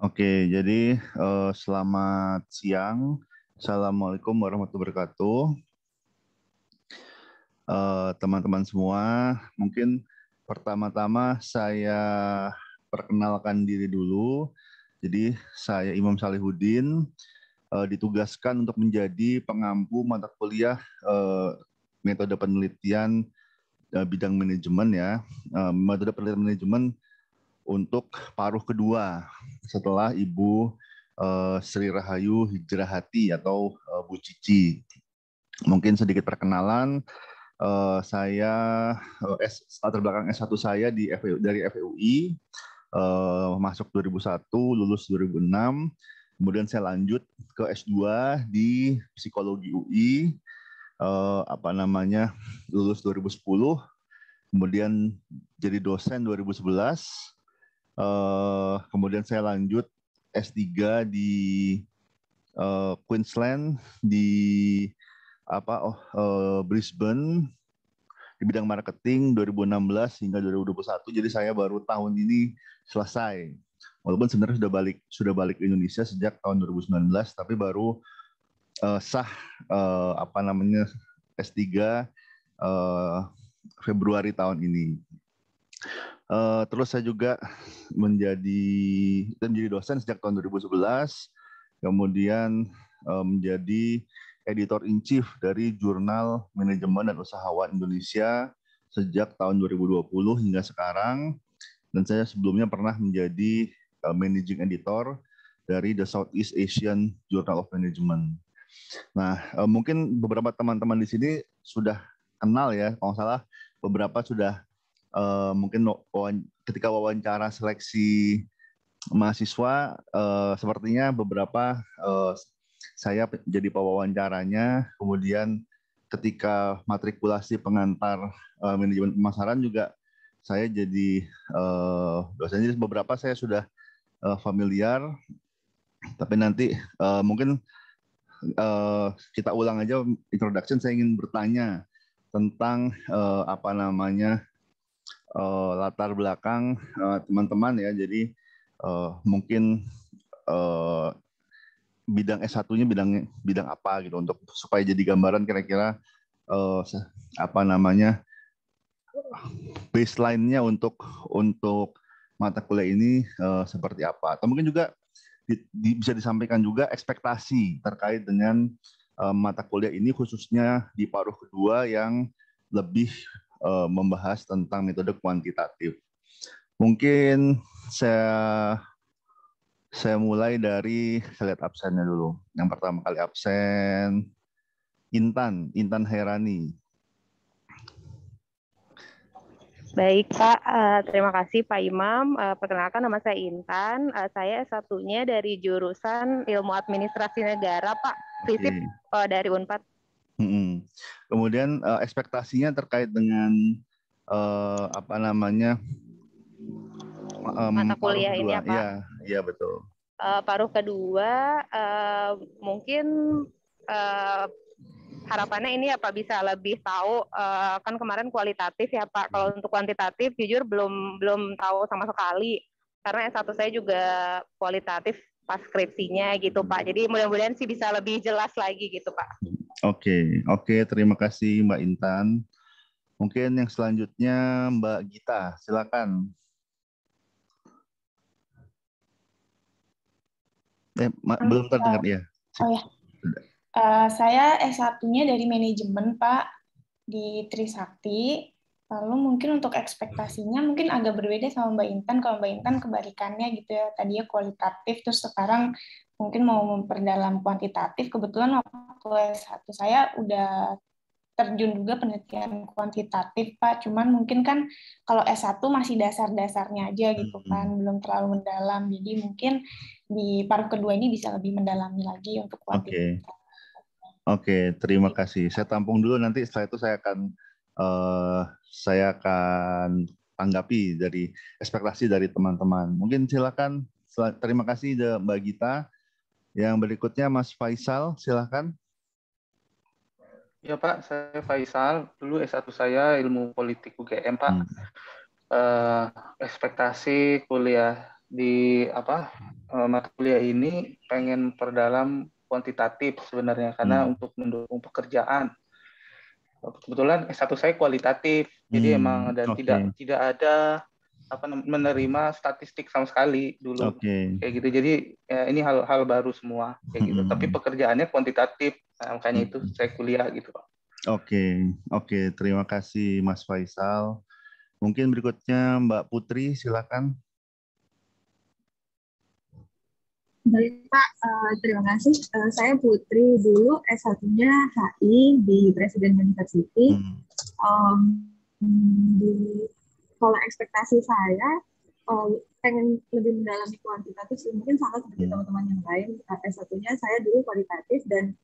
Oke, jadi uh, selamat siang. Assalamualaikum warahmatullahi wabarakatuh. Eh, teman-teman uh, semua, mungkin pertama-tama saya perkenalkan diri dulu. Jadi saya Imam Salihuddin, uh, ditugaskan untuk menjadi pengampu mata kuliah uh, metode penelitian uh, bidang manajemen ya. Uh, metode penelitian manajemen untuk paruh kedua setelah Ibu eh, Sri Rahayu Hijrahati atau eh, Bu Cici. Mungkin sedikit perkenalan, eh, saya latar belakang S1 saya di FU, dari FUI, masuk 2001, lulus 2006, kemudian saya lanjut ke S2 di Psikologi UI, apa namanya, lulus 2010, kemudian jadi dosen 2011, Uh, kemudian saya lanjut S3 di uh, Queensland di apa oh, uh, Brisbane di bidang marketing 2016 hingga 2021. Jadi saya baru tahun ini selesai. Walaupun sebenarnya sudah balik sudah balik ke Indonesia sejak tahun 2019, tapi baru uh, sah uh, apa namanya S3 uh, Februari tahun ini. Uh, terus saya juga menjadi menjadi dosen sejak tahun 2011, kemudian uh, menjadi editor in chief dari Jurnal Manajemen dan Usahawan Indonesia sejak tahun 2020 hingga sekarang. Dan saya sebelumnya pernah menjadi uh, managing editor dari The Southeast Asian Journal of Management. Nah, uh, mungkin beberapa teman-teman di sini sudah kenal ya, kalau salah beberapa sudah uh, mungkin ketika wawancara seleksi mahasiswa uh, sepertinya beberapa uh, saya jadi pewawancaranya kemudian ketika matrikulasi pengantar uh, manajemen pemasaran juga saya jadi uh, dosen jadi beberapa saya sudah uh, familiar tapi nanti uh, mungkin uh, kita ulang aja introduction saya ingin bertanya tentang uh, apa namanya uh, latar belakang eh, teman-teman uh, ya. Jadi uh, mungkin uh, bidang S1-nya bidang bidang apa gitu untuk supaya jadi gambaran kira-kira uh, apa namanya baseline-nya untuk untuk mata kuliah ini uh, seperti apa. Atau mungkin juga di, di, bisa disampaikan juga ekspektasi terkait dengan uh, mata kuliah ini khususnya di paruh kedua yang lebih uh, membahas tentang metode kuantitatif. Mungkin saya saya mulai dari saya lihat absennya dulu. Yang pertama kali absen Intan, Intan Herani. Baik Pak, eh, terima kasih Pak Imam. Eh, perkenalkan nama saya Intan. saya satunya dari jurusan Ilmu Administrasi Negara Pak, FISIP okay. dari Unpad. Kemudian uh, ekspektasinya terkait dengan uh, apa namanya um, mata kuliah ini apa? Ya, iya, iya betul. Uh, paruh kedua uh, mungkin uh, harapannya ini apa ya, bisa lebih tahu uh, kan kemarin kualitatif ya Pak. Kalau untuk kuantitatif jujur belum belum tahu sama sekali karena S1 saya juga kualitatif pas skripsinya gitu Pak. Jadi mudah-mudahan sih bisa lebih jelas lagi gitu Pak. Oke, oke, terima kasih Mbak Intan. Mungkin yang selanjutnya Mbak Gita, silakan. Eh, Mbak, belum terdengar ya. Oh ya. Uh, saya S1-nya dari manajemen, Pak, di Trisakti. Lalu mungkin untuk ekspektasinya mungkin agak berbeda sama Mbak Intan. Kalau Mbak Intan kebalikannya gitu ya, tadi ya kualitatif, terus sekarang mungkin mau memperdalam kuantitatif kebetulan waktu S1 saya udah terjun juga penelitian kuantitatif Pak cuman mungkin kan kalau S1 masih dasar-dasarnya aja gitu hmm. kan belum terlalu mendalam jadi mungkin di paruh kedua ini bisa lebih mendalami lagi untuk kuantitatif Oke okay. okay, terima kasih saya tampung dulu nanti setelah itu saya akan uh, saya akan tanggapi dari ekspektasi dari teman-teman mungkin silakan terima kasih Mbak Gita yang berikutnya Mas Faisal, silahkan. Ya Pak, saya Faisal. Dulu S1 saya ilmu politik UGM Pak. Hmm. Eh, ekspektasi kuliah di apa eh, mata kuliah ini pengen perdalam kuantitatif sebenarnya karena hmm. untuk mendukung pekerjaan. Kebetulan S1 saya kualitatif, hmm. jadi emang dan okay. tidak tidak ada apa menerima statistik sama sekali dulu okay. kayak gitu jadi ya, ini hal hal baru semua kayak gitu hmm. tapi pekerjaannya kuantitatif nah, makanya itu hmm. saya kuliah gitu oke okay. oke okay. terima kasih mas Faisal mungkin berikutnya mbak Putri silakan Baik Pak, eh, terima kasih. Eh, saya Putri dulu S1-nya HI di Presiden University. Hmm. Um, di kalau ekspektasi saya um, pengen lebih mendalami kuantitatif mungkin sama seperti hmm. teman-teman yang lain eh, eh, s 1 saya dulu kualitatif dan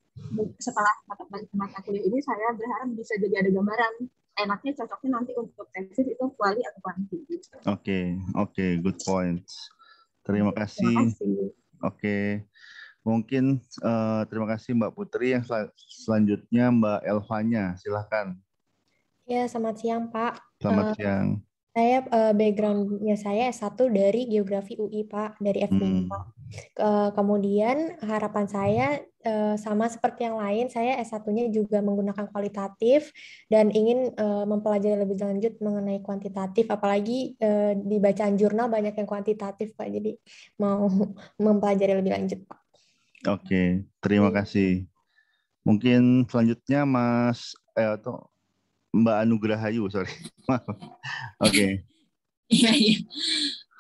setelah mata, mata kuliah ini saya berharap bisa jadi ada gambaran enaknya cocoknya nanti untuk tesis itu kuali atau kuantitatif. oke okay, oke good point terima kasih, kasih. oke okay. mungkin uh, terima kasih Mbak Putri yang sel selanjutnya Mbak Elvanya silahkan ya selamat siang Pak selamat uh, siang saya uh, backgroundnya saya S1 dari geografi UI Pak dari FMIPA. Hmm. Uh, kemudian harapan saya uh, sama seperti yang lain, saya S1-nya juga menggunakan kualitatif dan ingin uh, mempelajari lebih lanjut mengenai kuantitatif. Apalagi uh, di bacaan jurnal banyak yang kuantitatif Pak, jadi mau mempelajari lebih lanjut Pak. Oke, terima kasih. Mungkin selanjutnya Mas eh, atau Mbak Anugrahayu, sorry. Oke. Iya, iya.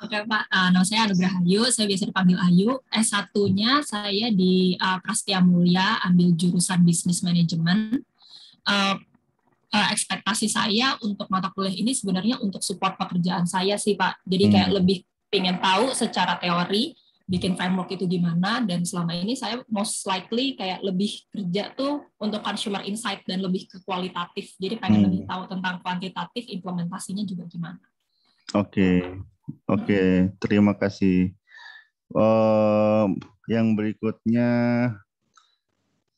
Oke Pak, uh, nama saya Anugrah Ayu, saya biasa dipanggil Ayu. S1-nya saya di uh, eh, Prastia Mulia, ambil jurusan Bisnis Manajemen. Uh, uh, ekspektasi saya untuk mata kuliah ini sebenarnya untuk support pekerjaan saya sih Pak. Jadi kayak hmm. lebih pengen tahu secara teori bikin framework itu gimana dan selama ini saya most likely kayak lebih kerja tuh untuk consumer insight dan lebih ke kualitatif jadi pengen hmm. lebih tahu tentang kuantitatif implementasinya juga gimana oke okay. oke okay. hmm. terima kasih uh, yang berikutnya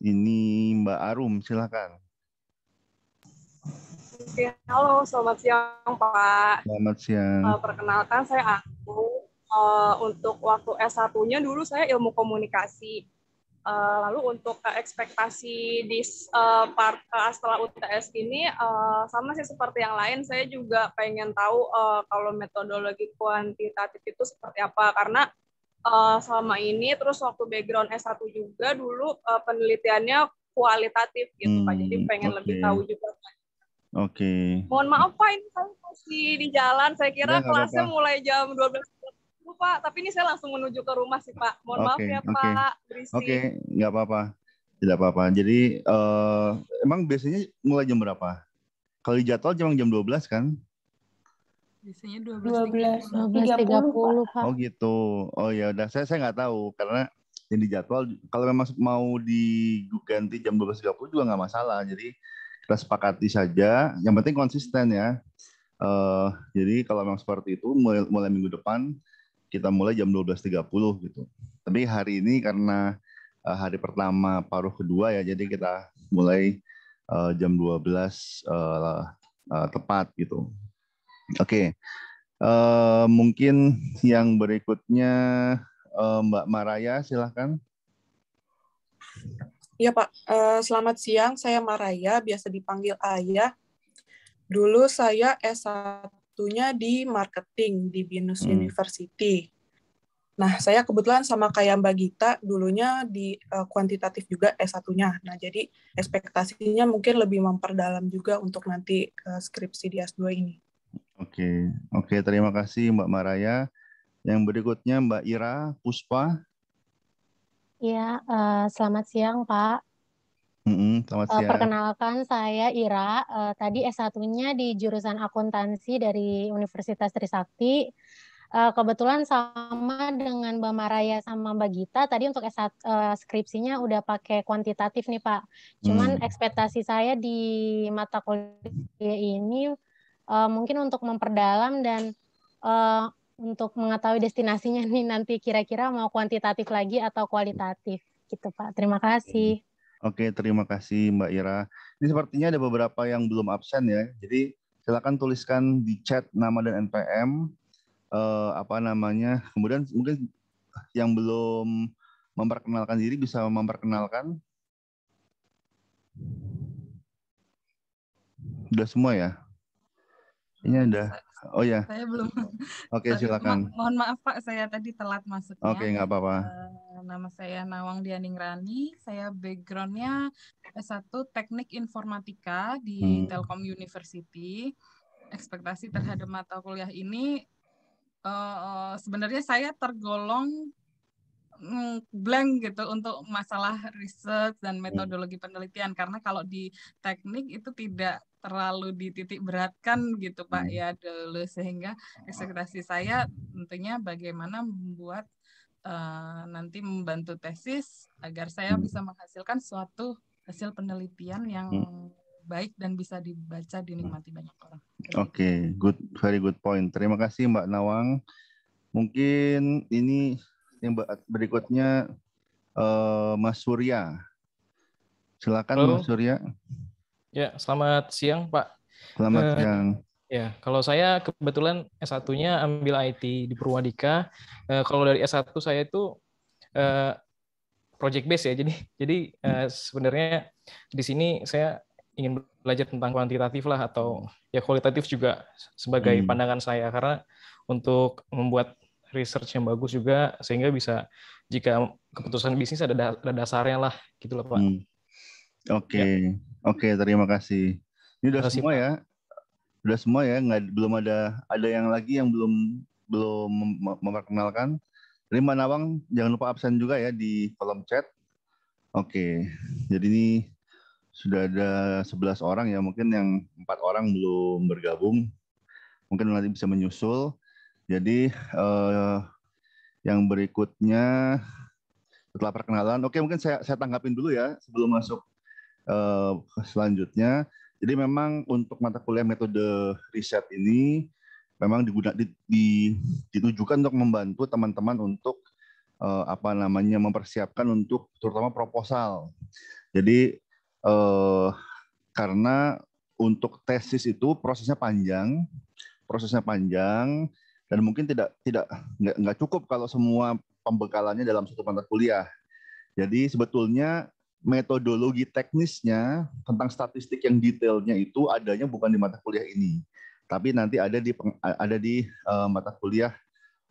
ini Mbak Arum silakan halo, selamat siang Pak. Selamat siang. Eh, perkenalkan, saya aku Eh, untuk waktu S1-nya dulu saya ilmu komunikasi. Uh, lalu untuk uh, ekspektasi di uh, part uh, setelah UTS ini uh, sama sih seperti yang lain saya juga pengen tahu uh, kalau metodologi kuantitatif itu seperti apa karena uh, selama ini terus waktu background S1 juga dulu uh, penelitiannya kualitatif gitu hmm, Pak. Jadi hmm, pengen okay. lebih tahu juga Pak. Oke. Okay. Mohon maaf Pak ini saya masih di jalan. Saya kira ya, kelasnya apa. mulai jam 12 bu Pak, tapi ini saya langsung menuju ke rumah sih Pak. Mohon okay, maaf ya okay. Pak, berisi. Oke, okay, nggak apa-apa. Tidak apa-apa. Jadi uh, emang biasanya mulai jam berapa? Kalau di jadwal jam jam 12 kan? Biasanya 12 12 12.30 Pak. Oh gitu. Oh ya udah saya saya nggak tahu karena yang di jadwal kalau memang mau diganti jam 12.30 juga nggak masalah. Jadi kita sepakati saja, yang penting konsisten ya. Uh, jadi kalau memang seperti itu mulai, mulai minggu depan kita mulai jam 12.30 gitu. Tapi hari ini karena eh, hari pertama paruh kedua ya, jadi kita mulai eh, jam 12 uh, eh, tepat gitu. Oke, okay. mungkin yang berikutnya Mbak Maraya silahkan. Iya Pak, selamat siang. Saya Maraya, biasa dipanggil Ayah. Dulu saya S1 satunya di marketing di Binus hmm. University. Nah, saya kebetulan sama kayak Mbak Gita dulunya di uh, kuantitatif juga S1-nya. Nah, jadi ekspektasinya mungkin lebih memperdalam juga untuk nanti uh, skripsi di S2 ini. Oke, oke terima kasih Mbak Maraya. Yang berikutnya Mbak Ira Puspa. Ya, uh, selamat siang Pak. Mm-hmm, selamat eh, siang. Uh, perkenalkan saya Ira. Uh, tadi S1-nya di jurusan akuntansi dari Universitas Trisakti. Uh, kebetulan sama dengan Mbak Maraya sama Mbak Gita. Tadi untuk S1 uh, skripsinya udah pakai kuantitatif nih Pak. Cuman mm. ekspektasi saya di mata kuliah ini uh, mungkin untuk memperdalam dan uh, untuk mengetahui destinasinya nih nanti kira-kira mau kuantitatif lagi atau kualitatif gitu Pak. Terima kasih. Oke, terima kasih Mbak Ira. Ini sepertinya ada beberapa yang belum absen ya. Jadi silakan tuliskan di chat nama dan NPM eh, apa namanya. Kemudian mungkin yang belum memperkenalkan diri bisa memperkenalkan. Sudah semua ya? Ini ada. Oh ya. Saya belum. Oke, okay, silakan. Ma mohon maaf Pak, saya tadi telat masuknya. Oke, okay, nggak apa-apa. Eh, nama saya Nawang Dianingrani. Saya backgroundnya S1 Teknik Informatika di hmm. Telkom University. Ekspektasi terhadap mata kuliah ini uh, sebenarnya saya tergolong mm, blank gitu untuk masalah riset dan hmm. metodologi penelitian karena kalau di teknik itu tidak terlalu dititik beratkan gitu Pak hmm. ya dulu sehingga ekspektasi saya tentunya bagaimana membuat uh, nanti membantu tesis agar saya hmm. bisa menghasilkan suatu hasil penelitian yang hmm. baik dan bisa dibaca dinikmati banyak orang. Oke, okay, good very good point. Terima kasih Mbak Nawang. Mungkin ini yang berikutnya uh, Mas Surya. Silakan Halo. Mas Surya. Ya, selamat siang Pak. Selamat uh, siang. Ya, kalau saya kebetulan S1-nya ambil IT di Purwadika. Uh, kalau dari S1 saya itu uh, project base ya. Jadi jadi uh, sebenarnya di sini saya ingin belajar tentang kuantitatif lah atau ya kualitatif juga sebagai hmm. pandangan saya karena untuk membuat research yang bagus juga sehingga bisa jika keputusan bisnis ada, ada dasarnya lah gitu loh Pak. Hmm. Oke, ya. oke terima kasih. Ini udah Terus semua ya, udah semua ya, nggak belum ada ada yang lagi yang belum belum memperkenalkan. Terima Nawang, jangan lupa absen juga ya di kolom chat. Oke, jadi ini sudah ada 11 orang ya, mungkin yang empat orang belum bergabung, mungkin nanti bisa menyusul. Jadi eh, yang berikutnya setelah perkenalan, oke mungkin saya, saya tanggapin dulu ya sebelum masuk uh, selanjutnya. Jadi memang untuk mata kuliah metode riset ini memang diguna, di, di, ditujukan untuk membantu teman-teman untuk uh, apa namanya mempersiapkan untuk terutama proposal. Jadi uh, karena untuk tesis itu prosesnya panjang, prosesnya panjang dan mungkin tidak tidak nggak cukup kalau semua pembekalannya dalam satu mata kuliah. Jadi sebetulnya metodologi teknisnya tentang statistik yang detailnya itu adanya bukan di mata kuliah ini, tapi nanti ada di ada di eh, mata kuliah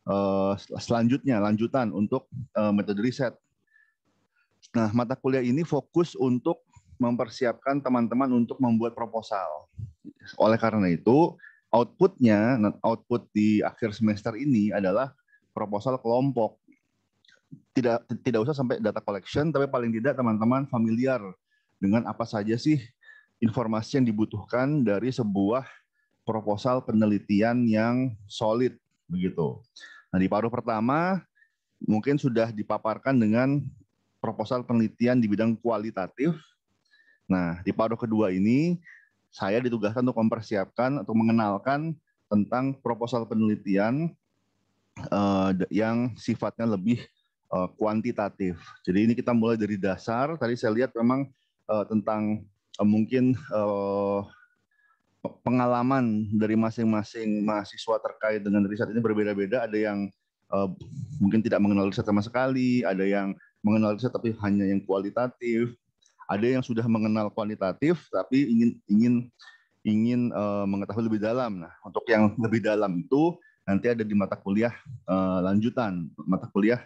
eh, selanjutnya lanjutan untuk eh, metode riset. Nah, mata kuliah ini fokus untuk mempersiapkan teman-teman untuk membuat proposal. Oleh karena itu, outputnya, output di akhir semester ini adalah proposal kelompok tidak tidak usah sampai data collection tapi paling tidak teman-teman familiar dengan apa saja sih informasi yang dibutuhkan dari sebuah proposal penelitian yang solid begitu. Nah, di paruh pertama mungkin sudah dipaparkan dengan proposal penelitian di bidang kualitatif. Nah, di paruh kedua ini saya ditugaskan untuk mempersiapkan atau mengenalkan tentang proposal penelitian eh, yang sifatnya lebih uh, kuantitatif. Jadi ini kita mulai dari dasar. Tadi saya lihat memang uh, tentang uh, mungkin uh, pengalaman dari masing-masing mahasiswa terkait dengan riset ini berbeda-beda. Ada yang uh, mungkin tidak mengenal riset sama sekali, ada yang mengenal riset tapi hanya yang kualitatif, ada yang sudah mengenal kualitatif tapi ingin ingin ingin uh, mengetahui lebih dalam. Nah, untuk yang lebih dalam itu nanti ada di mata kuliah uh, lanjutan, mata kuliah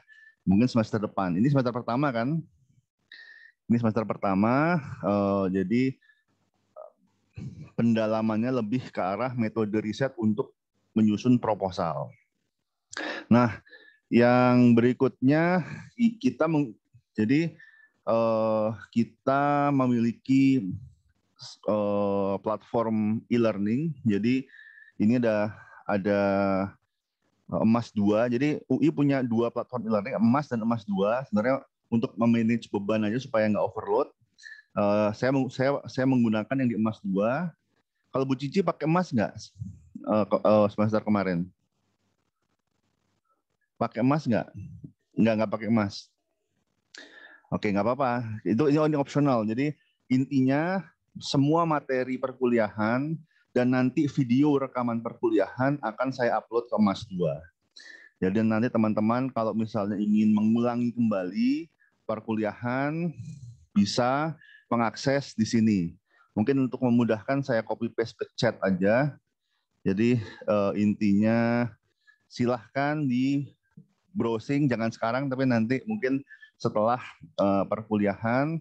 mungkin semester depan. Ini semester pertama kan? Ini semester pertama, uh, jadi pendalamannya lebih ke arah metode riset untuk menyusun proposal. Nah, yang berikutnya kita meng, jadi uh, kita memiliki uh, platform e-learning. Jadi ini ada ada Eh, emas dua. Jadi UI punya dua platform e-learning, emas dan emas dua. Sebenarnya untuk memanage beban aja supaya nggak overload. Uh, saya saya saya menggunakan yang di emas dua. Kalau Bu Cici pakai emas nggak uh, uh, semester kemarin? Pakai emas nggak? Nggak nggak pakai emas. Oke nggak apa-apa. Itu ini, opsional. Jadi intinya semua materi perkuliahan dan nanti video rekaman perkuliahan akan saya upload ke Mas Dua. Jadi nanti teman-teman kalau misalnya ingin mengulangi kembali perkuliahan bisa mengakses di sini. Mungkin untuk memudahkan saya copy paste ke chat aja. Jadi eh, intinya silahkan di browsing, jangan sekarang tapi nanti mungkin setelah eh, perkuliahan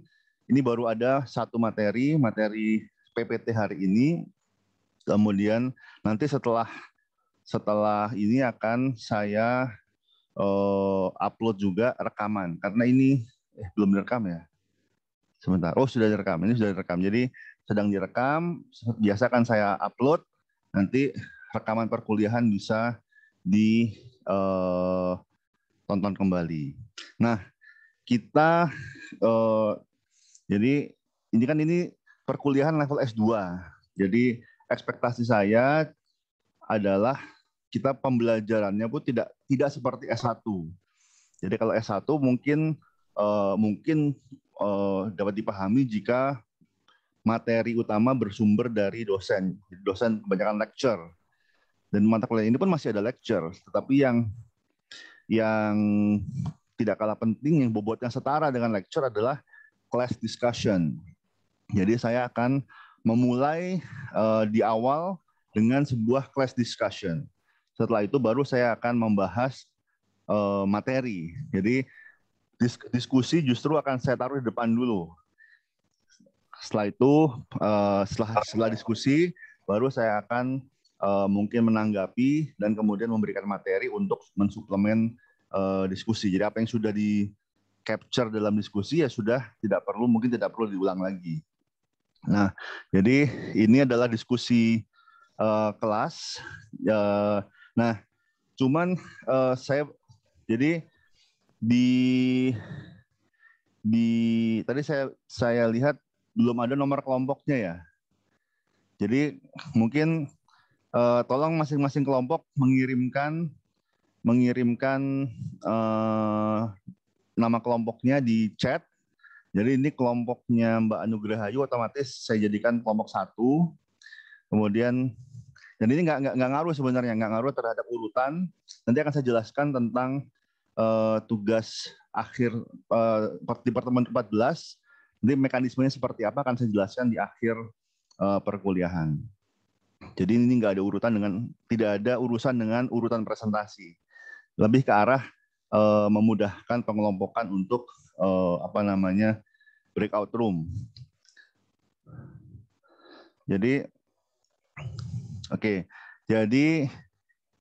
ini baru ada satu materi, materi PPT hari ini Kemudian nanti setelah setelah ini akan saya uh, upload juga rekaman karena ini eh, belum direkam ya. Sebentar. Oh sudah direkam. Ini sudah direkam. Jadi sedang direkam. Biasa kan saya upload. Nanti rekaman perkuliahan bisa ditonton eh, kembali. Nah kita uh, jadi ini kan ini perkuliahan level S2. Jadi ekspektasi saya adalah kita pembelajarannya pun tidak tidak seperti S1. Jadi kalau S1 mungkin uh, mungkin uh, dapat dipahami jika materi utama bersumber dari dosen. dosen kebanyakan lecture. Dan mata kuliah ini pun masih ada lecture, tetapi yang yang tidak kalah penting yang bobotnya setara dengan lecture adalah class discussion. Jadi saya akan memulai uh, di awal dengan sebuah class discussion. Setelah itu baru saya akan membahas uh, materi. Jadi diskusi justru akan saya taruh di depan dulu. Setelah itu uh, setelah setelah diskusi baru saya akan uh, mungkin menanggapi dan kemudian memberikan materi untuk mensuplemen uh, diskusi. Jadi apa yang sudah di capture dalam diskusi ya sudah tidak perlu mungkin tidak perlu diulang lagi. Nah, jadi ini adalah diskusi uh, kelas. Uh, nah, cuman uh, saya jadi di di tadi saya saya lihat belum ada nomor kelompoknya ya. Jadi mungkin uh, tolong masing-masing kelompok mengirimkan mengirimkan uh, nama kelompoknya di chat jadi ini kelompoknya Mbak Anugrahayu otomatis saya jadikan kelompok satu. Kemudian dan ini nggak ngaruh sebenarnya nggak ngaruh terhadap urutan. Nanti akan saya jelaskan tentang uh, tugas akhir uh, di Departemen 14. Nanti mekanismenya seperti apa akan saya jelaskan di akhir uh, perkuliahan. Jadi ini nggak ada urutan dengan tidak ada urusan dengan urutan presentasi. Lebih ke arah uh, memudahkan pengelompokan untuk uh, apa namanya breakout room. Jadi oke, okay. jadi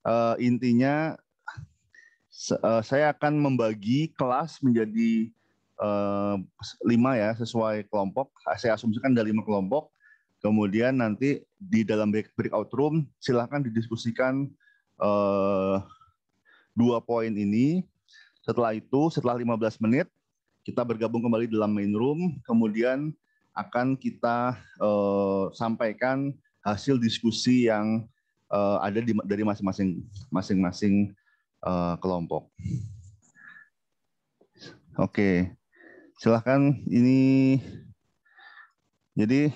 uh, intinya uh, saya akan membagi kelas menjadi lima ya sesuai kelompok. Saya asumsikan ada lima kelompok. Kemudian nanti di dalam breakout room silahkan didiskusikan dua poin ini. Setelah itu, setelah 15 menit, kita bergabung kembali dalam main room, kemudian akan kita uh, sampaikan hasil diskusi yang uh, ada di, dari masing-masing masing-masing uh, kelompok. Oke, okay. silahkan ini. Jadi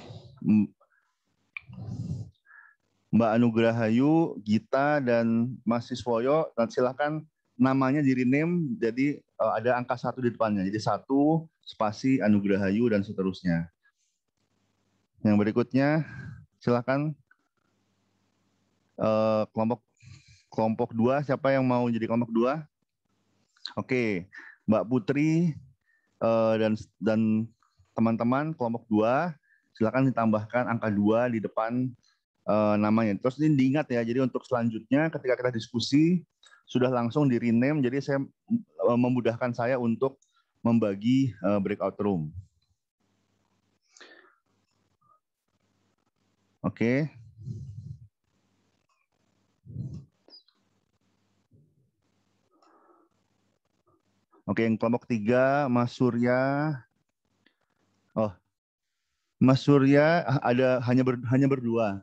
Mbak Anugrahayu, Gita, dan Mas Siswoyo, dan silahkan namanya di rename jadi uh, ada angka satu di depannya. Jadi satu spasi Anugrahayu dan seterusnya. Yang berikutnya silakan uh, kelompok kelompok dua siapa yang mau jadi kelompok dua? Oke, Mbak Putri uh, dan dan teman-teman kelompok dua silakan ditambahkan angka dua di depan uh, namanya. Terus ini diingat ya, jadi untuk selanjutnya ketika kita diskusi sudah langsung di rename, jadi saya eh, memudahkan saya untuk membagi uh, breakout room. Oke. Okay. Oke, yang kelompok tiga, Mas Surya. Oh, Mas Surya ah, ada hanya ber, hanya berdua.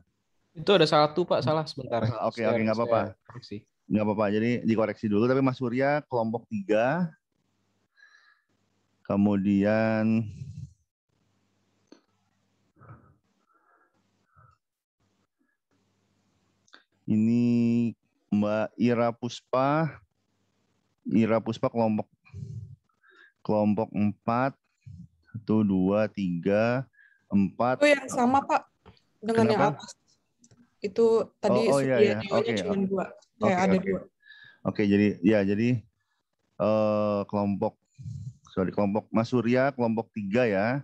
Itu ada salah tuh Pak, salah sebentar. Oke, oke, nggak apa-apa. Nggak apa-apa, jadi dikoreksi dulu. Tapi Mas Surya kelompok tiga. Kemudian ini Mbak Ira Puspa. Ira Puspa kelompok kelompok empat satu dua tiga empat. Itu oh yang sama Pak dengan Kenapa? yang atas. Itu tadi oh, oh, iya, iya. Okay, cuma dua. Okay, ya, ada okay. dua. Oke, okay, jadi ya jadi uh, kelompok sorry kelompok Mas Surya kelompok tiga ya.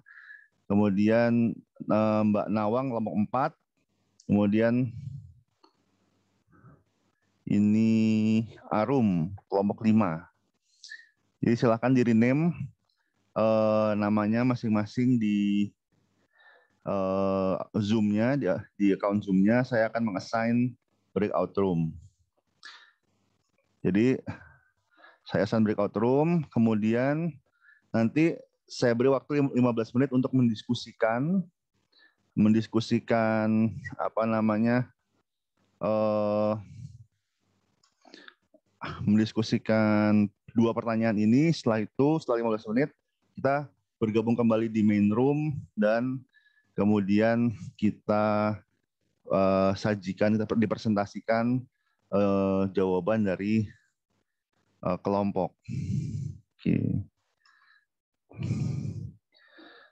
Kemudian uh, Mbak Nawang kelompok empat. Kemudian ini Arum kelompok lima. Jadi silahkan di rename uh, namanya masing-masing di uh, Zoom-nya di, di account Zoom-nya saya akan mengassign breakout room. Jadi saya assign breakout room, kemudian nanti saya beri waktu 15 menit untuk mendiskusikan mendiskusikan apa namanya uh, mendiskusikan dua pertanyaan ini setelah itu setelah 15 menit kita bergabung kembali di main room dan kemudian kita uh, sajikan, kita dipresentasikan uh, jawaban dari uh, kelompok. Okay.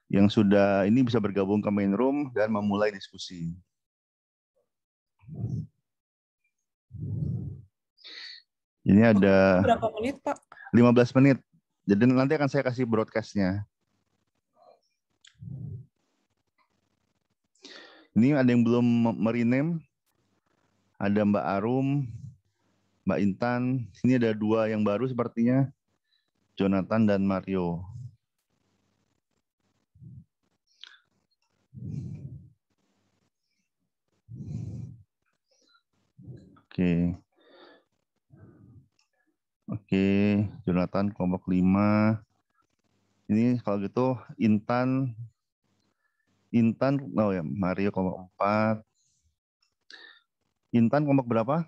Yang sudah ini bisa bergabung ke main room dan memulai diskusi. Ini ada berapa menit, Pak? 15 menit. Jadi nanti akan saya kasih broadcastnya. Ini ada yang belum merename. Ada Mbak Arum, Mbak Intan. Ini ada dua yang baru sepertinya. Jonathan dan Mario. Oke. Oke, Jonathan kelompok 5. Ini kalau gitu Intan Intan, oh ya, Mario koma empat. Intan koma berapa?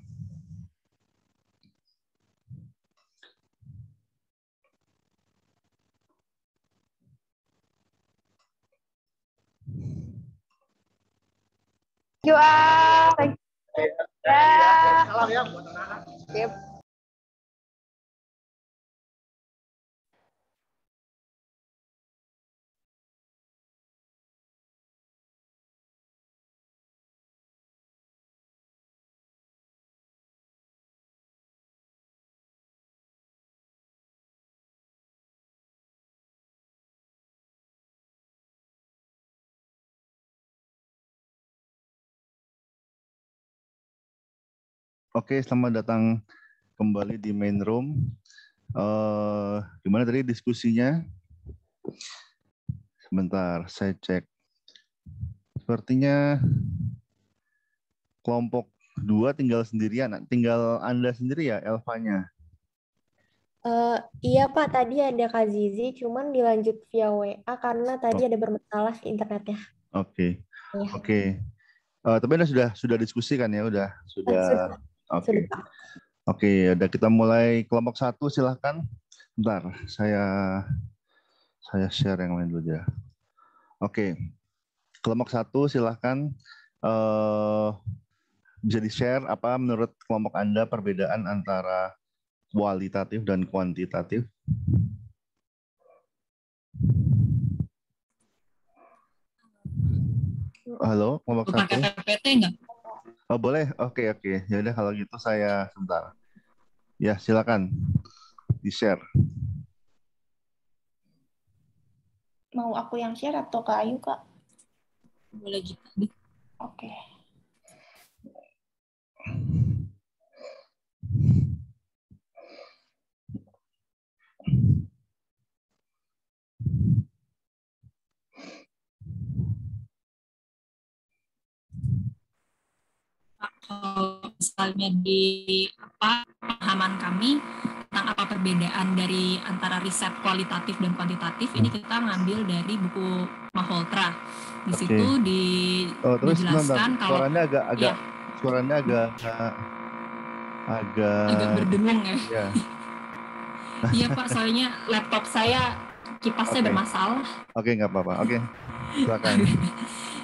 Ah, thank you. Iya, iya, iya. Ya. ya Oke, selamat datang kembali di main room. Uh, gimana tadi diskusinya? Sebentar, saya cek. Sepertinya kelompok dua tinggal sendirian, tinggal Anda sendiri ya, Elvanya? Uh, iya Pak, tadi ada Kak Zizi, cuman dilanjut via WA karena tadi oh. ada bermasalah internetnya. Oke, okay. Iya. oke. Okay. Uh, eh, tapi anda sudah sudah diskusi ya, udah sudah. sudah Oke. Okay. Oke, okay, ada kita mulai kelompok satu silahkan. Bentar, saya saya share yang lain dulu ya. Oke, kelompok satu silahkan uh, bisa di share apa menurut kelompok anda perbedaan antara kualitatif dan kuantitatif. Halo, kelompok satu. Pakai PPT enggak? Oh, boleh. Oke, oke. Ya udah kalau gitu saya sebentar. Ya, silakan. Di-share. Mau aku yang share atau Kak Ayu, Kak? Boleh gitu Oke. Okay. kalau misalnya di apa pemahaman kami tentang apa perbedaan dari antara riset kualitatif dan kuantitatif ini kita ngambil dari buku Maholtra. Di okay. situ di oh, terus dijelaskan kalau suaranya agak iya. agak ya. suaranya agak agak agak berdengung ya. Iya ya, Pak, soalnya laptop saya kipasnya okay. bermasalah. Oke, okay, nggak apa-apa. Oke. Okay. Silakan.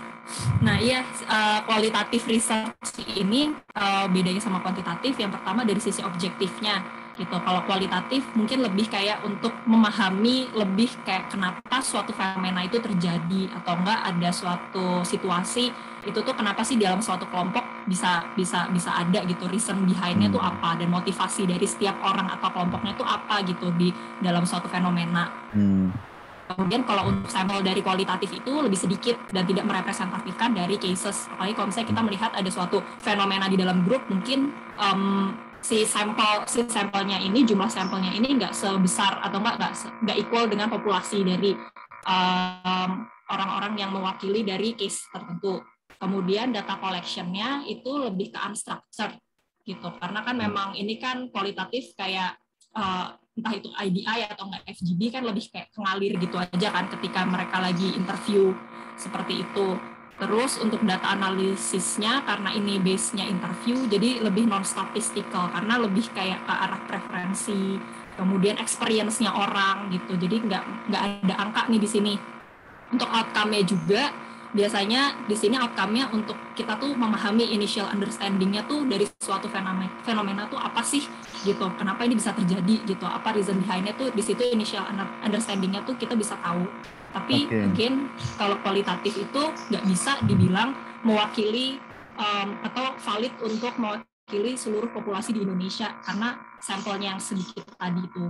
Nah, iya uh, kualitatif research ini uh, bedanya sama kuantitatif yang pertama dari sisi objektifnya gitu. Kalau kualitatif mungkin lebih kayak untuk memahami lebih kayak kenapa suatu fenomena itu terjadi atau enggak ada suatu situasi itu tuh kenapa sih dalam suatu kelompok bisa bisa bisa ada gitu reason behindnya tuh apa dan motivasi dari setiap orang atau kelompoknya tuh apa gitu di dalam suatu fenomena. Hmm Kemudian kalau untuk sampel dari kualitatif itu lebih sedikit dan tidak merepresentasikan dari cases. Apalagi kalau misalnya kita melihat ada suatu fenomena di dalam grup, mungkin um, si sampel si sampelnya ini jumlah sampelnya ini nggak sebesar atau nggak nggak equal dengan populasi dari orang orang-orang yang mewakili dari case tertentu. Kemudian data collectionnya itu lebih ke unstructured gitu, karena kan hmm. memang ini kan kualitatif kayak uh, entah itu IDI atau enggak FGD kan lebih kayak mengalir gitu aja kan ketika mereka lagi interview seperti itu. Terus untuk data analisisnya karena ini base-nya interview jadi lebih non statistical karena lebih kayak ke arah preferensi kemudian experience-nya orang gitu. Jadi nggak nggak ada angka nih di sini. Untuk outcome-nya juga biasanya di sini outcome-nya untuk kita tuh memahami initial understanding-nya tuh dari suatu fenomena, fenomena tuh apa sih gitu, kenapa ini bisa terjadi gitu, apa reason behind-nya tuh di situ initial understanding-nya tuh kita bisa tahu. Tapi okay. mungkin kalau kualitatif itu nggak bisa dibilang mewakili um, atau valid untuk mewakili seluruh populasi di Indonesia karena sampelnya yang sedikit tadi itu.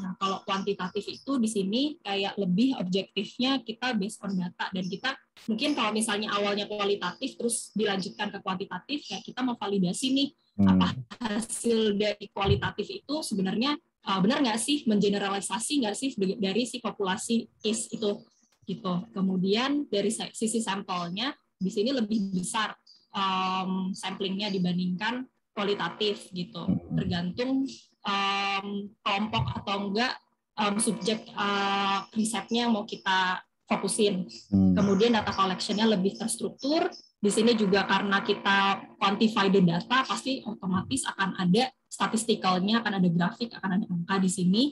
Nah, kalau kuantitatif itu di sini kayak lebih objektifnya kita based on data dan kita mungkin kalau misalnya awalnya kualitatif terus dilanjutkan ke kuantitatif ya kita mau validasi nih hmm. apa hasil dari kualitatif itu sebenarnya uh, benar nggak sih mengeneralisasi nggak sih dari si populasi case itu gitu kemudian dari sisi sampelnya di sini lebih besar um, samplingnya dibandingkan kualitatif gitu hmm. tergantung um, kelompok atau enggak um, subjek uh, risetnya yang mau kita fokusin. Hmm. Kemudian data collectionnya lebih terstruktur. Di sini juga karena kita quantify the data, pasti otomatis akan ada statistikalnya, akan ada grafik, akan ada angka di sini.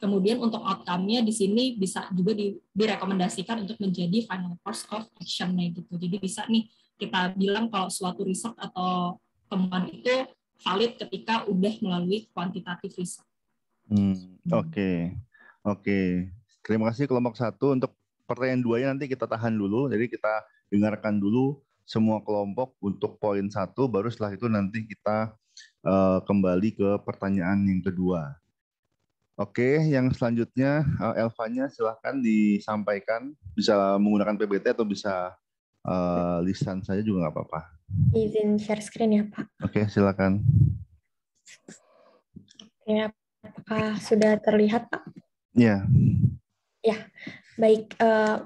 Kemudian untuk outcome-nya di sini bisa juga direkomendasikan untuk menjadi final course of action-nya gitu. Jadi bisa nih kita bilang kalau suatu riset atau temuan itu valid ketika udah melalui kuantitatif riset. Hmm, oke. Okay. Oke. Okay. Terima kasih kelompok satu untuk pertanyaan duanya nanti kita tahan dulu. Jadi kita dengarkan dulu semua kelompok untuk poin satu, baru setelah itu nanti kita uh, kembali ke pertanyaan yang kedua. Oke, yang selanjutnya uh, Elvanya silahkan disampaikan. Bisa menggunakan PPT atau bisa uh, lisan saja juga nggak apa-apa. Izin share screen ya Pak. Oke, silakan. Ya, apakah sudah terlihat Pak? Ya. Ya, Baik, uh,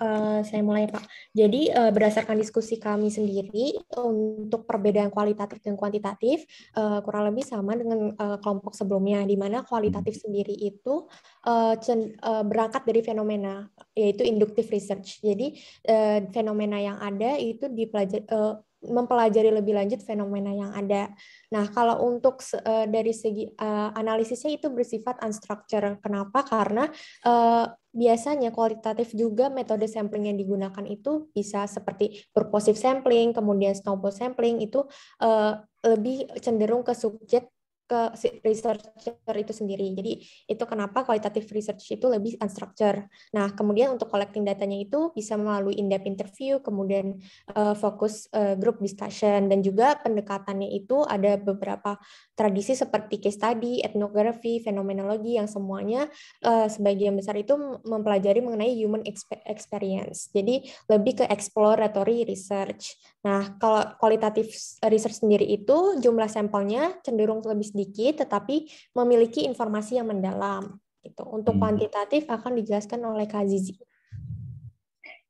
Uh, saya mulai Pak. Jadi uh, berdasarkan diskusi kami sendiri untuk perbedaan kualitatif dan kuantitatif uh, kurang lebih sama dengan uh, kelompok sebelumnya, di mana kualitatif sendiri itu uh, uh, berangkat dari fenomena yaitu induktif research. Jadi uh, fenomena yang ada itu dipelajari uh, mempelajari lebih lanjut fenomena yang ada. Nah, kalau untuk eh, dari segi eh, analisisnya itu bersifat unstructured. Kenapa? Karena eh, biasanya kualitatif juga metode sampling yang digunakan itu bisa seperti purposive sampling, kemudian snowball sampling itu lebih cenderung ke subjek ke researcher itu sendiri. Jadi itu kenapa kualitatif research itu lebih unstructured. Nah, kemudian untuk collecting datanya itu bisa melalui in-depth interview, kemudian uh, fokus uh, group discussion, dan juga pendekatannya itu ada beberapa tradisi seperti case study, ethnography, fenomenologi yang semuanya uh, sebagian besar itu mempelajari mengenai human experience. Jadi lebih ke exploratory research. Nah, kalau kualitatif research sendiri itu jumlah sampelnya cenderung lebih sedikit tetapi memiliki informasi yang mendalam. Gitu. Untuk hmm. kuantitatif akan dijelaskan oleh Kak Zizi.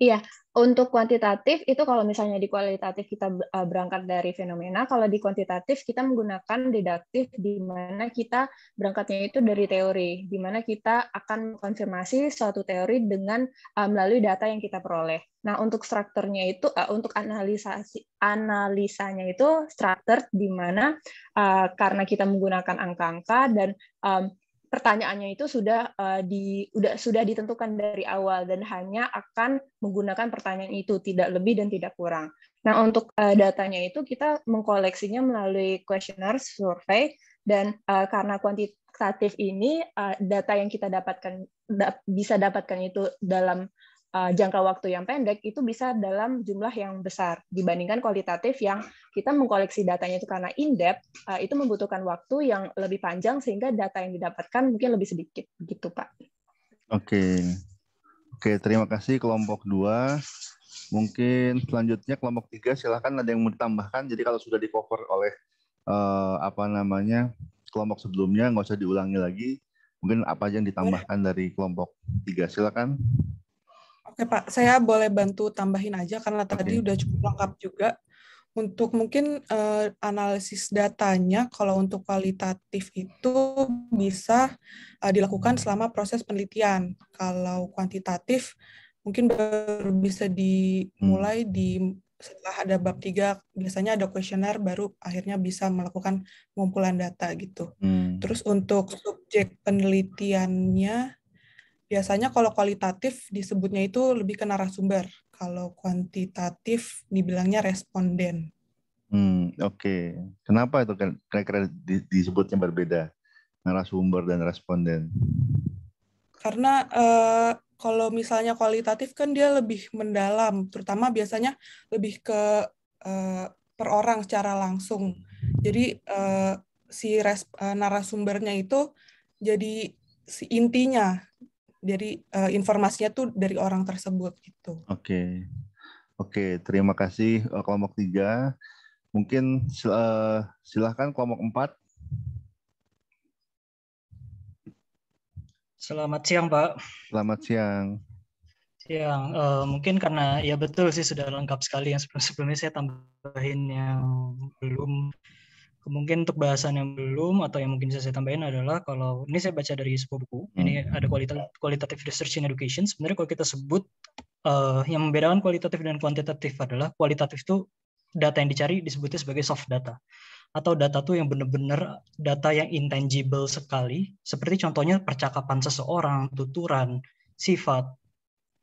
Iya, untuk kuantitatif itu kalau misalnya di kualitatif kita eh, berangkat dari fenomena, kalau di kuantitatif kita menggunakan deduktif di mana kita berangkatnya itu dari teori, di mana kita akan konfirmasi suatu teori dengan uh, melalui data yang kita peroleh. Nah, untuk strukturnya itu uh, untuk analisasi analisanya itu struktur di mana uh, karena kita menggunakan angka-angka dan um, pertanyaannya itu sudah uh, di udah sudah ditentukan dari awal dan hanya akan menggunakan pertanyaan itu tidak lebih dan tidak kurang. Nah, untuk uh, datanya itu kita mengkoleksinya melalui kuesioner survei dan uh, karena kuantitatif ini uh, data yang kita dapatkan da bisa dapatkan itu dalam uh, jangka waktu yang pendek itu bisa dalam jumlah yang besar dibandingkan kualitatif yang kita mengkoleksi datanya itu karena in-depth uh, itu membutuhkan waktu yang lebih panjang sehingga data yang didapatkan mungkin lebih sedikit gitu Pak. Oke. Oke, terima kasih kelompok 2. Mungkin selanjutnya kelompok 3 silahkan ada yang mau ditambahkan. Jadi kalau sudah di cover oleh uh, apa namanya kelompok sebelumnya nggak usah diulangi lagi. Mungkin apa aja yang ditambahkan dari kelompok 3 silakan. Ya Pak, saya boleh bantu tambahin aja karena tadi okay. udah cukup lengkap juga. Untuk mungkin uh, analisis datanya, kalau untuk kualitatif itu bisa uh, dilakukan selama proses penelitian. Kalau kuantitatif, mungkin baru bisa dimulai hmm. di setelah ada bab tiga biasanya ada kuesioner baru akhirnya bisa melakukan pengumpulan data gitu. Hmm. Terus untuk subjek penelitiannya Biasanya kalau kualitatif disebutnya itu lebih ke narasumber, kalau kuantitatif dibilangnya responden. Hmm, oke. Okay. Kenapa itu kan kira-kira disebutnya berbeda narasumber dan responden? Karena uh, kalau misalnya kualitatif kan dia lebih mendalam, terutama biasanya lebih ke uh, per orang secara langsung. Jadi uh, si narasumbernya itu jadi si intinya dari uh, informasinya tuh dari orang tersebut gitu. Oke. Okay. Oke, okay, terima kasih eh, kelompok tiga. Mungkin uh, silahkan kelompok empat. Selamat siang, Pak. Selamat siang. Siang. Uh, mungkin karena ya betul sih sudah lengkap sekali yang sebelum-sebelumnya saya tambahin yang belum Mungkin untuk bahasan yang belum atau yang mungkin bisa saya tambahin adalah kalau ini saya baca dari sebuah buku, ini hmm. ada kualitatif research in education. Sebenarnya kalau kita sebut uh, yang membedakan kualitatif dan kuantitatif adalah kualitatif itu data yang dicari disebutnya sebagai soft data atau data tuh yang benar-benar data yang intangible sekali, seperti contohnya percakapan seseorang, tuturan, sifat,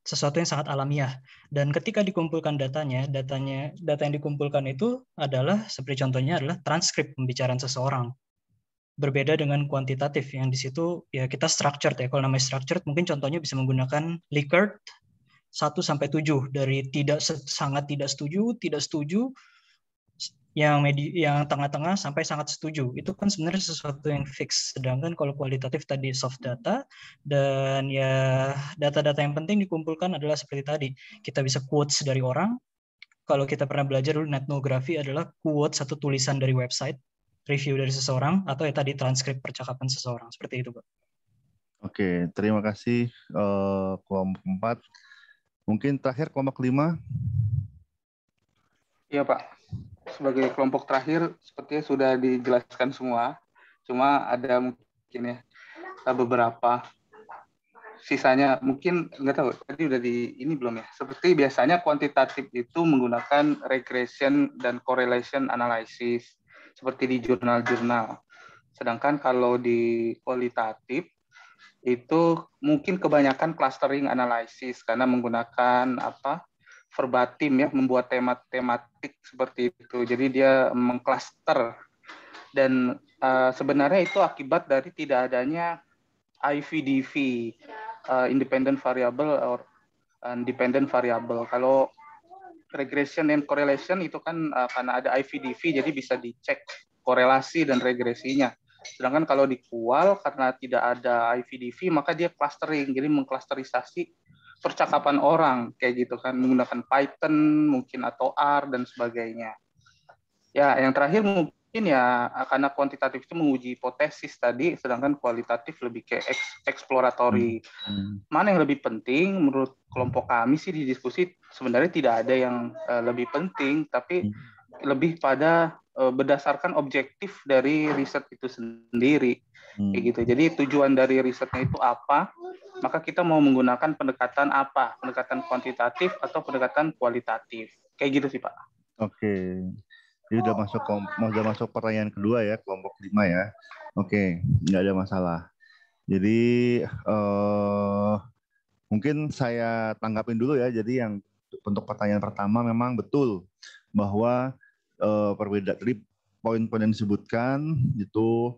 sesuatu yang sangat alamiah. Dan ketika dikumpulkan datanya, datanya data yang dikumpulkan itu adalah seperti contohnya adalah transkrip pembicaraan seseorang. Berbeda dengan kuantitatif yang di situ ya kita structured ya. Kalau namanya structured mungkin contohnya bisa menggunakan Likert 1 sampai 7 dari tidak sangat tidak setuju, tidak setuju, yang medi yang tengah-tengah sampai sangat setuju itu kan sebenarnya sesuatu yang fix sedangkan kalau kualitatif tadi soft data dan ya data-data yang penting dikumpulkan adalah seperti tadi kita bisa quotes dari orang kalau kita pernah belajar dulu netnografi adalah quote satu tulisan dari website review dari seseorang atau ya tadi transkrip percakapan seseorang seperti itu pak Oke, terima kasih uh, kelompok 4. Mungkin terakhir kelompok 5. Iya, Pak sebagai kelompok terakhir sepertinya sudah dijelaskan semua. Cuma ada mungkin ya beberapa sisanya mungkin nggak tahu tadi udah di ini belum ya. Seperti biasanya kuantitatif itu menggunakan regression dan correlation analysis seperti di jurnal-jurnal. Sedangkan kalau di kualitatif itu mungkin kebanyakan clustering analysis karena menggunakan apa verbatim ya membuat tema tematik seperti itu. Jadi dia mengklaster dan uh, sebenarnya itu akibat dari tidak adanya IVDV uh, eh, independent variable or independent variable. Kalau regression and correlation itu kan uh, karena ada IVDV jadi bisa dicek korelasi dan regresinya. Sedangkan kalau di kual karena tidak ada IVDV maka dia clustering jadi mengklasterisasi percakapan orang kayak gitu kan menggunakan Python mungkin atau R dan sebagainya. Ya, yang terakhir mungkin ya karena kuantitatif itu menguji hipotesis tadi sedangkan kualitatif lebih ke eksploratori hmm, hmm. Mana yang lebih penting menurut kelompok kami sih di diskusi sebenarnya tidak ada yang eh, lebih penting tapi hmm. lebih pada eh, berdasarkan objektif dari riset itu sendiri. gitu. Jadi tujuan dari risetnya itu apa? maka kita mau menggunakan pendekatan apa? Pendekatan kuantitatif atau pendekatan kualitatif? Kayak gitu sih Pak. Oke. Jadi udah masuk udah masuk pertanyaan kedua ya kelompok lima ya. Oke, nggak ada masalah. Jadi eh, mungkin saya tanggapin dulu ya. Jadi yang untuk pertanyaan pertama memang betul bahwa uh, eh, perbedaan poin-poin yang disebutkan itu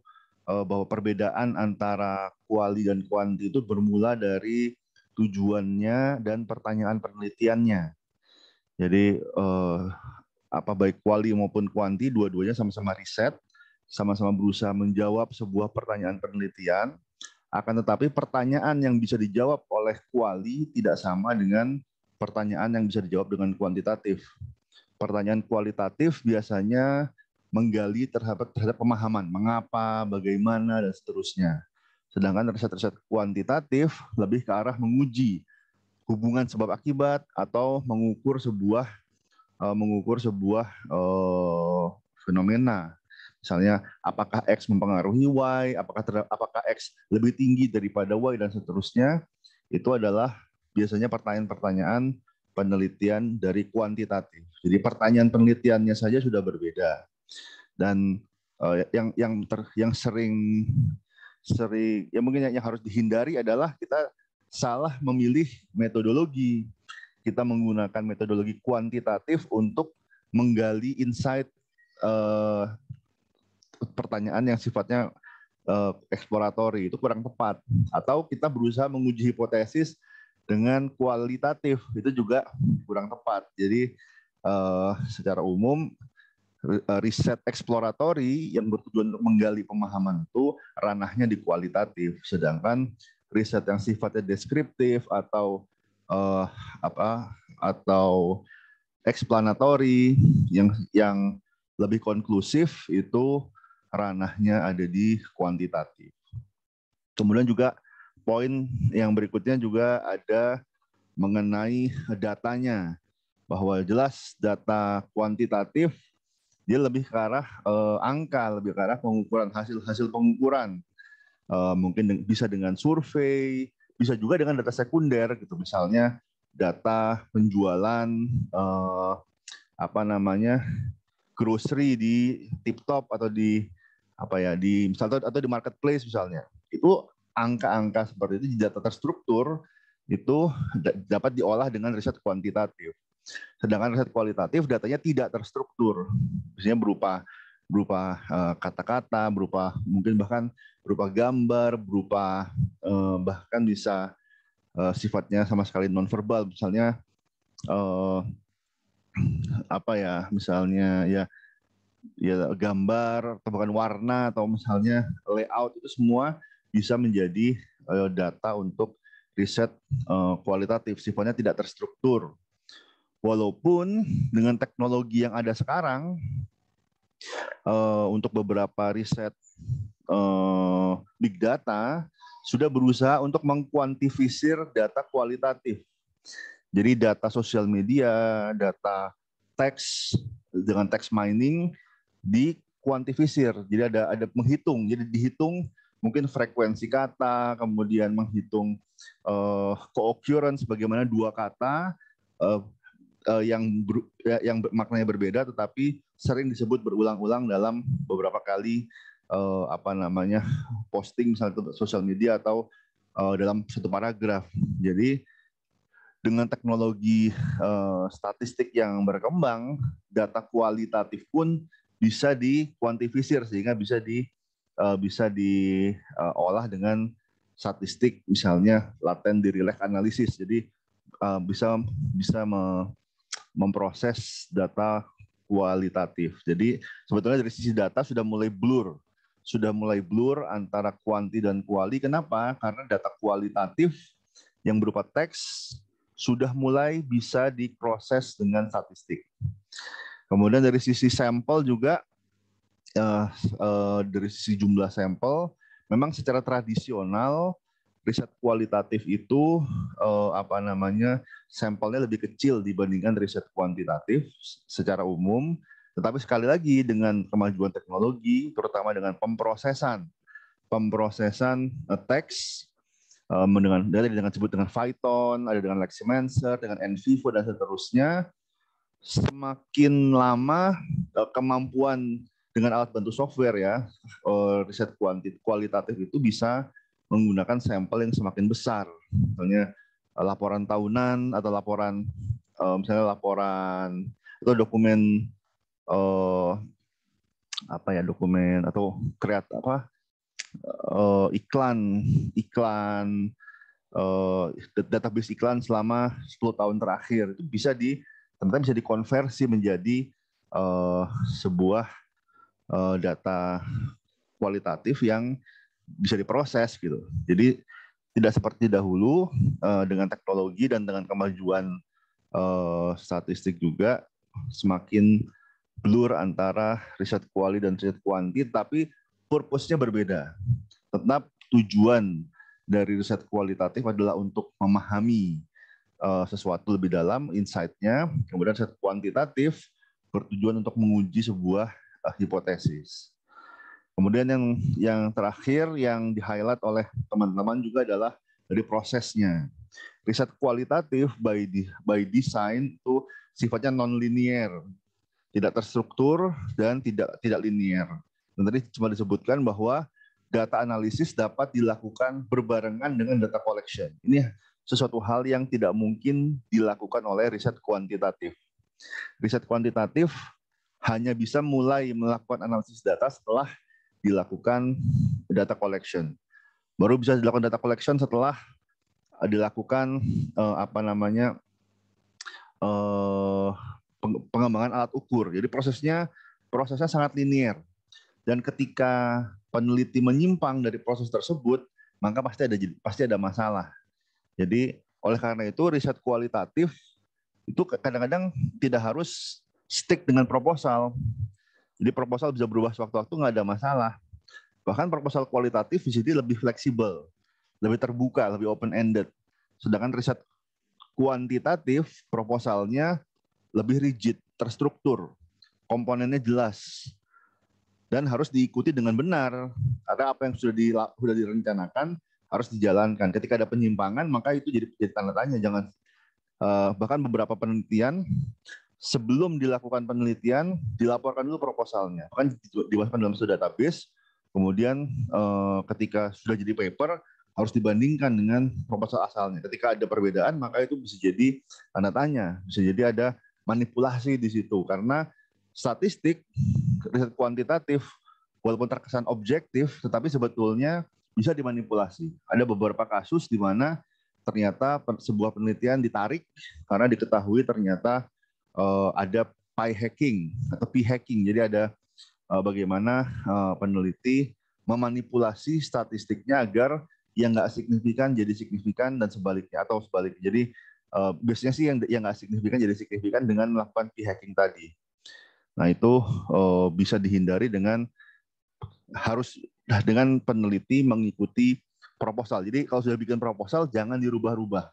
Eh, bahwa perbedaan antara kuali dan kuanti itu bermula dari tujuannya dan pertanyaan penelitiannya. Jadi uh, apa baik kuali maupun kuanti dua-duanya sama-sama riset, sama-sama berusaha menjawab sebuah pertanyaan penelitian. Akan tetapi pertanyaan yang bisa dijawab oleh kuali tidak sama dengan pertanyaan yang bisa dijawab dengan kuantitatif. Pertanyaan kualitatif biasanya menggali terhadap terhadap pemahaman mengapa, bagaimana dan seterusnya. Sedangkan riset-riset kuantitatif lebih ke arah menguji hubungan sebab akibat atau mengukur sebuah uh, mengukur sebuah uh, fenomena. Misalnya apakah X mempengaruhi Y, apakah terhadap, apakah X lebih tinggi daripada Y dan seterusnya. Itu adalah biasanya pertanyaan-pertanyaan penelitian dari kuantitatif. Jadi pertanyaan penelitiannya saja sudah berbeda. Dan uh, yang yang ter, yang sering sering ya yang mungkin yang harus dihindari adalah kita salah memilih metodologi. Kita menggunakan metodologi kuantitatif untuk menggali insight uh, pertanyaan yang sifatnya uh, eh, eksploratori itu kurang tepat atau kita berusaha menguji hipotesis dengan kualitatif itu juga kurang tepat. Jadi uh, secara umum Eh, riset eksploratori yang bertujuan untuk menggali pemahaman itu ranahnya di kualitatif, sedangkan riset yang sifatnya deskriptif atau uh, apa atau eksplanatori yang yang lebih konklusif itu ranahnya ada di kuantitatif. Kemudian juga poin yang berikutnya juga ada mengenai datanya bahwa jelas data kuantitatif dia lebih ke arah uh, angka, lebih ke arah pengukuran hasil-hasil pengukuran. Uh, mungkin de bisa dengan survei, bisa juga dengan data sekunder gitu, misalnya data penjualan uh, apa namanya grocery di tip top atau di apa ya di misalnya atau di marketplace misalnya itu angka-angka seperti itu data terstruktur itu dapat diolah dengan riset kuantitatif Sedangkan riset kualitatif datanya tidak terstruktur, misalnya berupa berupa eh, kata-kata, berupa mungkin bahkan berupa gambar, berupa eh, bahkan bisa eh, sifatnya sama sekali nonverbal, misalnya apa ya, misalnya ya ya gambar atau bahkan warna atau misalnya layout itu semua bisa menjadi data untuk riset kualitatif sifatnya tidak terstruktur Walaupun dengan teknologi yang ada sekarang, eh, untuk beberapa riset eh, big data sudah berusaha untuk mengkuantifisir data kualitatif. Jadi data sosial media, data teks dengan teks mining dikuantifisir. Jadi ada ada menghitung. Jadi dihitung mungkin frekuensi kata, kemudian menghitung uh, eh, co-occurrence bagaimana dua kata uh, uh, yang ber, ya, yang maknanya berbeda tetapi sering disebut berulang-ulang dalam beberapa kali uh, apa namanya posting misalnya ke sosial media atau uh, dalam satu paragraf. Jadi dengan teknologi uh, statistik yang berkembang, data kualitatif pun bisa dikuantifisir sehingga bisa di uh, bisa diolah uh, dengan statistik misalnya laten di relax analisis. Jadi uh, bisa bisa me, memproses data kualitatif. Jadi sebetulnya dari sisi data sudah mulai blur, sudah mulai blur antara kuanti dan kuali. Kenapa? Karena data kualitatif yang berupa teks sudah mulai bisa diproses dengan statistik. Kemudian dari sisi sampel juga eh, eh, dari sisi jumlah sampel, memang secara tradisional riset kualitatif itu eh, apa namanya sampelnya lebih kecil dibandingkan riset kuantitatif secara umum. Tetapi sekali lagi dengan kemajuan teknologi, terutama dengan pemprosesan, pemprosesan eh, teks eh, dengan dari dengan sebut dengan Python, ada dengan Leximancer, dengan NVivo dan seterusnya, semakin lama eh, kemampuan dengan alat bantu software ya eh, riset kualitatif itu bisa menggunakan sampel yang semakin besar. Misalnya eh, laporan tahunan atau laporan eh, misalnya laporan atau dokumen eh, apa ya dokumen atau kreat apa iklan iklan database iklan selama 10 tahun terakhir itu bisa di ternyata bisa dikonversi menjadi sebuah data kualitatif yang bisa diproses gitu. Jadi tidak seperti dahulu uh, dengan teknologi dan dengan kemajuan uh, statistik juga semakin blur antara riset kuali dan riset kuanti, tapi purpose-nya berbeda. Tetap tujuan dari riset kualitatif adalah untuk memahami uh, sesuatu lebih dalam, insight-nya. Kemudian riset kuantitatif bertujuan untuk menguji sebuah uh, hipotesis. Kemudian yang yang terakhir yang di highlight oleh teman-teman juga adalah dari prosesnya. Riset kualitatif by by design itu sifatnya non linier, tidak terstruktur dan tidak tidak linier. Dan tadi cuma disebutkan bahwa data analisis dapat dilakukan berbarengan dengan data collection. Ini sesuatu hal yang tidak mungkin dilakukan oleh riset kuantitatif. Riset kuantitatif hanya bisa mulai melakukan analisis data setelah dilakukan data collection. Baru bisa dilakukan data collection setelah dilakukan uh, apa namanya uh, pengembangan alat ukur. Jadi prosesnya prosesnya sangat linier. Dan ketika peneliti menyimpang dari proses tersebut, maka pasti ada pasti ada masalah. Jadi oleh karena itu riset kualitatif itu kadang-kadang tidak harus stick dengan proposal. Jadi proposal bisa berubah sewaktu-waktu nggak ada masalah. Bahkan proposal kualitatif di sini lebih fleksibel, lebih terbuka, lebih open ended. Sedangkan riset kuantitatif proposalnya lebih rigid, terstruktur, komponennya jelas dan harus diikuti dengan benar. Karena apa yang sudah di, sudah direncanakan harus dijalankan. Ketika ada penyimpangan maka itu jadi, jadi tanda tanya. Jangan eh, bahkan beberapa penelitian sebelum dilakukan penelitian dilaporkan dulu proposalnya kan dimasukkan dalam sudah database kemudian eh, ketika sudah jadi paper harus dibandingkan dengan proposal asalnya ketika ada perbedaan maka itu bisa jadi tanda tanya bisa jadi ada manipulasi di situ karena statistik riset kuantitatif walaupun terkesan objektif tetapi sebetulnya bisa dimanipulasi ada beberapa kasus di mana ternyata sebuah penelitian ditarik karena diketahui ternyata uh, ada pie hacking atau pie hacking. Jadi ada uh, bagaimana uh, peneliti memanipulasi statistiknya agar yang nggak signifikan jadi signifikan dan sebaliknya atau sebaliknya. Jadi uh, biasanya sih yang yang nggak signifikan jadi signifikan dengan melakukan pie hacking tadi. Nah itu uh, bisa dihindari dengan harus nah, dengan peneliti mengikuti proposal. Jadi kalau sudah bikin proposal jangan dirubah-rubah.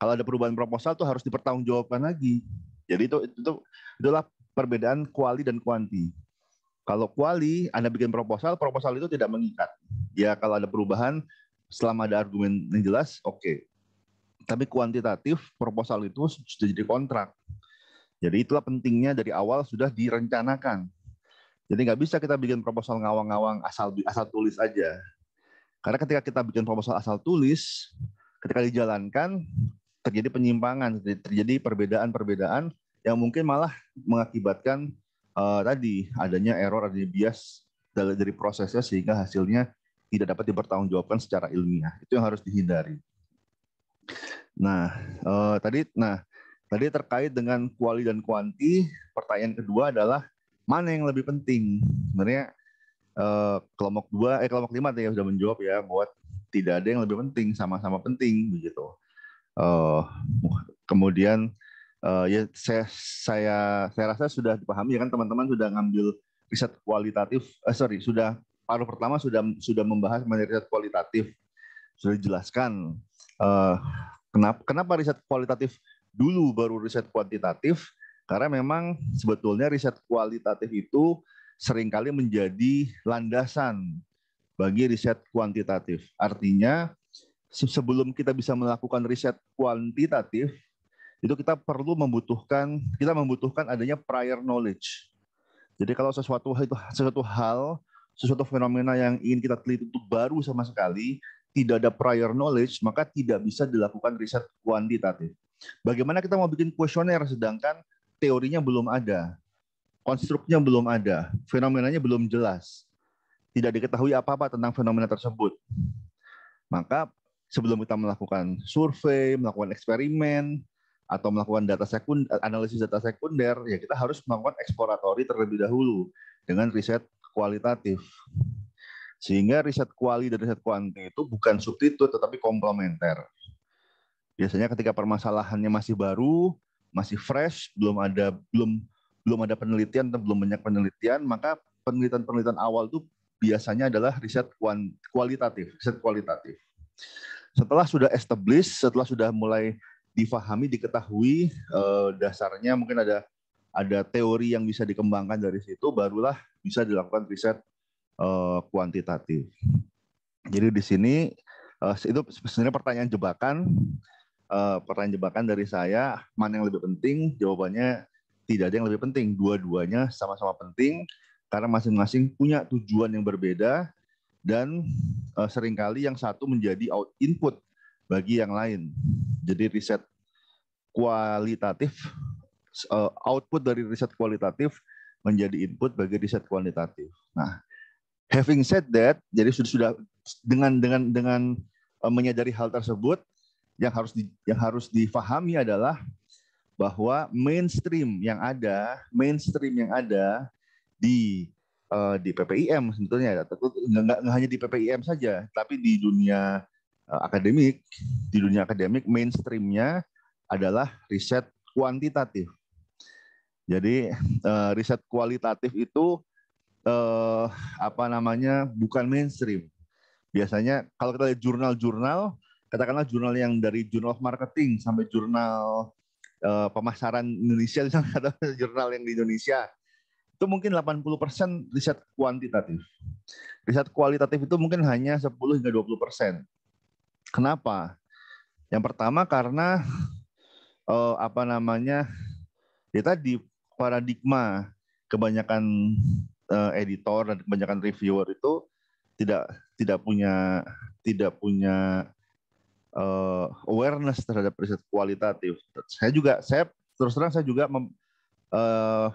Kalau ada perubahan proposal tuh harus dipertanggungjawabkan lagi jadi itu itu adalah perbedaan kuali dan kuanti. Kalau kuali Anda bikin proposal, proposal itu tidak mengikat. Ya kalau ada perubahan selama ada argumen yang jelas, oke. Okay. Tapi kuantitatif proposal itu sudah jadi kontrak. Jadi itulah pentingnya dari awal sudah direncanakan. Jadi nggak bisa kita bikin proposal ngawang-ngawang asal asal tulis aja. Karena ketika kita bikin proposal asal tulis, ketika dijalankan terjadi penyimpangan, terjadi perbedaan-perbedaan yang mungkin malah mengakibatkan uh, tadi adanya error, adanya bias dari, dari prosesnya sehingga hasilnya tidak dapat dipertanggungjawabkan secara ilmiah. Itu yang harus dihindari. Nah, uh, tadi nah tadi terkait dengan kuali dan kuanti, pertanyaan kedua adalah mana yang lebih penting? Sebenarnya uh, kelompok dua eh kelompok lima tadi sudah menjawab ya buat tidak ada yang lebih penting, sama-sama penting begitu. Uh, kemudian uh, ya saya saya saya rasa sudah dipahami ya kan teman-teman sudah ngambil riset kualitatif eh, sorry sudah paruh pertama sudah sudah membahas mengenai riset kualitatif sudah dijelaskan uh, eh, kenapa kenapa riset kualitatif dulu baru riset kuantitatif karena memang sebetulnya riset kualitatif itu seringkali menjadi landasan bagi riset kuantitatif. Artinya sebelum kita bisa melakukan riset kuantitatif itu kita perlu membutuhkan kita membutuhkan adanya prior knowledge. Jadi kalau sesuatu itu sesuatu hal, sesuatu fenomena yang ingin kita teliti itu baru sama sekali, tidak ada prior knowledge, maka tidak bisa dilakukan riset kuantitatif. Bagaimana kita mau bikin kuesioner sedangkan teorinya belum ada, konstruknya belum ada, fenomenanya belum jelas, tidak diketahui apa-apa tentang fenomena tersebut. Maka sebelum kita melakukan survei, melakukan eksperimen, atau melakukan data sekunder, analisis data sekunder ya kita harus melakukan eksploratori terlebih dahulu dengan riset kualitatif sehingga riset kuali dan riset kuanti itu bukan substitut tetapi komplementer biasanya ketika permasalahannya masih baru masih fresh belum ada belum belum ada penelitian atau belum banyak penelitian maka penelitian-penelitian awal itu biasanya adalah riset kualitatif riset kualitatif setelah sudah established setelah sudah mulai difahami, diketahui uh, dasarnya mungkin ada ada teori yang bisa dikembangkan dari situ barulah bisa dilakukan riset uh, kuantitatif. Jadi di sini uh, itu sebenarnya pertanyaan jebakan uh, pertanyaan jebakan dari saya mana yang lebih penting? Jawabannya tidak ada yang lebih penting. Dua-duanya sama-sama penting karena masing-masing punya tujuan yang berbeda dan seringkali yang satu menjadi out input bagi yang lain. Jadi riset kualitatif, eh, output dari riset kualitatif menjadi input bagi riset kualitatif. Nah, having said that, jadi sudah sudah dengan dengan dengan eh, menyadari hal tersebut, yang harus di, yang harus difahami adalah bahwa mainstream yang ada, mainstream yang ada di uh, di PPIM sebetulnya, nggak, nggak hanya di PPIM saja, tapi di dunia Eh, akademik, di dunia akademik mainstreamnya adalah riset kuantitatif. Jadi eh, riset kualitatif itu eh, apa namanya bukan mainstream. Biasanya kalau kita lihat jurnal-jurnal, katakanlah jurnal yang dari jurnal marketing sampai jurnal pemasaran Indonesia, ada jurnal yang di Indonesia, itu mungkin 80% riset kuantitatif. Riset kualitatif itu mungkin hanya 10 hingga 20%. Kenapa? Yang pertama karena eh, apa namanya? Ya tadi paradigma kebanyakan eh, editor dan kebanyakan reviewer itu tidak tidak punya tidak punya eh, awareness terhadap riset kualitatif. Saya juga saya terus terang saya juga mem, eh,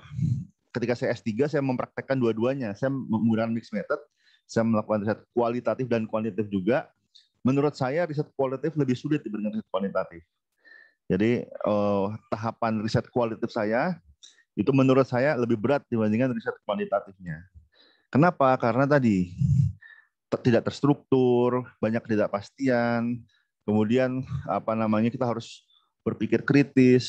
ketika saya S3 saya mempraktekkan dua-duanya. Saya menggunakan mixed method, saya melakukan riset kualitatif dan kuantitatif juga menurut saya riset kualitatif lebih sulit dibandingkan riset kuantitatif. Jadi eh, tahapan riset kualitatif saya itu menurut saya lebih berat dibandingkan riset kuantitatifnya. Kenapa? Karena tadi tidak terstruktur, banyak ketidakpastian, kemudian apa namanya kita harus berpikir kritis,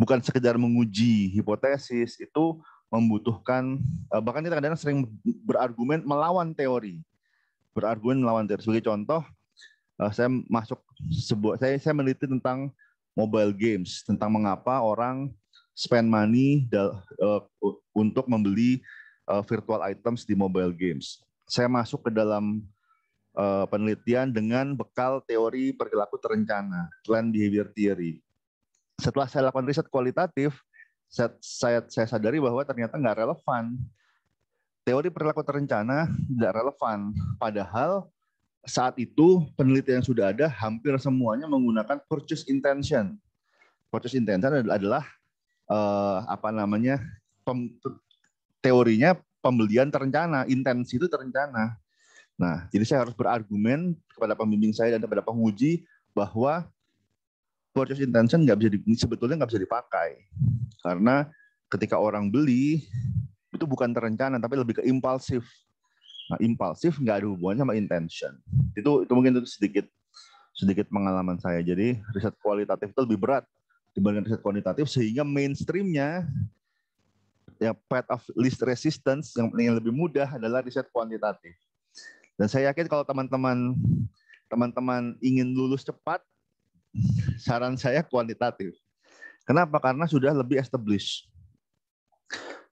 bukan sekedar menguji hipotesis, itu membutuhkan eh, bahkan kita kadang-kadang sering berargumen melawan teori berargumen melawan teror. Sebagai contoh, uh, saya masuk sebuah saya saya meneliti tentang mobile games, tentang mengapa orang spend money dal, uh, untuk membeli uh, virtual items di mobile games. Saya masuk ke dalam uh, penelitian dengan bekal teori perilaku terencana, plan behavior theory. Setelah saya lakukan riset kualitatif, saya, saya, saya sadari bahwa ternyata nggak relevan teori perilaku terencana tidak relevan. Padahal saat itu penelitian yang sudah ada hampir semuanya menggunakan purchase intention. Purchase intention adalah eh, apa namanya pem, teorinya pembelian terencana, intensi itu terencana. Nah, jadi saya harus berargumen kepada pembimbing saya dan kepada penguji bahwa purchase intention nggak bisa di, sebetulnya nggak bisa dipakai karena ketika orang beli itu bukan terencana tapi lebih ke impulsif. Nah, impulsif nggak ada hubungannya sama intention. Itu itu mungkin itu sedikit sedikit pengalaman saya. Jadi riset kualitatif itu lebih berat dibandingkan riset kuantitatif sehingga mainstreamnya ya path of least resistance yang, yang lebih mudah adalah riset kuantitatif. Dan saya yakin kalau teman-teman teman-teman ingin lulus cepat, saran saya kuantitatif. Kenapa? Karena sudah lebih established.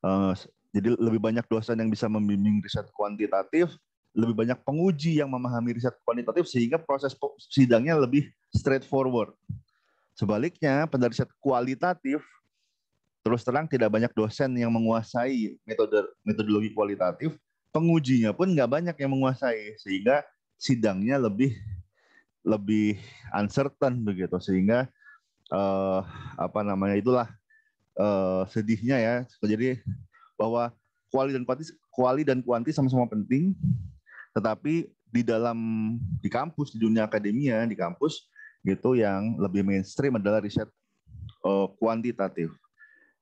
Eh, jadi lebih banyak dosen yang bisa membimbing riset kuantitatif, lebih banyak penguji yang memahami riset kuantitatif sehingga proses sidangnya lebih straightforward. Sebaliknya, pada riset kualitatif terus terang tidak banyak dosen yang menguasai metode metodologi kualitatif, pengujinya pun nggak banyak yang menguasai sehingga sidangnya lebih lebih uncertain begitu sehingga eh, apa namanya itulah eh, sedihnya ya jadi bahwa kuali dan kuanti kuali dan kuanti sama-sama penting, tetapi di dalam di kampus di dunia akademia di kampus gitu yang lebih mainstream adalah riset uh, kuantitatif.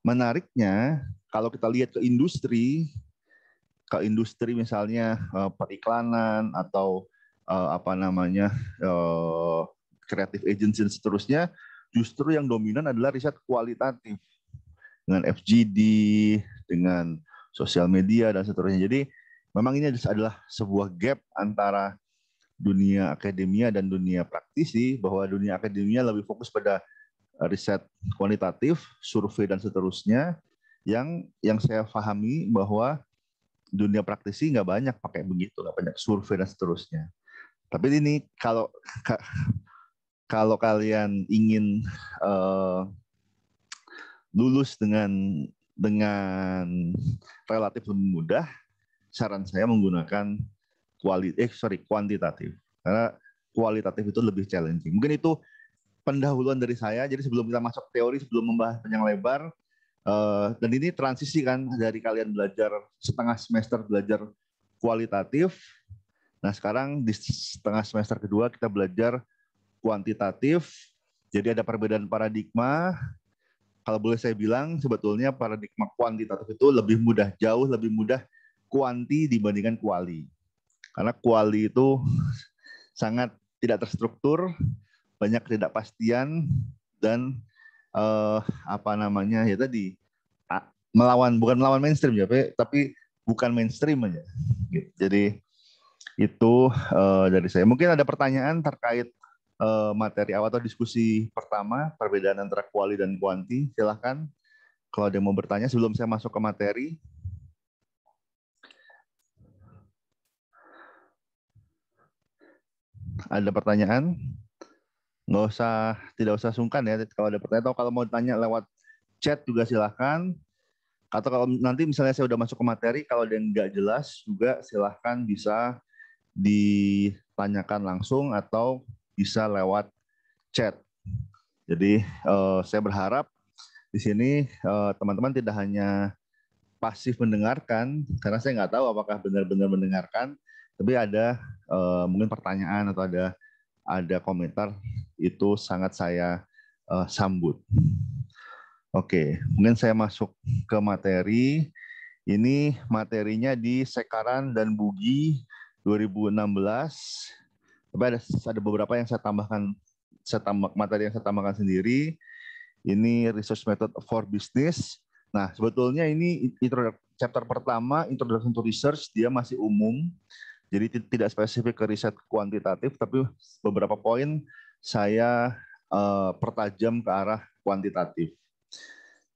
Menariknya kalau kita lihat ke industri ke industri misalnya uh, periklanan atau uh, apa namanya uh, agency dan seterusnya justru yang dominan adalah riset kualitatif dengan FGD, dengan sosial media dan seterusnya. Jadi memang ini adalah sebuah gap antara dunia akademia dan dunia praktisi bahwa dunia akademia lebih fokus pada eh, riset kualitatif, survei dan seterusnya yang yang saya pahami bahwa dunia praktisi nggak banyak pakai begitu, nggak banyak survei dan seterusnya. Tapi ini kalau kalau kalian ingin uh, lulus dengan dengan relatif lebih mudah, saran saya menggunakan kualit eh sorry kuantitatif karena kualitatif itu lebih challenging. Mungkin itu pendahuluan dari saya. Jadi sebelum kita masuk teori, sebelum membahas panjang lebar, uh, dan ini transisi kan dari kalian belajar setengah semester belajar kualitatif. Nah sekarang di setengah semester kedua kita belajar kuantitatif. Jadi ada perbedaan paradigma, kalau boleh saya bilang sebetulnya paradigma kuantitatif itu lebih mudah jauh lebih mudah kuanti dibandingkan kuali. Karena kuali itu sangat tidak terstruktur, banyak ketidakpastian dan eh, apa namanya ya tadi melawan bukan melawan mainstream ya, tapi bukan mainstream aja. Jadi itu eh, dari saya. Mungkin ada pertanyaan terkait uh, materi awal atau diskusi pertama perbedaan antara kuali dan kuanti. Silahkan kalau ada yang mau bertanya sebelum saya masuk ke materi. Ada pertanyaan? Nggak usah, tidak usah sungkan ya kalau ada pertanyaan. Atau kalau mau tanya lewat chat juga silahkan. Atau kalau nanti misalnya saya udah masuk ke materi, kalau ada yang nggak jelas juga silahkan bisa ditanyakan langsung atau bisa lewat chat. Jadi uh, saya berharap di sini teman eh, teman-teman tidak hanya pasif mendengarkan, karena saya nggak tahu apakah benar-benar mendengarkan, tapi ada uh, mungkin pertanyaan atau ada ada komentar itu sangat saya uh, sambut. Oke, mungkin saya masuk ke materi. Ini materinya di Sekaran dan Bugi 2016 tapi ada, ada beberapa yang saya tambahkan, saya tambah materi yang saya tambahkan sendiri. Ini research method for business. Nah, sebetulnya ini chapter pertama introduction to research dia masih umum. Jadi tidak spesifik ke riset kuantitatif, tapi beberapa poin saya uh, pertajam ke arah kuantitatif.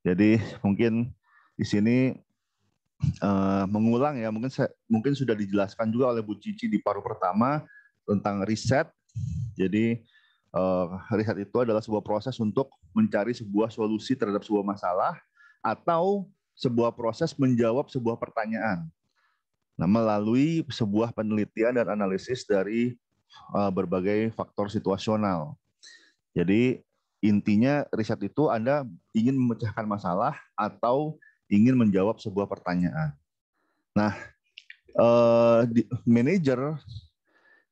Jadi mungkin di sini uh, mengulang ya, mungkin saya, mungkin sudah dijelaskan juga oleh Bu Cici di paruh pertama tentang riset. Jadi uh, riset itu adalah sebuah proses untuk mencari sebuah solusi terhadap sebuah masalah atau sebuah proses menjawab sebuah pertanyaan. Nah, melalui sebuah penelitian dan analisis dari uh, berbagai faktor situasional. Jadi intinya riset itu Anda ingin memecahkan masalah atau ingin menjawab sebuah pertanyaan. Nah, uh, eh, manajer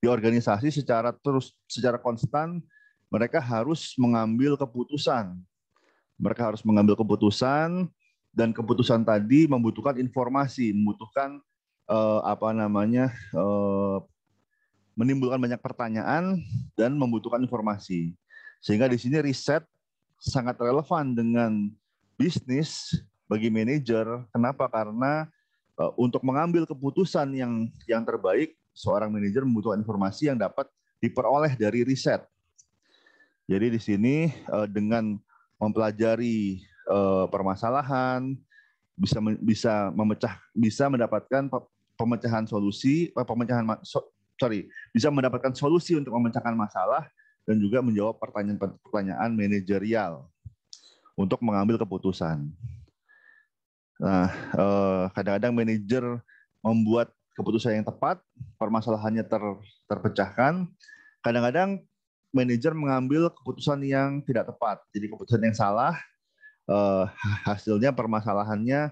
di organisasi secara terus secara konstan mereka harus mengambil keputusan. Mereka harus mengambil keputusan dan keputusan tadi membutuhkan informasi, membutuhkan eh, apa namanya eh, menimbulkan banyak pertanyaan dan membutuhkan informasi. Sehingga di sini riset sangat relevan dengan bisnis bagi manajer. Kenapa? Karena eh, untuk mengambil keputusan yang yang terbaik seorang manajer membutuhkan informasi yang dapat diperoleh dari riset. Jadi di sini eh, dengan mempelajari eh, permasalahan bisa bisa memecah bisa mendapatkan pemecahan solusi eh, pemecahan sorry bisa mendapatkan solusi untuk memecahkan masalah dan juga menjawab pertanyaan-pertanyaan manajerial untuk mengambil keputusan. Nah, kadang-kadang manajer membuat keputusan yang tepat, permasalahannya ter, terpecahkan. Kadang-kadang manajer mengambil keputusan yang tidak tepat, jadi keputusan yang salah, eh, hasilnya permasalahannya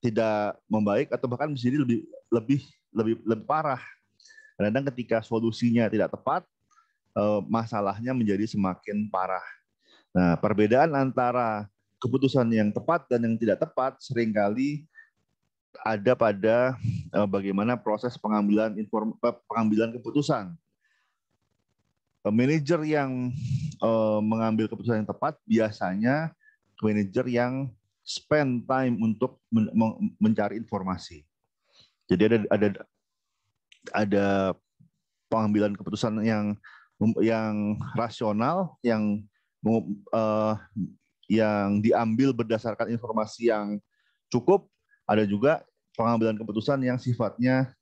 tidak membaik atau bahkan menjadi lebih lebih lebih lebih parah. Kadang-kadang ketika solusinya tidak tepat, eh, masalahnya menjadi semakin parah. Nah, perbedaan antara keputusan yang tepat dan yang tidak tepat seringkali ada pada eh, bagaimana proses pengambilan inform pengambilan keputusan. Eh, manajer yang eh, mengambil keputusan yang tepat biasanya manajer yang spend time untuk mencari informasi. Jadi ada ada ada pengambilan keputusan yang yang rasional yang yang diambil berdasarkan informasi yang cukup ada juga pengambilan keputusan yang sifatnya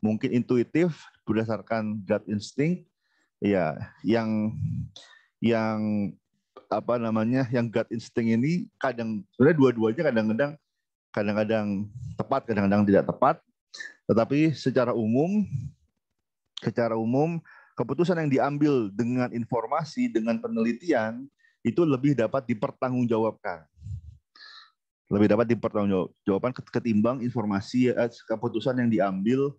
mungkin intuitif berdasarkan gut instinct ya yang yang apa namanya yang gut instinct ini kadang sebenarnya dua-duanya kadang-kadang kadang-kadang tepat kadang-kadang tidak tepat tetapi secara umum secara umum keputusan yang diambil dengan informasi dengan penelitian itu lebih dapat dipertanggungjawabkan lebih dapat dipertanggungjawabkan ketimbang informasi eh, keputusan yang diambil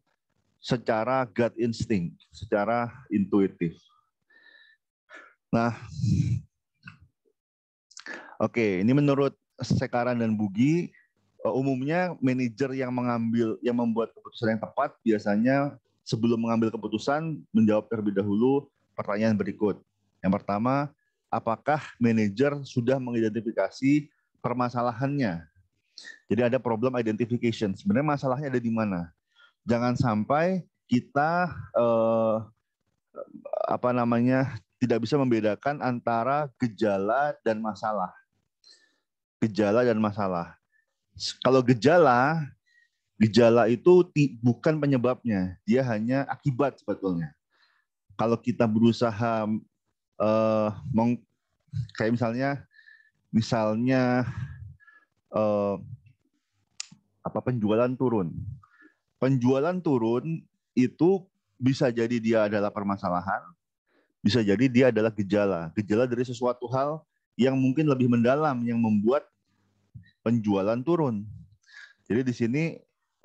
secara gut instinct, secara intuitif. Nah, oke, okay, ini menurut Sekaran dan Bugi, eh, umumnya manajer yang mengambil, yang membuat keputusan yang tepat biasanya sebelum mengambil keputusan menjawab terlebih dahulu pertanyaan berikut. Yang pertama, apakah manajer sudah mengidentifikasi permasalahannya. Jadi ada problem identification. Sebenarnya masalahnya ada di mana? Jangan sampai kita eh, apa namanya tidak bisa membedakan antara gejala dan masalah. Gejala dan masalah. Kalau gejala, gejala itu bukan penyebabnya, dia hanya akibat sebetulnya. Kalau kita berusaha eh, meng, kayak misalnya misalnya eh, apa penjualan turun. Penjualan turun itu bisa jadi dia adalah permasalahan, bisa jadi dia adalah gejala, gejala dari sesuatu hal yang mungkin lebih mendalam yang membuat penjualan turun. Jadi di sini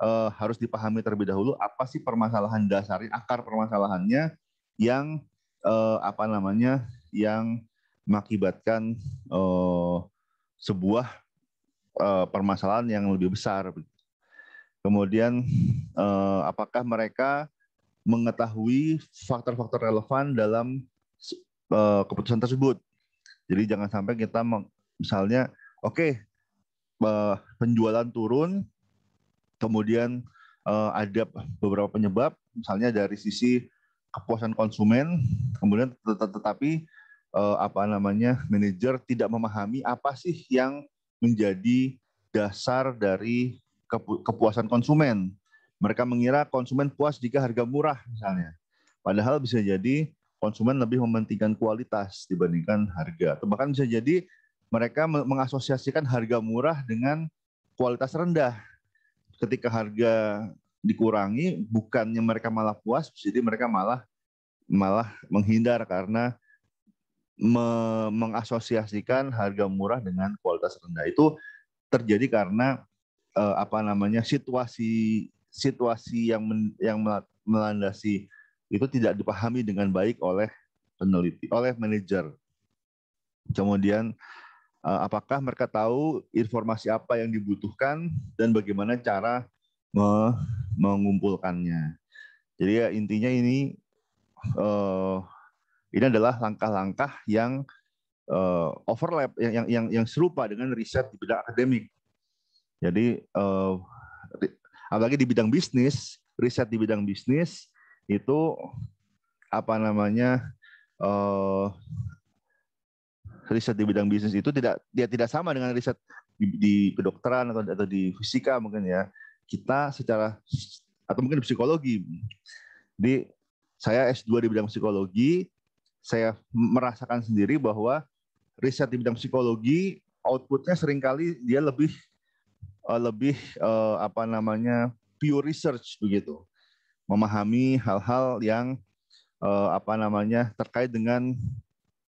eh, harus dipahami terlebih dahulu apa sih permasalahan dasarnya, akar permasalahannya yang eh, apa namanya yang mengakibatkan uh, sebuah uh, permasalahan yang lebih besar. Kemudian uh, apakah mereka mengetahui faktor-faktor relevan dalam uh, keputusan tersebut? Jadi jangan sampai kita misalnya oke okay, uh, penjualan turun, kemudian uh, ada beberapa penyebab, misalnya dari sisi kepuasan konsumen, kemudian tet tetapi uh, apa namanya manajer tidak memahami apa sih yang menjadi dasar dari kepu kepuasan konsumen. Mereka mengira konsumen puas jika harga murah misalnya. Padahal bisa jadi konsumen lebih mementingkan kualitas dibandingkan harga. Atau bahkan bisa jadi mereka mengasosiasikan harga murah dengan kualitas rendah. Ketika harga dikurangi, bukannya mereka malah puas, jadi mereka malah malah menghindar karena me mengasosiasikan harga murah dengan kualitas rendah itu terjadi karena eh, apa namanya situasi situasi yang men, yang melandasi itu tidak dipahami dengan baik oleh peneliti oleh manajer kemudian eh, apakah mereka tahu informasi apa yang dibutuhkan dan bagaimana cara me mengumpulkannya jadi ya intinya ini eh, ini adalah langkah-langkah yang uh, overlap, yang, yang, yang, yang serupa dengan riset di bidang akademik. Jadi, uh, apalagi di bidang bisnis, riset di bidang bisnis itu apa namanya uh, riset di bidang bisnis itu tidak dia tidak sama dengan riset di, di kedokteran atau atau di fisika mungkin ya kita secara atau mungkin di psikologi. Di saya S2 di bidang psikologi, saya merasakan sendiri bahwa riset di bidang psikologi outputnya seringkali dia lebih eh, lebih eh, apa namanya pure research begitu memahami hal-hal yang eh, apa namanya terkait dengan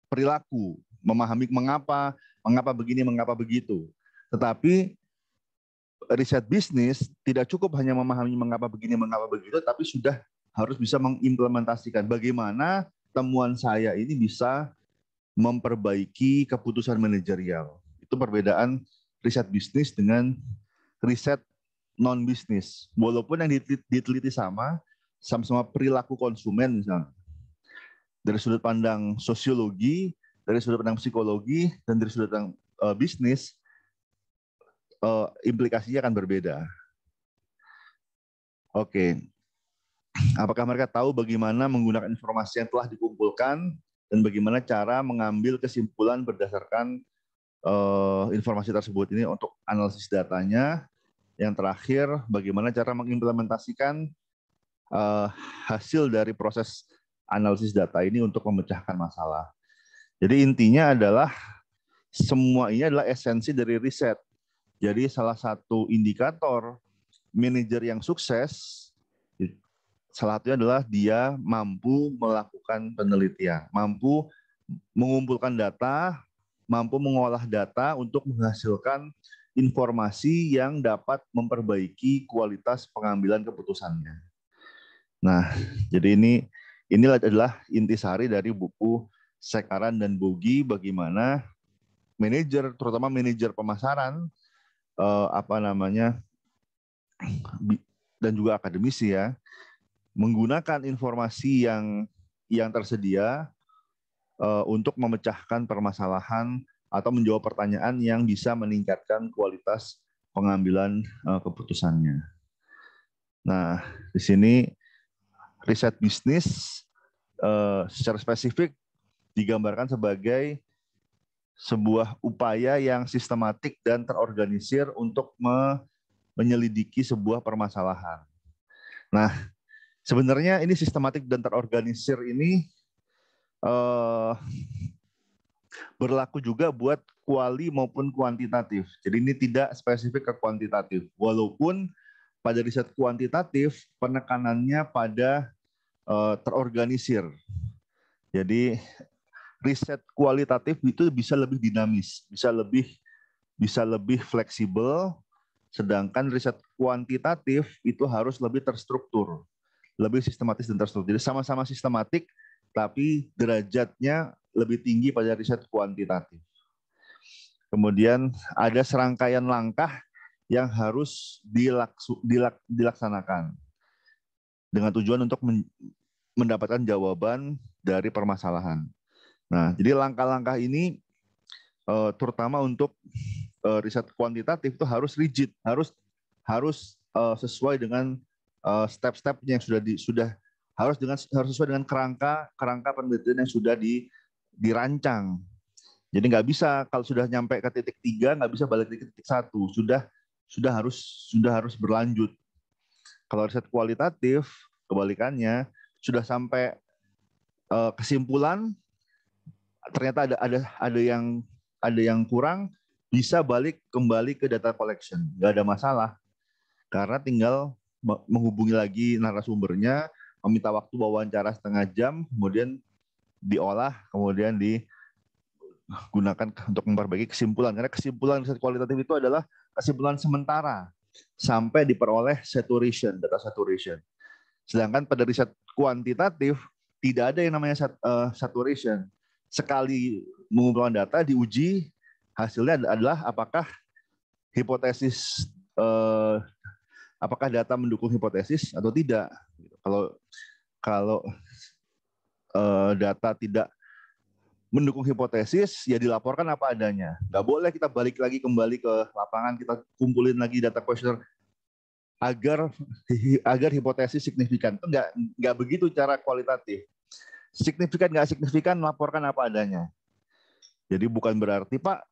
perilaku memahami mengapa mengapa begini mengapa begitu tetapi riset bisnis tidak cukup hanya memahami mengapa begini mengapa begitu tapi sudah harus bisa mengimplementasikan bagaimana temuan saya ini bisa memperbaiki keputusan manajerial. Itu perbedaan riset bisnis dengan riset non bisnis. Walaupun yang diteliti sama, sama-sama perilaku konsumen misalnya. Dari sudut pandang sosiologi, dari sudut pandang psikologi, dan dari sudut pandang uh, bisnis, uh, implikasinya akan berbeda. Oke, okay. Apakah mereka tahu bagaimana menggunakan informasi yang telah dikumpulkan dan bagaimana cara mengambil kesimpulan berdasarkan uh, informasi tersebut ini untuk analisis datanya. Yang terakhir, bagaimana cara mengimplementasikan uh, hasil dari proses analisis data ini untuk memecahkan masalah. Jadi intinya adalah semua ini adalah esensi dari riset. Jadi salah satu indikator manajer yang sukses salah satunya adalah dia mampu melakukan penelitian, mampu mengumpulkan data, mampu mengolah data untuk menghasilkan informasi yang dapat memperbaiki kualitas pengambilan keputusannya. Nah, jadi ini inilah adalah intisari dari buku Sekaran dan Bugi bagaimana manajer terutama manajer pemasaran eh, apa namanya dan juga akademisi ya menggunakan informasi yang yang tersedia uh, untuk memecahkan permasalahan atau menjawab pertanyaan yang bisa meningkatkan kualitas pengambilan uh, keputusannya. Nah, di sini riset bisnis uh, secara spesifik digambarkan sebagai sebuah upaya yang sistematik dan terorganisir untuk me menyelidiki sebuah permasalahan. Nah, Sebenarnya ini sistematik dan terorganisir ini uh, berlaku juga buat kuali maupun kuantitatif. Jadi ini tidak spesifik ke kuantitatif. Walaupun pada riset kuantitatif penekanannya pada uh, terorganisir. Jadi riset kualitatif itu bisa lebih dinamis, bisa lebih bisa lebih fleksibel, sedangkan riset kuantitatif itu harus lebih terstruktur lebih sistematis dan terstruktur. Jadi sama-sama sistematik, tapi derajatnya lebih tinggi pada riset kuantitatif. Kemudian ada serangkaian langkah yang harus dilaksu, dilak, dilaksanakan dengan tujuan untuk men, mendapatkan jawaban dari permasalahan. Nah, jadi langkah-langkah ini eh, terutama untuk eh, riset kuantitatif itu harus rigid, harus harus eh, sesuai dengan uh, eh, step-stepnya yang sudah di, sudah harus dengan harus sesuai dengan kerangka kerangka penelitian yang sudah di, dirancang. Jadi nggak bisa kalau sudah nyampe ke titik tiga nggak bisa balik ke titik satu sudah sudah harus sudah harus berlanjut. Kalau riset kualitatif kebalikannya sudah sampai uh, kesimpulan ternyata ada ada ada yang ada yang kurang bisa balik kembali ke data collection nggak ada masalah karena tinggal menghubungi lagi narasumbernya, meminta waktu wawancara setengah jam, kemudian diolah, kemudian digunakan untuk memperbaiki kesimpulan. Karena kesimpulan riset kualitatif itu adalah kesimpulan sementara sampai diperoleh saturation, data saturation. Sedangkan pada riset kuantitatif tidak ada yang namanya eh, saturation. Sekali mengumpulkan data diuji hasilnya adalah apakah hipotesis eh, apakah data mendukung hipotesis atau tidak. Kalau kalau eh, data tidak mendukung hipotesis ya dilaporkan apa adanya. Nggak boleh kita balik lagi kembali ke lapangan kita kumpulin lagi data kuesioner agar agar hipotesis signifikan. Itu nggak nggak begitu cara kualitatif. Signifikan nggak signifikan laporkan apa adanya. Jadi bukan berarti Pak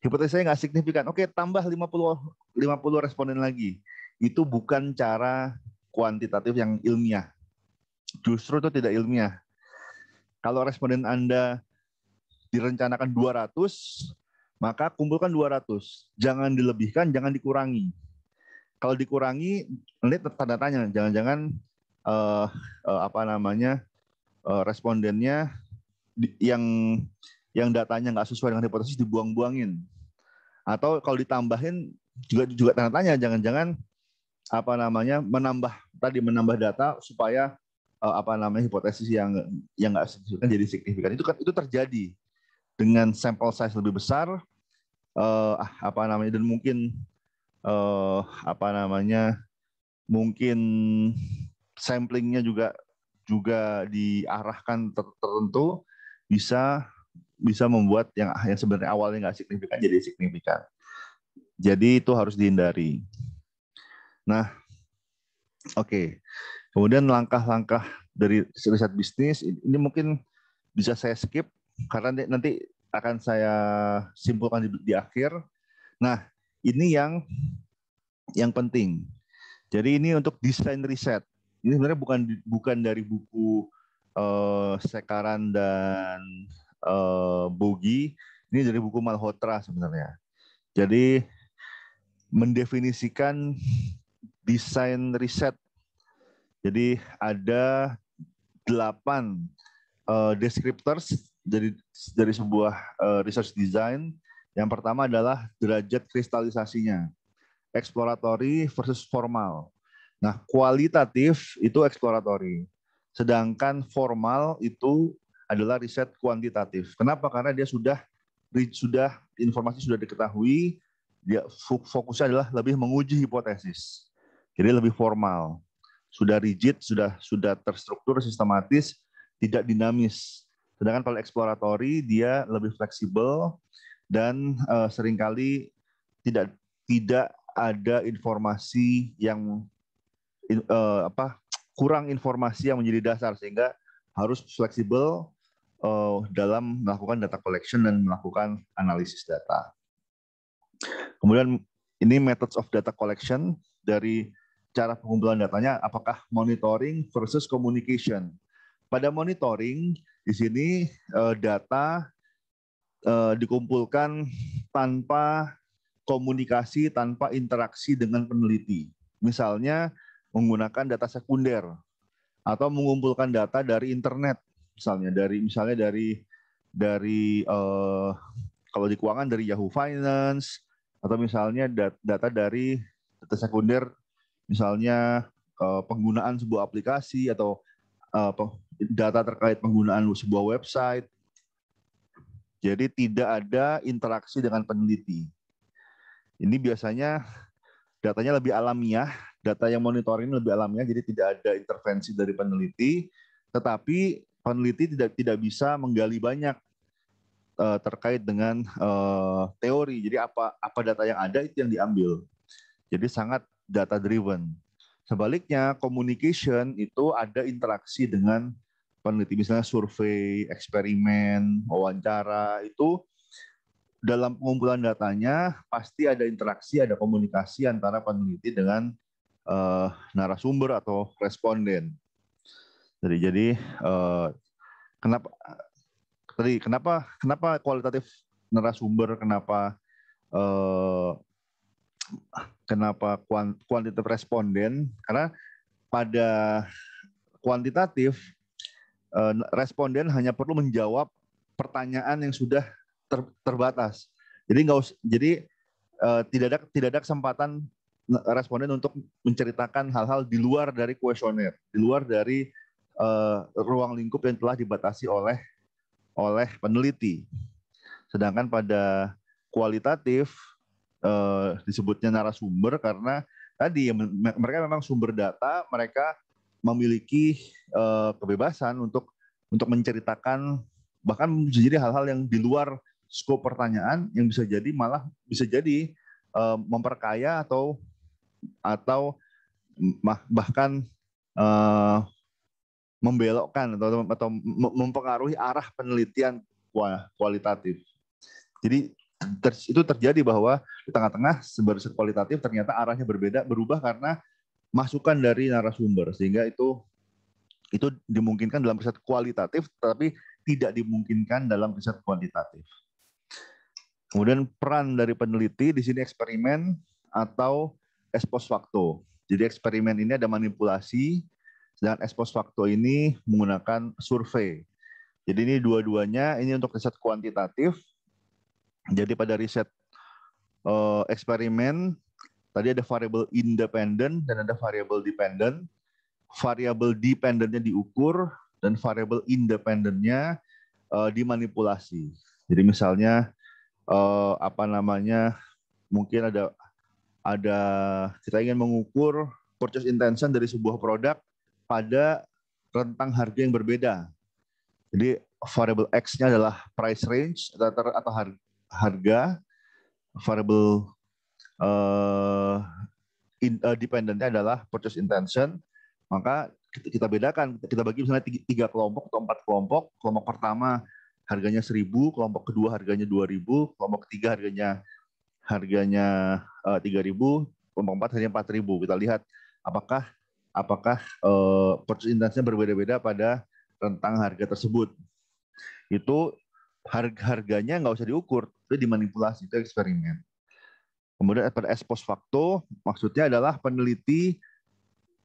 hipotesisnya saya nggak signifikan. Oke, tambah 50 50 responden lagi itu bukan cara kuantitatif yang ilmiah. Justru itu tidak ilmiah. Kalau responden Anda direncanakan 200, maka kumpulkan 200. Jangan dilebihkan, jangan dikurangi. Kalau dikurangi, nanti tanda tanya, jangan-jangan uh, uh, apa namanya uh, respondennya yang yang datanya nggak sesuai dengan hipotesis dibuang-buangin. Atau kalau ditambahin juga juga tanda tanya, jangan-jangan apa namanya menambah tadi menambah data supaya uh, apa namanya hipotesis yang yang nggak signifikan jadi signifikan itu kan itu terjadi dengan sampel size lebih besar uh, apa namanya dan mungkin uh, apa namanya mungkin samplingnya juga juga diarahkan tertentu bisa bisa membuat yang yang sebenarnya awalnya nggak signifikan jadi signifikan. Jadi itu harus dihindari. Nah, oke. Okay. Kemudian langkah-langkah dari riset bisnis ini mungkin bisa saya skip karena nanti akan saya simpulkan di, di akhir. Nah, ini yang yang penting. Jadi ini untuk desain riset. Ini sebenarnya bukan bukan dari buku uh, Sekaran dan uh, eh, Bogi. Ini dari buku Malhotra sebenarnya. Jadi mendefinisikan desain riset. Jadi ada delapan uh, descriptors dari dari sebuah uh, research design. Yang pertama adalah derajat kristalisasinya, exploratory versus formal. Nah, kualitatif itu eksploratory, sedangkan formal itu adalah riset kuantitatif. Kenapa? Karena dia sudah sudah informasi sudah diketahui, dia fokusnya adalah lebih menguji hipotesis. Jadi lebih formal, sudah rigid, sudah sudah terstruktur, sistematis, tidak dinamis. Sedangkan kalau eksploratori dia lebih fleksibel dan uh, seringkali tidak tidak ada informasi yang in, uh, apa kurang informasi yang menjadi dasar sehingga harus fleksibel uh, dalam melakukan data collection dan melakukan analisis data. Kemudian ini methods of data collection dari cara pengumpulan datanya apakah monitoring versus communication. Pada monitoring di sini eh, data eh, dikumpulkan tanpa komunikasi, tanpa interaksi dengan peneliti. Misalnya menggunakan data sekunder atau mengumpulkan data dari internet misalnya dari misalnya dari dari uh, kalau di keuangan dari Yahoo Finance atau misalnya data dari data sekunder misalnya uh, penggunaan sebuah aplikasi atau uh, data terkait penggunaan sebuah website. Jadi tidak ada interaksi dengan peneliti. Ini biasanya datanya lebih alamiah, data yang monitoring lebih alamiah, jadi tidak ada intervensi dari peneliti, tetapi peneliti tidak tidak bisa menggali banyak uh, terkait dengan uh, teori. Jadi apa apa data yang ada itu yang diambil. Jadi sangat data driven. Sebaliknya communication itu ada interaksi dengan peneliti misalnya survei, eksperimen, wawancara itu dalam pengumpulan datanya pasti ada interaksi, ada komunikasi antara peneliti dengan uh, narasumber atau responden. Jadi jadi uh, kenapa tadi kenapa kenapa kualitatif narasumber kenapa uh, kenapa kuantitatif responden karena pada kuantitatif eh, responden hanya perlu menjawab pertanyaan yang sudah ter, terbatas. Jadi nggak us, jadi eh, tidak ada tidak ada kesempatan responden untuk menceritakan hal-hal di luar dari kuesioner, di luar dari uh, ruang lingkup yang telah dibatasi oleh oleh peneliti. Sedangkan pada kualitatif uh, disebutnya narasumber karena tadi ya, mereka memang sumber data, mereka memiliki uh, kebebasan untuk untuk menceritakan bahkan bisa jadi hal-hal yang di luar skop pertanyaan yang bisa jadi malah bisa jadi uh, memperkaya atau atau bahkan uh, membelokkan atau atau mempengaruhi arah penelitian kualitatif. Jadi ter, itu terjadi bahwa di tengah-tengah sebaris kualitatif ternyata arahnya berbeda berubah karena masukan dari narasumber sehingga itu itu dimungkinkan dalam riset kualitatif tapi tidak dimungkinkan dalam riset kuantitatif. Kemudian peran dari peneliti di sini eksperimen atau ex post facto. Jadi eksperimen ini ada manipulasi, dan ex post facto ini menggunakan survei. Jadi ini dua-duanya ini untuk riset kuantitatif, jadi pada riset uh, eksperimen tadi ada variabel independen dan ada variabel dependen. Variabel dependennya diukur dan variabel independennya uh, eh, dimanipulasi. Jadi misalnya uh, apa namanya mungkin ada ada kita ingin mengukur purchase intention dari sebuah produk pada rentang harga yang berbeda. Jadi variable X-nya adalah price range atau, atau harga, harga variable uh, uh, dependentnya adalah purchase intention, maka kita bedakan, kita bagi misalnya tiga kelompok atau empat kelompok. Kelompok pertama harganya seribu kelompok kedua harganya dua ribu kelompok ketiga harganya harganya uh, eh, 3000, kelompok empat harganya ribu Kita lihat apakah apakah uh, purchase intention berbeda-beda pada rentang harga tersebut. Itu harga harganya nggak usah diukur, itu dimanipulasi, itu eksperimen. Kemudian pada ex post facto maksudnya adalah peneliti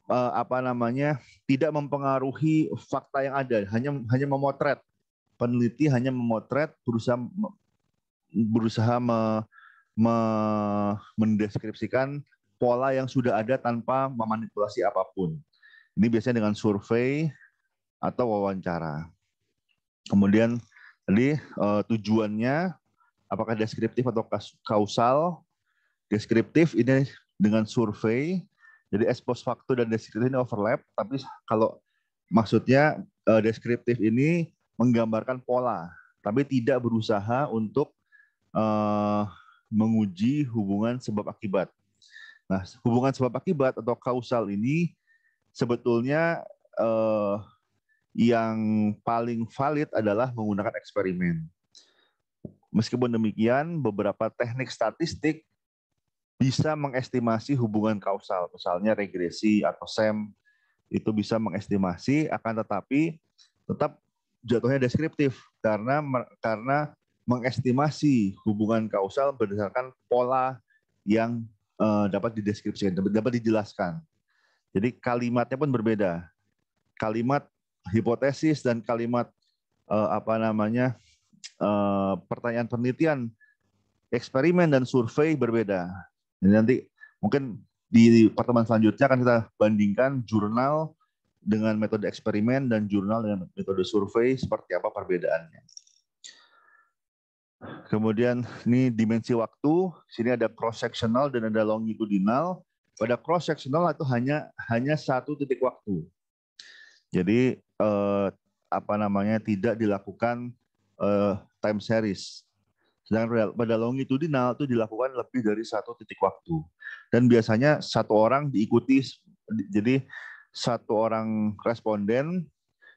eh, apa namanya tidak mempengaruhi fakta yang ada, hanya hanya memotret. Peneliti hanya memotret berusaha berusaha me, me, mendeskripsikan pola yang sudah ada tanpa memanipulasi apapun. Ini biasanya dengan survei atau wawancara. Kemudian jadi uh, tujuannya apakah deskriptif atau kausal? Deskriptif ini dengan survei, jadi ex post facto dan deskriptif ini overlap, tapi kalau maksudnya uh, deskriptif ini menggambarkan pola, tapi tidak berusaha untuk uh, menguji hubungan sebab akibat. Nah, hubungan sebab akibat atau kausal ini sebetulnya uh, yang paling valid adalah menggunakan eksperimen. Meskipun demikian, beberapa teknik statistik bisa mengestimasi hubungan kausal, misalnya regresi atau SEM itu bisa mengestimasi, akan tetapi tetap jatuhnya deskriptif karena karena mengestimasi hubungan kausal berdasarkan pola yang eh, dapat dideskripsikan, dapat dijelaskan. Jadi kalimatnya pun berbeda. Kalimat hipotesis dan kalimat eh, apa namanya eh, pertanyaan penelitian eksperimen dan survei berbeda. Jadi nanti mungkin di pertemuan selanjutnya akan kita bandingkan jurnal dengan metode eksperimen dan jurnal dengan metode survei seperti apa perbedaannya. Kemudian ini dimensi waktu, sini ada cross sectional dan ada longitudinal. Pada cross sectional itu hanya hanya satu titik waktu. Jadi eh, apa namanya tidak dilakukan eh, time series. Sedangkan pada longitudinal itu dilakukan lebih dari satu titik waktu. Dan biasanya satu orang diikuti, jadi satu orang responden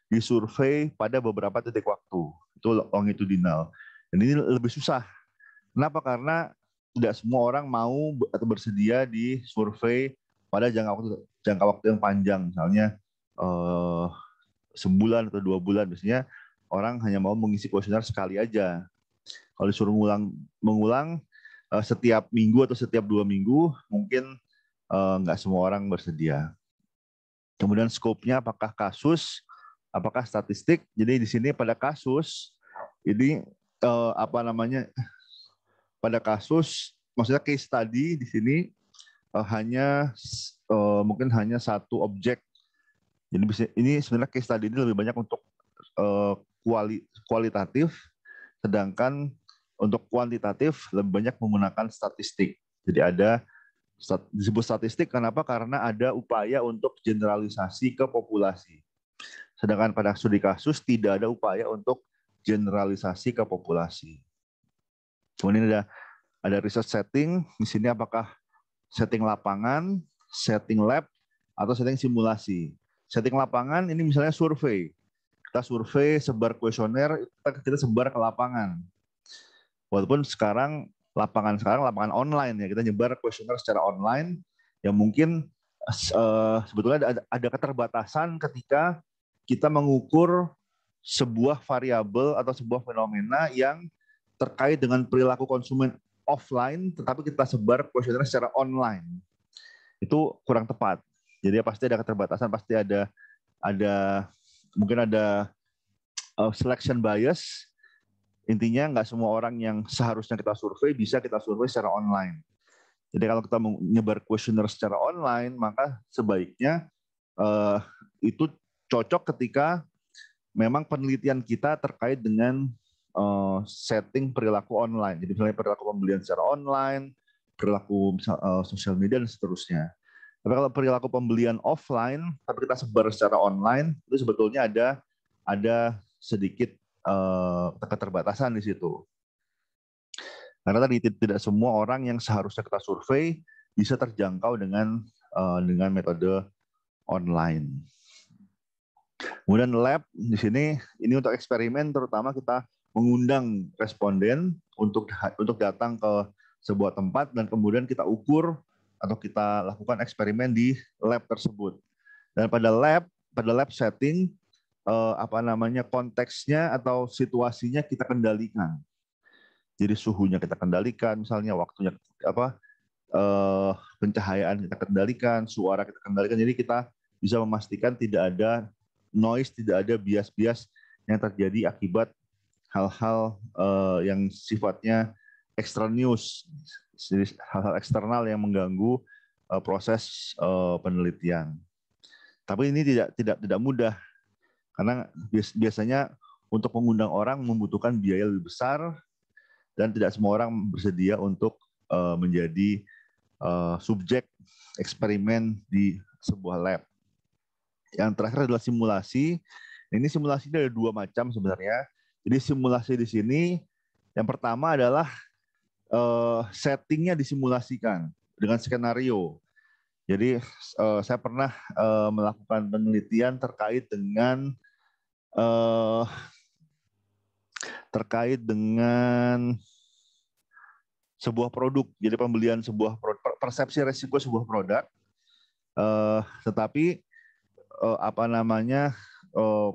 disurvei pada beberapa titik waktu. Itu longitudinal. Dan ini lebih susah. Kenapa? Karena tidak semua orang mau atau bersedia disurvei pada jangka waktu jangka waktu yang panjang, misalnya uh, sebulan atau dua bulan biasanya orang hanya mau mengisi kuesioner sekali aja kalau disuruh ngulang mengulang uh, setiap minggu atau setiap dua minggu mungkin uh, nggak semua orang bersedia kemudian skopnya apakah kasus apakah statistik jadi di sini pada kasus ini uh, apa namanya pada kasus maksudnya case study di sini uh, hanya uh, mungkin hanya satu objek jadi bisa ini sebenarnya case study ini lebih banyak untuk uh, kuali, kualitatif, sedangkan untuk kuantitatif lebih banyak menggunakan statistik. Jadi ada stat, disebut statistik kenapa? Karena ada upaya untuk generalisasi ke populasi. Sedangkan pada studi kasus tidak ada upaya untuk generalisasi ke populasi. Kemudian ada ada research setting, di sini apakah setting lapangan, setting lab, atau setting simulasi. Setting lapangan ini misalnya survei. Kita survei, sebar kuesioner, kita, kita sebar ke lapangan. Walaupun sekarang lapangan sekarang lapangan online ya, kita nyebar kuesioner secara online yang mungkin uh, sebetulnya ada, ada keterbatasan ketika kita mengukur sebuah variabel atau sebuah fenomena yang terkait dengan perilaku konsumen offline, tetapi kita sebar kuesioner secara online. Itu kurang tepat. Jadi ya pasti ada keterbatasan, pasti ada ada mungkin ada uh, selection bias. Intinya nggak semua orang yang seharusnya kita survei bisa kita survei secara online. Jadi kalau kita menyebar kuesioner secara online, maka sebaiknya uh, itu cocok ketika memang penelitian kita terkait dengan uh, setting perilaku online. Jadi misalnya perilaku pembelian secara online, perilaku uh, sosial media dan seterusnya. Tapi kalau perilaku pembelian offline, tapi kita sebar secara online, itu sebetulnya ada ada sedikit uh, keterbatasan di situ. Karena tadi tidak semua orang yang seharusnya kita survei bisa terjangkau dengan uh, dengan metode online. Kemudian lab di sini ini untuk eksperimen terutama kita mengundang responden untuk untuk datang ke sebuah tempat dan kemudian kita ukur atau kita lakukan eksperimen di lab tersebut. Dan pada lab, pada lab setting, eh, apa namanya konteksnya atau situasinya kita kendalikan. Jadi suhunya kita kendalikan, misalnya waktunya apa eh, pencahayaan kita kendalikan, suara kita kendalikan. Jadi kita bisa memastikan tidak ada noise, tidak ada bias-bias yang terjadi akibat hal-hal eh, yang sifatnya extraneous hal-hal eksternal yang mengganggu uh, proses uh, penelitian. Tapi ini tidak tidak tidak mudah karena biasanya untuk mengundang orang membutuhkan biaya lebih besar dan tidak semua orang bersedia untuk uh, menjadi uh, subjek eksperimen di sebuah lab. Yang terakhir adalah simulasi. Ini simulasi ada dua macam sebenarnya. Jadi simulasi di sini yang pertama adalah uh, settingnya disimulasikan dengan skenario. Jadi uh, saya pernah uh, melakukan penelitian terkait dengan uh, terkait dengan sebuah produk. Jadi pembelian sebuah persepsi resiko sebuah produk. Uh, tetapi uh, apa namanya uh,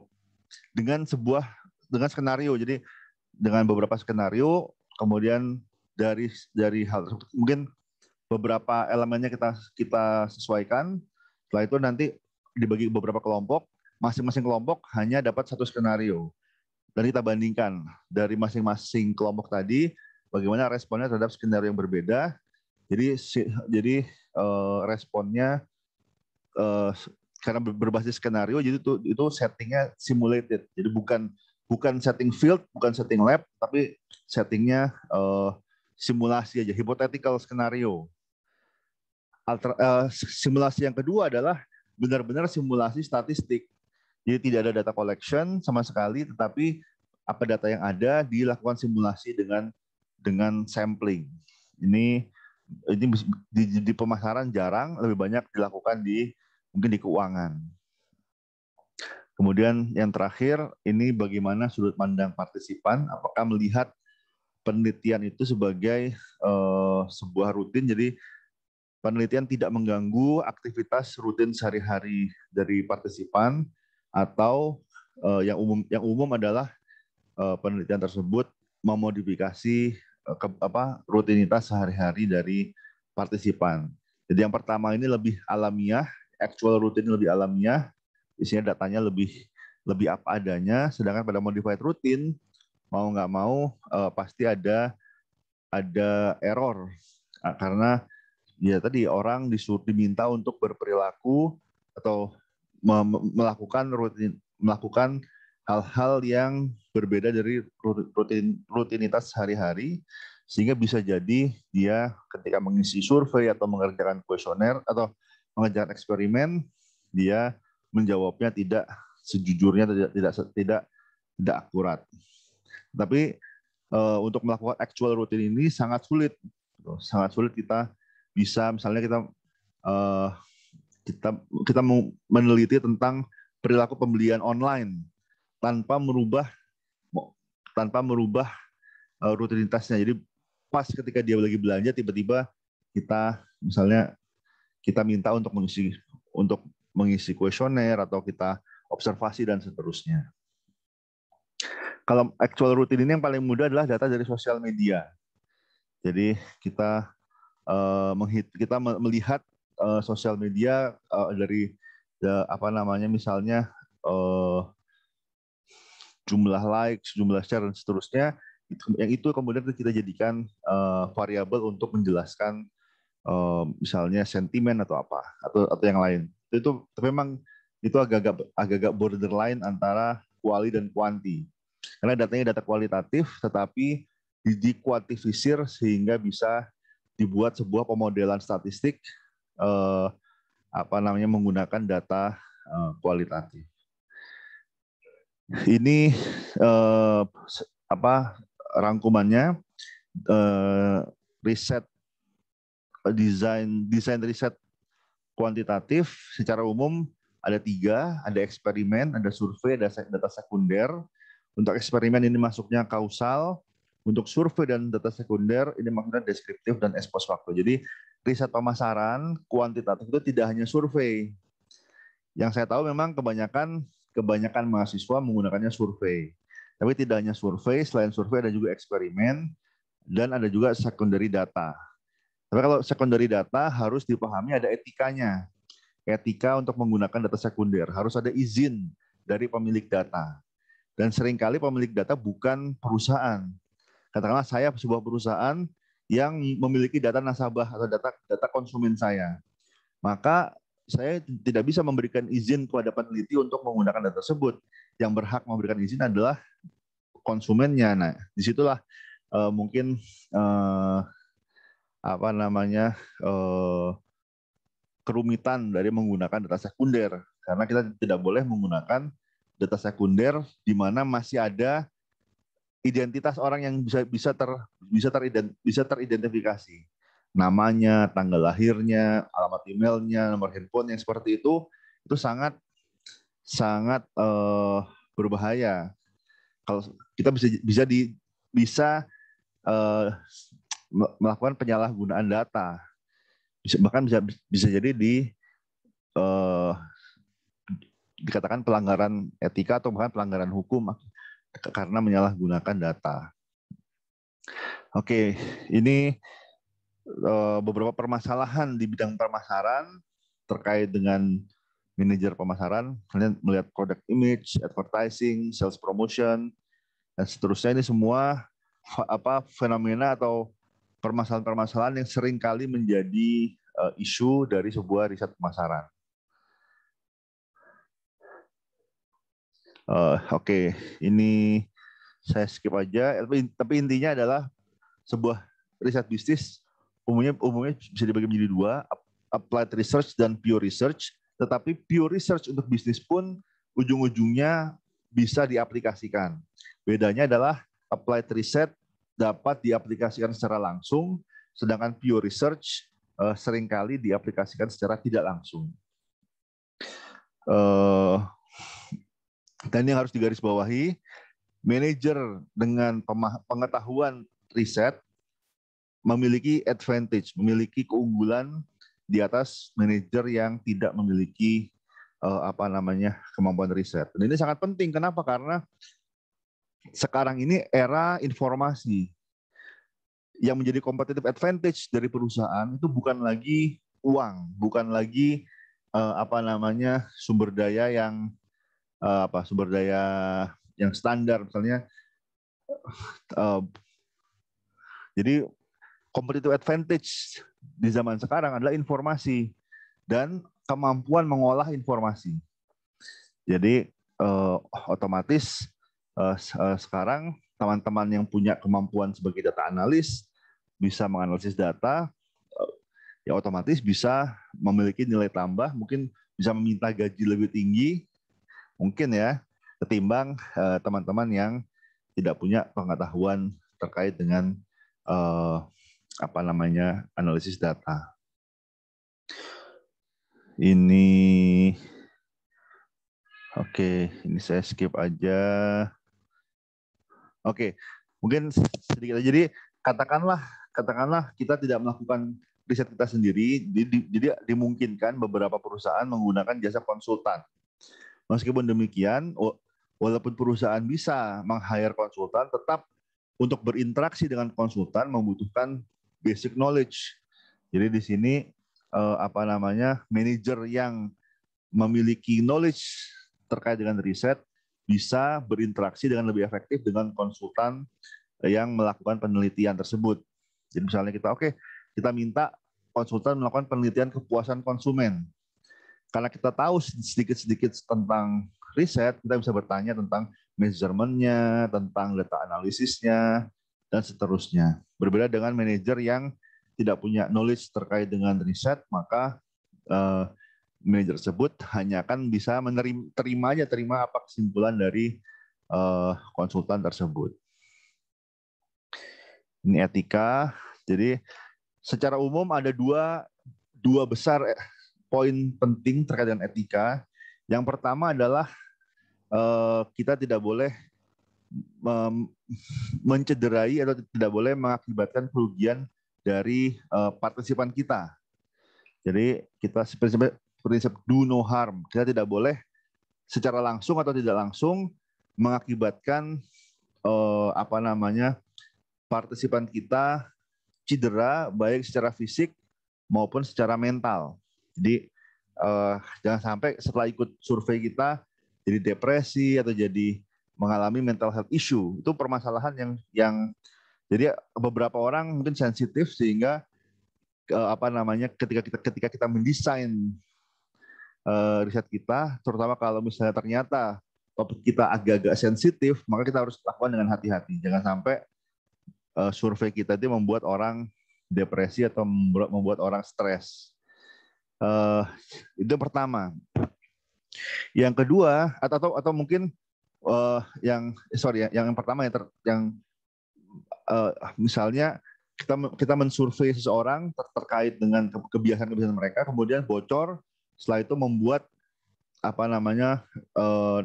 dengan sebuah dengan skenario. Jadi dengan beberapa skenario kemudian dari dari hal tersebut mungkin beberapa elemennya kita kita sesuaikan. Setelah itu nanti dibagi beberapa kelompok, masing-masing kelompok hanya dapat satu skenario. Dan kita bandingkan dari masing-masing kelompok tadi bagaimana responnya terhadap skenario yang berbeda. Jadi jadi uh, responnya uh, karena berbasis skenario jadi itu itu settingnya simulated. Jadi bukan bukan setting field, bukan setting lab, tapi settingnya uh, simulasi aja, hypothetical skenario. Alter, uh, simulasi yang kedua adalah benar-benar simulasi statistik. Jadi tidak ada data collection sama sekali, tetapi apa data yang ada dilakukan simulasi dengan dengan sampling. Ini ini di, di pemasaran jarang, lebih banyak dilakukan di mungkin di keuangan. Kemudian yang terakhir ini bagaimana sudut pandang partisipan, apakah melihat penelitian itu sebagai uh, sebuah rutin. Jadi penelitian tidak mengganggu aktivitas rutin sehari-hari dari partisipan atau uh, yang umum yang umum adalah uh, penelitian tersebut memodifikasi uh, ke, apa rutinitas sehari-hari dari partisipan. Jadi yang pertama ini lebih alamiah, actual rutin lebih alamiah, isinya datanya lebih lebih apa adanya, sedangkan pada modified rutin mau nggak mau uh, pasti ada ada error nah, karena ya tadi orang disuruh diminta untuk berperilaku atau melakukan rutin melakukan hal-hal yang berbeda dari rutin rutinitas sehari-hari sehingga bisa jadi dia ketika mengisi survei atau mengerjakan kuesioner atau mengerjakan eksperimen dia menjawabnya tidak sejujurnya tidak tidak tidak tidak akurat. Tapi uh, untuk melakukan actual rutin ini sangat sulit, sangat sulit kita bisa misalnya kita uh, kita kita meneliti tentang perilaku pembelian online tanpa merubah tanpa merubah uh, rutinitasnya. Jadi pas ketika dia lagi belanja tiba-tiba kita misalnya kita minta untuk mengisi untuk mengisi kuesioner atau kita observasi dan seterusnya kalau actual rutin ini yang paling mudah adalah data dari sosial media. Jadi kita uh, kita melihat uh, sosial media uh, dari ya, apa namanya misalnya uh, jumlah likes, jumlah share dan seterusnya. yang itu kemudian kita jadikan uh, variabel untuk menjelaskan uh, misalnya sentimen atau apa atau atau yang lain. Itu, tapi memang itu agak agak-agak borderline antara kuali dan kuanti karena datanya data kualitatif, tetapi dikuantifisir sehingga bisa dibuat sebuah pemodelan statistik eh, apa namanya menggunakan data eh, kualitatif. Ini eh, apa rangkumannya eh, riset desain desain riset kuantitatif secara umum ada tiga, ada eksperimen, ada survei, ada data sekunder, untuk eksperimen ini masuknya kausal, untuk survei dan data sekunder ini maksudnya deskriptif dan ekspos waktu. Jadi riset pemasaran kuantitatif itu tidak hanya survei. Yang saya tahu memang kebanyakan kebanyakan mahasiswa menggunakannya survei. Tapi tidak hanya survei, selain survei ada juga eksperimen dan ada juga secondary data. Tapi kalau secondary data harus dipahami ada etikanya. Etika untuk menggunakan data sekunder harus ada izin dari pemilik data. Dan seringkali pemilik data bukan perusahaan. Katakanlah saya sebuah perusahaan yang memiliki data nasabah atau data data konsumen saya. Maka saya tidak bisa memberikan izin kepada peneliti untuk menggunakan data tersebut. Yang berhak memberikan izin adalah konsumennya. Nah, disitulah uh, mungkin uh, apa namanya uh, kerumitan dari menggunakan data sekunder karena kita tidak boleh menggunakan data sekunder di mana masih ada identitas orang yang bisa bisa ter bisa terident, bisa teridentifikasi namanya, tanggal lahirnya, alamat emailnya, nomor handphone yang seperti itu itu sangat sangat uh, berbahaya. Kalau kita bisa bisa di bisa uh, melakukan penyalahgunaan data, bahkan bisa bisa jadi di uh, dikatakan pelanggaran etika atau bahkan pelanggaran hukum ah, karena menyalahgunakan data. Oke, ini eh, beberapa permasalahan di bidang pemasaran terkait dengan manajer pemasaran, kalian melihat product image, advertising, sales promotion, dan seterusnya ini semua apa fenomena atau permasalahan-permasalahan yang seringkali menjadi eh, isu dari sebuah riset pemasaran. Eh, oke ini saya skip aja tapi, tapi intinya adalah sebuah riset bisnis umumnya umumnya bisa dibagi menjadi dua applied research dan pure research tetapi pure research untuk bisnis pun ujung-ujungnya bisa diaplikasikan bedanya adalah applied research dapat diaplikasikan secara langsung sedangkan pure research uh, seringkali diaplikasikan secara tidak langsung uh, dan yang harus digarisbawahi, manajer dengan pengetahuan riset memiliki advantage, memiliki keunggulan di atas manajer yang tidak memiliki uh, apa namanya kemampuan riset. Dan ini sangat penting. Kenapa? Karena sekarang ini era informasi yang menjadi competitive advantage dari perusahaan itu bukan lagi uang, bukan lagi uh, apa namanya sumber daya yang uh, apa sumber daya yang standar misalnya uh, jadi competitive advantage di zaman sekarang adalah informasi dan kemampuan mengolah informasi. Jadi uh, otomatis uh, sekarang teman-teman yang punya kemampuan sebagai data analis bisa menganalisis data yang ya otomatis bisa memiliki nilai tambah, mungkin bisa meminta gaji lebih tinggi mungkin ya ketimbang eh, teman-teman uh, yang tidak punya pengetahuan terkait dengan uh, apa namanya analisis data. Ini oke, okay, ini saya skip aja. Oke, okay, mungkin sedikit aja. Jadi katakanlah katakanlah kita tidak melakukan riset kita sendiri, jadi dimungkinkan beberapa perusahaan menggunakan jasa konsultan Meskipun demikian, walaupun perusahaan bisa meng-hire konsultan, tetap untuk berinteraksi dengan konsultan membutuhkan basic knowledge. Jadi di sini eh, apa namanya manajer yang memiliki knowledge terkait dengan riset bisa berinteraksi dengan lebih efektif dengan konsultan yang melakukan penelitian tersebut. Jadi misalnya kita oke okay, kita minta konsultan melakukan penelitian kepuasan konsumen karena kita tahu sedikit-sedikit tentang riset, kita bisa bertanya tentang measurementnya, tentang data analisisnya, dan seterusnya. Berbeda dengan manajer yang tidak punya knowledge terkait dengan riset, maka uh, manajer tersebut hanya akan bisa menerima terima aja terima apa kesimpulan dari uh, konsultan tersebut. Ini etika. Jadi secara umum ada dua dua besar eh, poin penting terkait dengan etika. Yang pertama adalah eh, kita tidak boleh mencederai atau tidak boleh mengakibatkan kerugian dari eh, partisipan kita. Jadi kita prinsip, prinsip do no harm. Kita tidak boleh secara langsung atau tidak langsung mengakibatkan eh, apa namanya partisipan kita cedera baik secara fisik maupun secara mental. Jadi uh, jangan sampai setelah ikut survei kita jadi depresi atau jadi mengalami mental health issue. Itu permasalahan yang yang jadi beberapa orang mungkin sensitif sehingga uh, apa namanya ketika kita ketika kita mendesain uh, riset kita, terutama kalau misalnya ternyata topik kita agak-agak sensitif, maka kita harus lakukan dengan hati-hati. Jangan sampai uh, survei kita itu membuat orang depresi atau membuat orang stres. Uh, itu pertama. Yang kedua atau atau mungkin uh, yang sorry ya, yang pertama yang ter, yang uh, misalnya kita kita mensurvei seseorang ter, terkait dengan kebiasaan-kebiasaan mereka, kemudian bocor, setelah itu membuat apa namanya uh,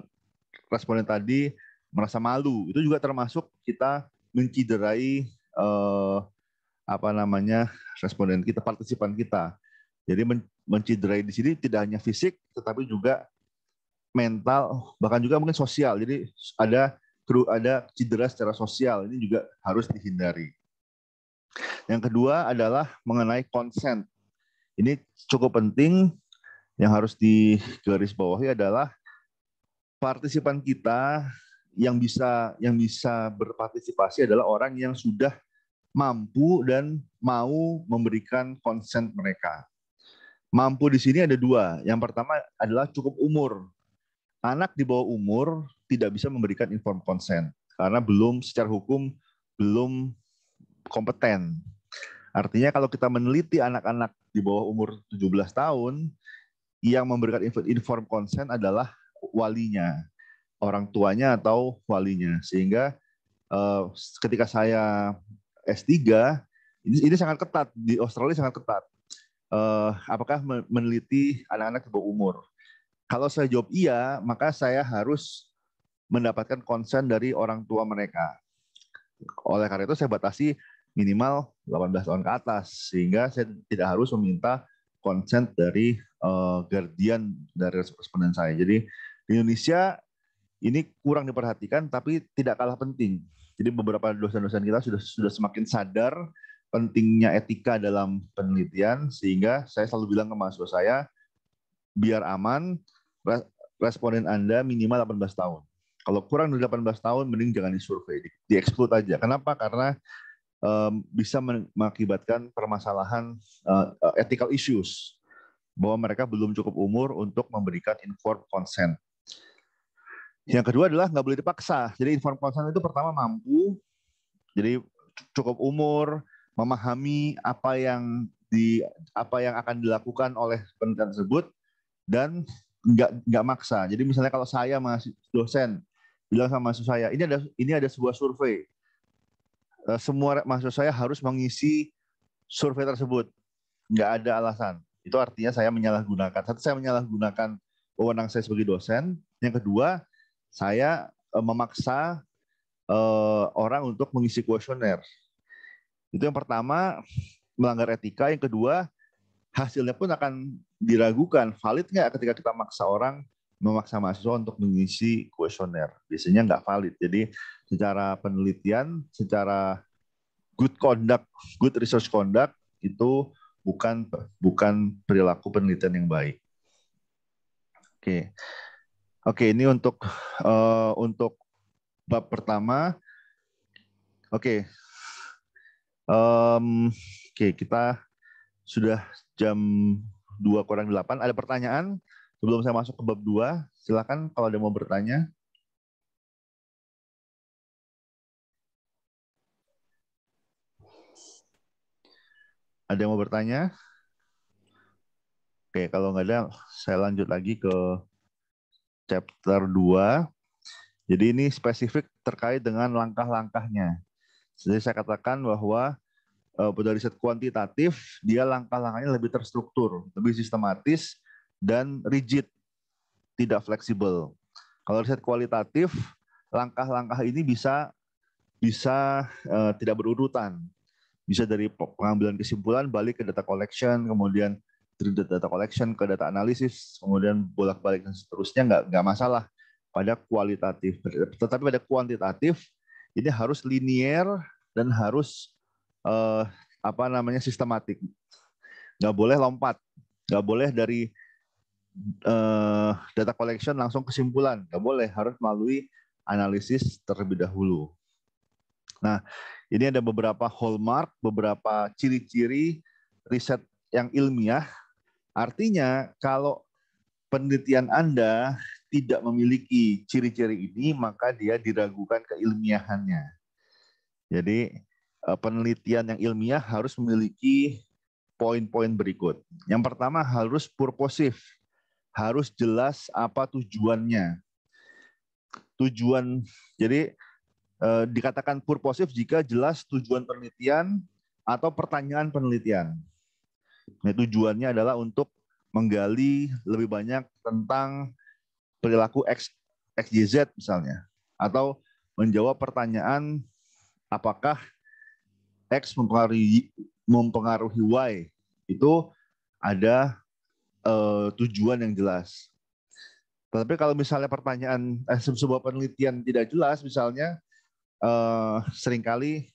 responden tadi merasa malu. Itu juga termasuk kita menciderai uh, apa namanya responden kita, partisipan kita. Jadi menciderai di sini tidak hanya fisik tetapi juga mental bahkan juga mungkin sosial. Jadi ada kru ada cedera secara sosial ini juga harus dihindari. Yang kedua adalah mengenai konsen. Ini cukup penting yang harus digarisbawahi adalah partisipan kita yang bisa yang bisa berpartisipasi adalah orang yang sudah mampu dan mau memberikan konsen mereka. Mampu di sini ada dua. Yang pertama adalah cukup umur. Anak di bawah umur tidak bisa memberikan inform consent karena belum secara hukum belum kompeten. Artinya kalau kita meneliti anak-anak di bawah umur 17 tahun yang memberikan inform consent adalah walinya, orang tuanya atau walinya. Sehingga eh, ketika saya S3 ini sangat ketat di Australia sangat ketat uh, apakah meneliti anak-anak di bawah umur. Kalau saya jawab iya, maka saya harus mendapatkan konsen dari orang tua mereka. Oleh karena itu saya batasi minimal 18 tahun ke atas sehingga saya tidak harus meminta konsen dari uh, guardian dari responden saya. Jadi di Indonesia ini kurang diperhatikan tapi tidak kalah penting. Jadi beberapa dosen-dosen kita sudah sudah semakin sadar pentingnya etika dalam penelitian sehingga saya selalu bilang ke mahasiswa saya biar aman responden Anda minimal 18 tahun. Kalau kurang dari 18 tahun mending jangan disurvei, di, di exclude aja. Kenapa? Karena um, bisa mengakibatkan permasalahan uh, ethical issues bahwa mereka belum cukup umur untuk memberikan informed consent. Yang kedua adalah nggak boleh dipaksa. Jadi informed consent itu pertama mampu, jadi cukup umur, memahami apa yang di apa yang akan dilakukan oleh penelitian tersebut dan nggak nggak maksa. Jadi misalnya kalau saya masih dosen bilang sama mahasiswa saya ini ada ini ada sebuah survei eh, semua mahasiswa saya harus mengisi survei tersebut nggak ada alasan itu artinya saya menyalahgunakan satu saya menyalahgunakan wewenang saya sebagai dosen yang kedua saya eh, memaksa eh, orang untuk mengisi kuesioner itu yang pertama melanggar etika, yang kedua hasilnya pun akan diragukan valid nggak ketika kita maksa orang memaksa mahasiswa untuk mengisi kuesioner biasanya nggak valid jadi secara penelitian secara good conduct good research conduct itu bukan bukan perilaku penelitian yang baik oke okay. oke okay, ini untuk uh, untuk bab pertama oke Um, Oke, okay, kita sudah jam 2 kurang 8. Ada pertanyaan sebelum saya masuk ke bab 2? Silakan kalau ada yang mau bertanya. Ada yang mau bertanya? Oke, kalau nggak ada, saya lanjut lagi ke chapter 2. Jadi ini spesifik terkait dengan langkah-langkahnya. Jadi saya katakan bahwa pada eh, riset kuantitatif dia langkah-langkahnya lebih terstruktur, lebih sistematis dan rigid, tidak fleksibel. Kalau riset kualitatif, langkah-langkah ini bisa bisa uh, tidak berurutan. Bisa dari pengambilan kesimpulan balik ke data collection, kemudian dari data collection ke data analisis, kemudian bolak-balik dan seterusnya nggak nggak masalah pada kualitatif. Tetapi pada kuantitatif ini harus linier dan harus uh, apa namanya sistematik. Nggak boleh lompat, nggak boleh dari uh, data collection langsung kesimpulan, nggak boleh harus melalui analisis terlebih dahulu. Nah, ini ada beberapa hallmark, beberapa ciri-ciri riset yang ilmiah. Artinya kalau penelitian Anda tidak memiliki ciri-ciri ini, maka dia diragukan keilmiahannya. Jadi eh, penelitian yang ilmiah harus memiliki poin-poin berikut. Yang pertama harus purposif, harus jelas apa tujuannya. Tujuan, jadi eh, dikatakan purposif jika jelas tujuan penelitian atau pertanyaan penelitian. Nah, tujuannya adalah untuk menggali lebih banyak tentang perilaku X, XYZ misalnya. Atau menjawab pertanyaan apakah X mempengaruhi, mempengaruhi Y. Itu ada uh, tujuan yang jelas. Tapi kalau misalnya pertanyaan eh, sebuah penelitian tidak jelas, misalnya uh, seringkali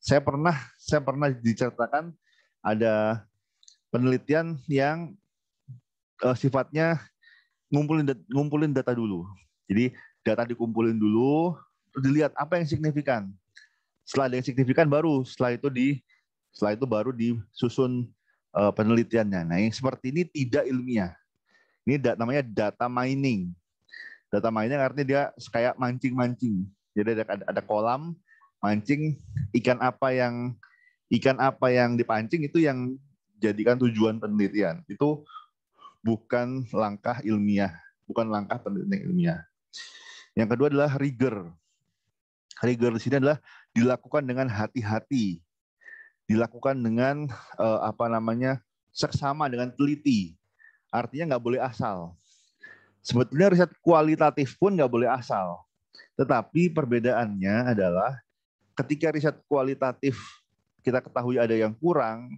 saya pernah saya pernah diceritakan ada penelitian yang uh, sifatnya ngumpulin ngumpulin data dulu. Jadi data dikumpulin dulu, dilihat apa yang signifikan. Setelah ada yang signifikan baru setelah itu di setelah itu baru disusun eh, penelitiannya. Nah, yang seperti ini tidak ilmiah. Ini namanya data mining. Data mining artinya dia kayak mancing-mancing. Jadi ada, ada kolam mancing ikan apa yang ikan apa yang dipancing itu yang jadikan tujuan penelitian. Itu bukan langkah ilmiah, bukan langkah penelitian ilmiah. Yang kedua adalah rigor. Rigor di sini adalah dilakukan dengan hati-hati, dilakukan dengan eh, apa namanya seksama dengan teliti. Artinya nggak boleh asal. Sebetulnya riset kualitatif pun nggak boleh asal. Tetapi perbedaannya adalah ketika riset kualitatif kita ketahui ada yang kurang,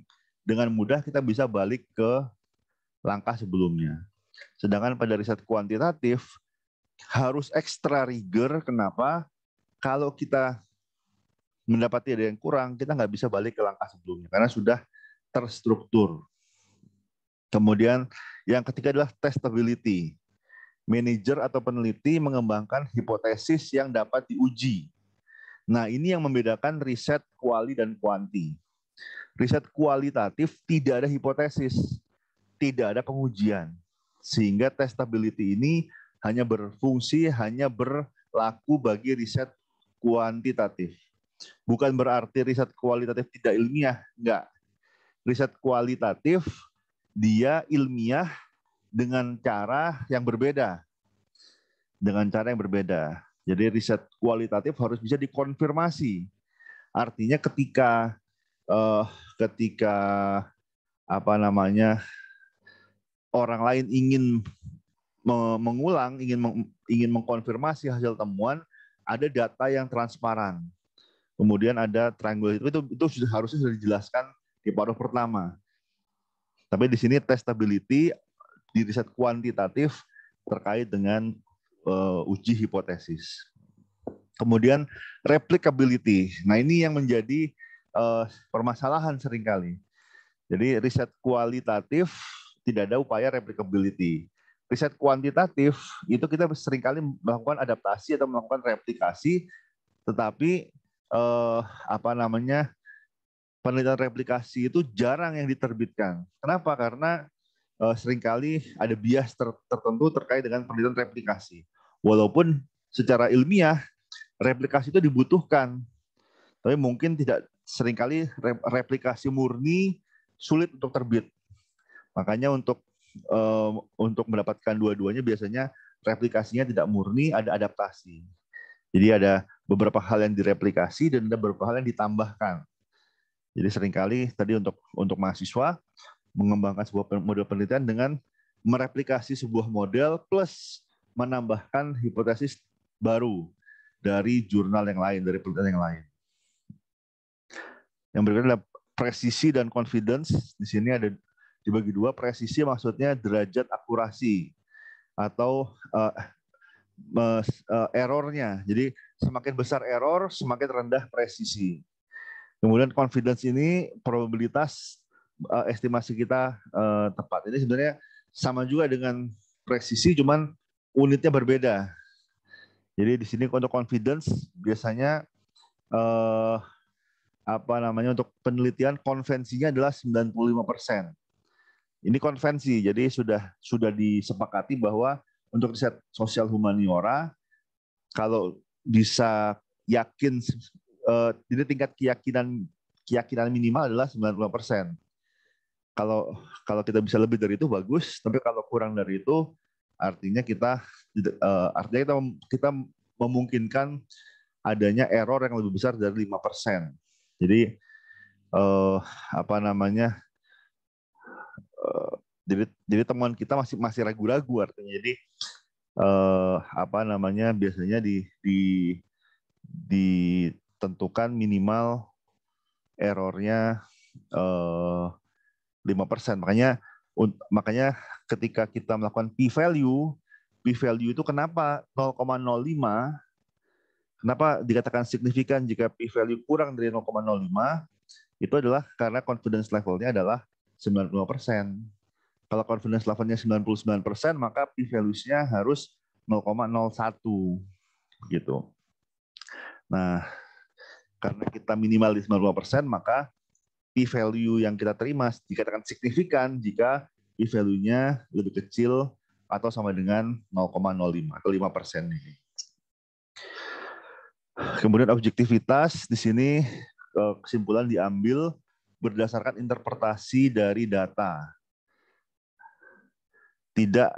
dengan mudah kita bisa balik ke langkah sebelumnya. Sedangkan pada riset kuantitatif harus ekstra rigor. Kenapa? Kalau kita mendapati ada yang kurang, kita nggak bisa balik ke langkah sebelumnya karena sudah terstruktur. Kemudian yang ketiga adalah testability. Manager atau peneliti mengembangkan hipotesis yang dapat diuji. Nah, ini yang membedakan riset kuali dan kuanti. Riset kualitatif tidak ada hipotesis, tidak ada pengujian. Sehingga testability ini hanya berfungsi, hanya berlaku bagi riset kuantitatif. Bukan berarti riset kualitatif tidak ilmiah, enggak. Riset kualitatif dia ilmiah dengan cara yang berbeda. Dengan cara yang berbeda. Jadi riset kualitatif harus bisa dikonfirmasi. Artinya ketika uh, ketika apa namanya orang lain ingin mengulang, ingin meng, ingin mengkonfirmasi hasil temuan, ada data yang transparan. Kemudian ada triangle itu, itu, itu sudah, harusnya sudah dijelaskan di paruh pertama. Tapi di sini testability di riset kuantitatif terkait dengan uh, uji hipotesis. Kemudian replicability. Nah ini yang menjadi uh, permasalahan seringkali. Jadi riset kualitatif tidak ada upaya replicability. Riset kuantitatif itu kita seringkali melakukan adaptasi atau melakukan replikasi, tetapi eh, apa namanya penelitian replikasi itu jarang yang diterbitkan. Kenapa? Karena eh, seringkali ada bias ter tertentu terkait dengan penelitian replikasi. Walaupun secara ilmiah replikasi itu dibutuhkan, tapi mungkin tidak seringkali replikasi murni sulit untuk terbit. Makanya untuk uh, untuk mendapatkan dua-duanya biasanya replikasinya tidak murni, ada adaptasi. Jadi ada beberapa hal yang direplikasi dan ada beberapa hal yang ditambahkan. Jadi seringkali tadi untuk untuk mahasiswa mengembangkan sebuah model penelitian dengan mereplikasi sebuah model plus menambahkan hipotesis baru dari jurnal yang lain, dari penelitian yang lain. Yang berikutnya adalah presisi dan confidence. Di sini ada dibagi dua presisi maksudnya derajat akurasi atau uh, errornya. Jadi semakin besar error, semakin rendah presisi. Kemudian confidence ini probabilitas uh, estimasi kita uh, tepat. Ini sebenarnya sama juga dengan presisi, cuman unitnya berbeda. Jadi di sini untuk confidence biasanya uh, apa namanya untuk penelitian konvensinya adalah 95 persen ini konvensi, jadi sudah sudah disepakati bahwa untuk riset sosial humaniora kalau bisa yakin ini eh, jadi tingkat keyakinan keyakinan minimal adalah 90%. Kalau kalau kita bisa lebih dari itu bagus, tapi kalau kurang dari itu artinya kita eh, artinya kita kita memungkinkan adanya error yang lebih besar dari 5%. Jadi eh, apa namanya? Eh, jadi jadi teman kita masih masih ragu-ragu artinya jadi uh, apa namanya biasanya di di ditentukan minimal errornya eh, lima uh, persen makanya makanya ketika kita melakukan p value p value itu kenapa 0,05 kenapa dikatakan signifikan jika p value kurang dari 0,05 itu adalah karena confidence levelnya adalah 95 Kalau confidence levelnya 99 maka p-value-nya harus 0,01 gitu. Nah, karena kita minimal di 90 maka p-value yang kita terima dikatakan signifikan jika p-value-nya lebih kecil atau sama dengan 0,05 atau 5 persen ini. Kemudian objektivitas di sini eh, kesimpulan diambil berdasarkan interpretasi dari data. Tidak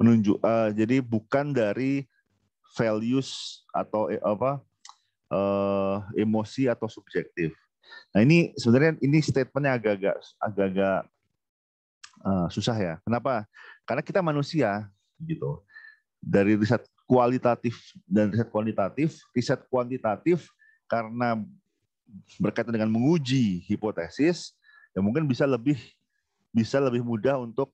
menunjuk uh, jadi bukan dari values atau eh, apa uh, emosi atau subjektif. Nah, ini sebenarnya ini statementnya agak-agak agak-agak uh, susah ya. Kenapa? Karena kita manusia gitu. Dari riset kualitatif dan riset kuantitatif, riset kuantitatif karena berkaitan dengan menguji hipotesis, ya mungkin bisa lebih bisa lebih mudah untuk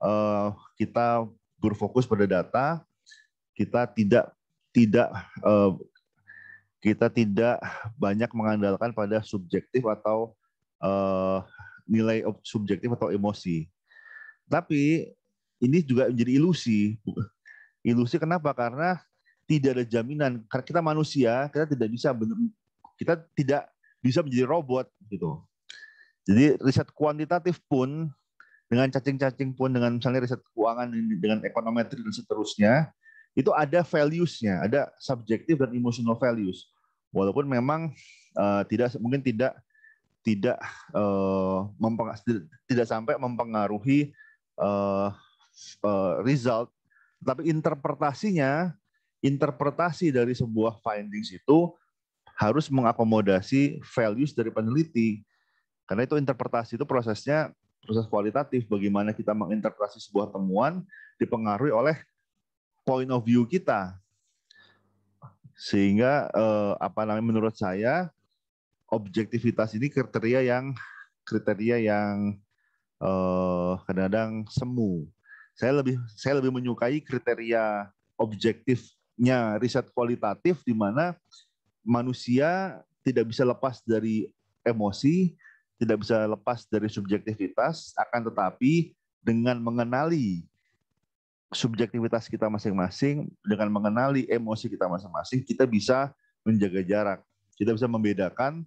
uh, kita berfokus pada data, kita tidak tidak uh, kita tidak banyak mengandalkan pada subjektif atau uh, nilai subjektif atau emosi. Tapi ini juga menjadi ilusi. Ilusi kenapa? Karena tidak ada jaminan. Karena kita manusia, kita tidak bisa kita tidak bisa menjadi robot gitu. Jadi riset kuantitatif pun dengan cacing-cacing pun dengan misalnya riset keuangan dengan ekonometri dan seterusnya itu ada values-nya, ada subjektif dan emotional values. Walaupun memang uh, tidak mungkin tidak tidak uh, tidak sampai mempengaruhi uh, uh, result, tapi interpretasinya interpretasi dari sebuah findings itu harus mengakomodasi values dari peneliti. Karena itu interpretasi itu prosesnya proses kualitatif bagaimana kita menginterpretasi sebuah temuan dipengaruhi oleh point of view kita. Sehingga eh, apa namanya menurut saya objektivitas ini kriteria yang kriteria yang eh, kadang-kadang semu. Saya lebih saya lebih menyukai kriteria objektifnya riset kualitatif di mana manusia tidak bisa lepas dari emosi, tidak bisa lepas dari subjektivitas, akan tetapi dengan mengenali subjektivitas kita masing-masing, dengan mengenali emosi kita masing-masing, kita bisa menjaga jarak. Kita bisa membedakan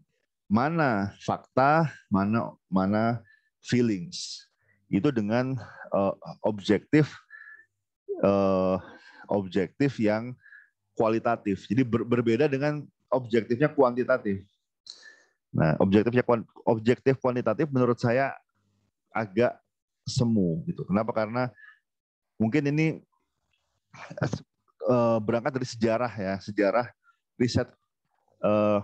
mana fakta, mana mana feelings. Itu dengan uh, objektif uh, objektif yang kualitatif. Jadi ber, berbeda dengan objektifnya kuantitatif. Nah, objektifnya objektif kuantitatif menurut saya agak semu gitu. Kenapa? Karena mungkin ini eh, berangkat dari sejarah ya, sejarah riset eh,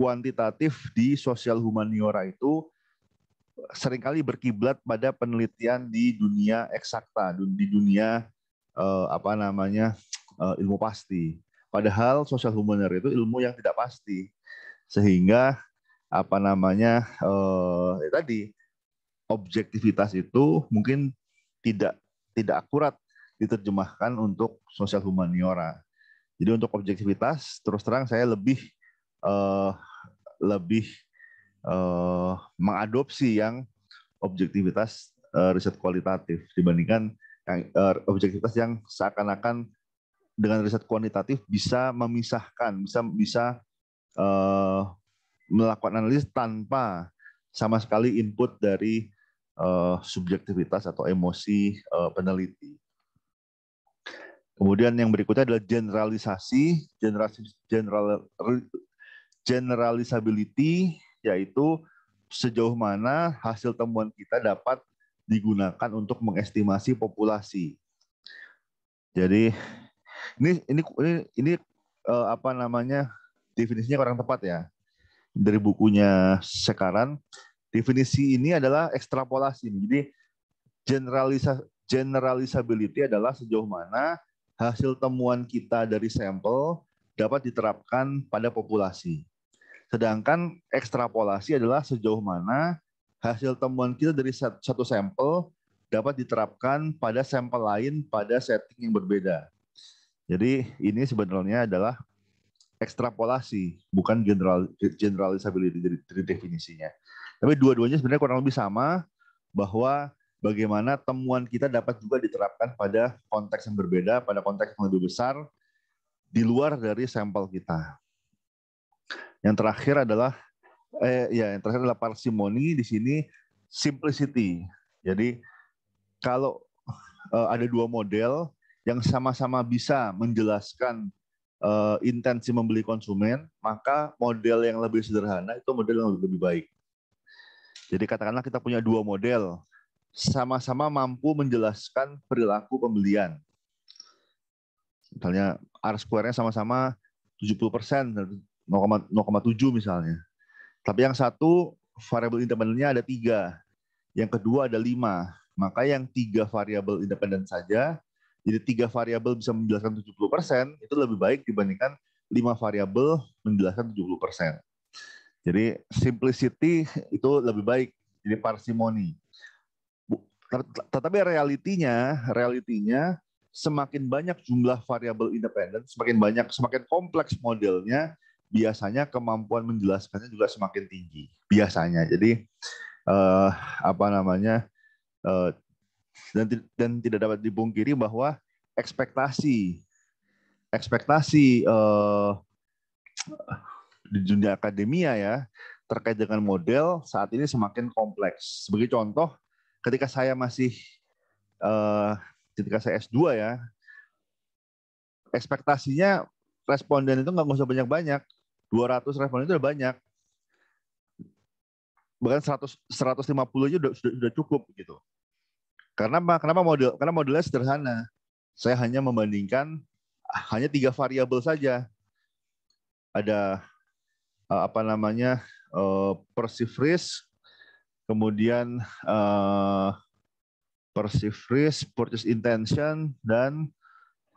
kuantitatif di sosial humaniora itu seringkali berkiblat pada penelitian di dunia eksakta, di dunia eh, apa namanya ilmu pasti. Padahal social humaner itu ilmu yang tidak pasti. Sehingga apa namanya eh, ya tadi objektivitas itu mungkin tidak tidak akurat diterjemahkan untuk sosial humaniora. Jadi untuk objektivitas terus terang saya lebih eh, lebih eh, mengadopsi yang objektivitas eh, riset kualitatif dibandingkan eh, objektivitas yang seakan-akan dengan riset kuantitatif bisa memisahkan, bisa bisa uh, melakukan analisis tanpa sama sekali input dari uh, subjektivitas atau emosi uh, peneliti. Kemudian yang berikutnya adalah generalisasi, generasi, general, generalisability, yaitu sejauh mana hasil temuan kita dapat digunakan untuk mengestimasi populasi. Jadi ini ini ini, ini uh, apa namanya definisinya kurang tepat ya dari bukunya sekarang definisi ini adalah ekstrapolasi jadi generalisa generalizability adalah sejauh mana hasil temuan kita dari sampel dapat diterapkan pada populasi sedangkan ekstrapolasi adalah sejauh mana hasil temuan kita dari satu sampel dapat diterapkan pada sampel lain pada setting yang berbeda jadi ini sebenarnya adalah ekstrapolasi, bukan general generalisability dari, definisinya. Tapi dua-duanya sebenarnya kurang lebih sama bahwa bagaimana temuan kita dapat juga diterapkan pada konteks yang berbeda, pada konteks yang lebih besar di luar dari sampel kita. Yang terakhir adalah eh ya yang terakhir adalah parsimoni di sini simplicity. Jadi kalau eh, ada dua model yang sama-sama bisa menjelaskan uh, intensi membeli konsumen, maka model yang lebih sederhana itu model yang lebih baik. Jadi katakanlah kita punya dua model, sama-sama mampu menjelaskan perilaku pembelian. Misalnya R square-nya sama-sama 70%, 0,7 misalnya. Tapi yang satu variabel independennya ada tiga, yang kedua ada lima. Maka yang tiga variabel independen saja jadi tiga variabel bisa menjelaskan 70%, itu lebih baik dibandingkan lima variabel menjelaskan 70%. Jadi simplicity itu lebih baik, jadi parsimoni. Tetapi realitinya, realitinya semakin banyak jumlah variabel independen, semakin banyak, semakin kompleks modelnya, biasanya kemampuan menjelaskannya juga semakin tinggi. Biasanya, jadi eh, apa namanya eh, dan dan tidak dapat dibungkiri bahwa ekspektasi ekspektasi uh, di dunia akademia ya terkait dengan model saat ini semakin kompleks. Sebagai contoh, ketika saya masih uh, ketika saya S2 ya, ekspektasinya responden itu nggak usah banyak-banyak. 200 responden itu udah banyak. Bahkan 100 150 aja sudah, sudah cukup gitu. Karena apa kenapa model karena modelnya sederhana. Saya hanya membandingkan hanya tiga variabel saja. Ada eh, apa namanya eh, perceived kemudian eh, perceived purchase intention, dan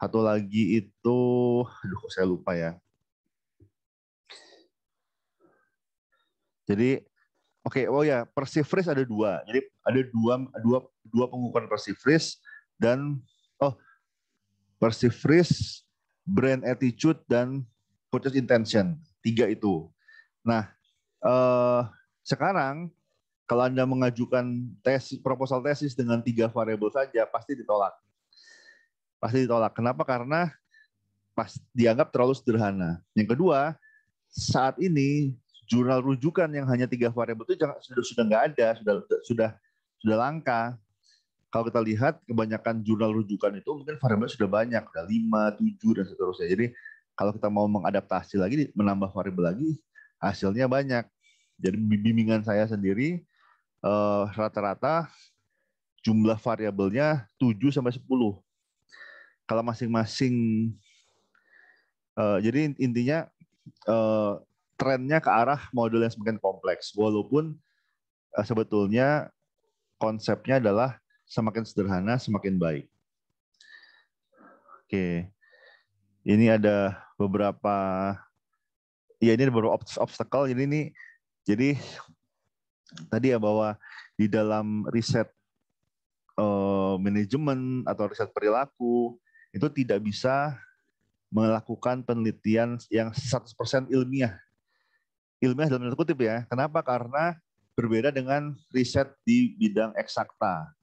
satu lagi itu, aduh saya lupa ya. Jadi Oke, okay, oh ya, persifris ada dua. Jadi ada dua dua dua pengukuran persifris dan oh persifris, brand attitude dan purchase intention. Tiga itu. Nah, eh, sekarang kalau Anda mengajukan tes proposal tesis dengan tiga variabel saja pasti ditolak. Pasti ditolak. Kenapa? Karena pas dianggap terlalu sederhana. Yang kedua, saat ini jurnal rujukan yang hanya tiga variabel itu sudah sudah nggak ada, sudah sudah sudah langka. Kalau kita lihat kebanyakan jurnal rujukan itu mungkin variabelnya sudah banyak, ada lima, tujuh dan seterusnya. Jadi kalau kita mau mengadaptasi lagi, menambah variabel lagi, hasilnya banyak. Jadi bimbingan saya sendiri eh, rata-rata jumlah variabelnya 7 sampai sepuluh. Kalau masing-masing uh, jadi intinya uh, trennya ke arah modul yang semakin kompleks. Walaupun uh, sebetulnya konsepnya adalah semakin sederhana, semakin baik. Oke. Ini ada beberapa ya ini ada beberapa obstacle jadi ini jadi tadi ya bahwa di dalam riset uh, manajemen atau riset perilaku itu tidak bisa melakukan penelitian yang 100% ilmiah ilmiah dalam tanda kutip ya. Kenapa? Karena berbeda dengan riset di bidang eksakta.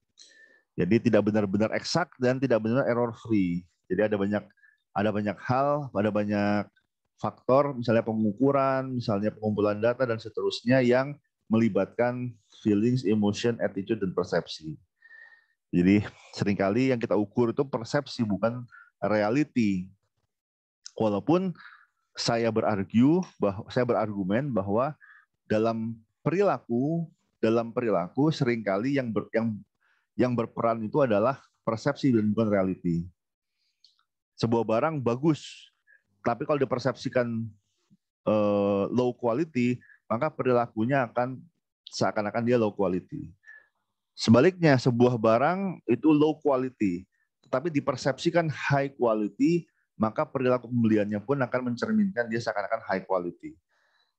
Jadi tidak benar-benar eksak dan tidak benar benar error free. Jadi ada banyak ada banyak hal, ada banyak faktor, misalnya pengukuran, misalnya pengumpulan data dan seterusnya yang melibatkan feelings, emotion, attitude, dan persepsi. Jadi seringkali yang kita ukur itu persepsi bukan reality. Walaupun saya berargu bahwa saya berargumen bahwa dalam perilaku dalam perilaku seringkali yang ber, yang yang berperan itu adalah persepsi dan bukan reality. Sebuah barang bagus, tapi kalau dipersepsikan uh, low quality, maka perilakunya akan seakan-akan dia low quality. Sebaliknya, sebuah barang itu low quality, tetapi dipersepsikan high quality, maka perilaku pembeliannya pun akan mencerminkan dia seakan-akan high quality.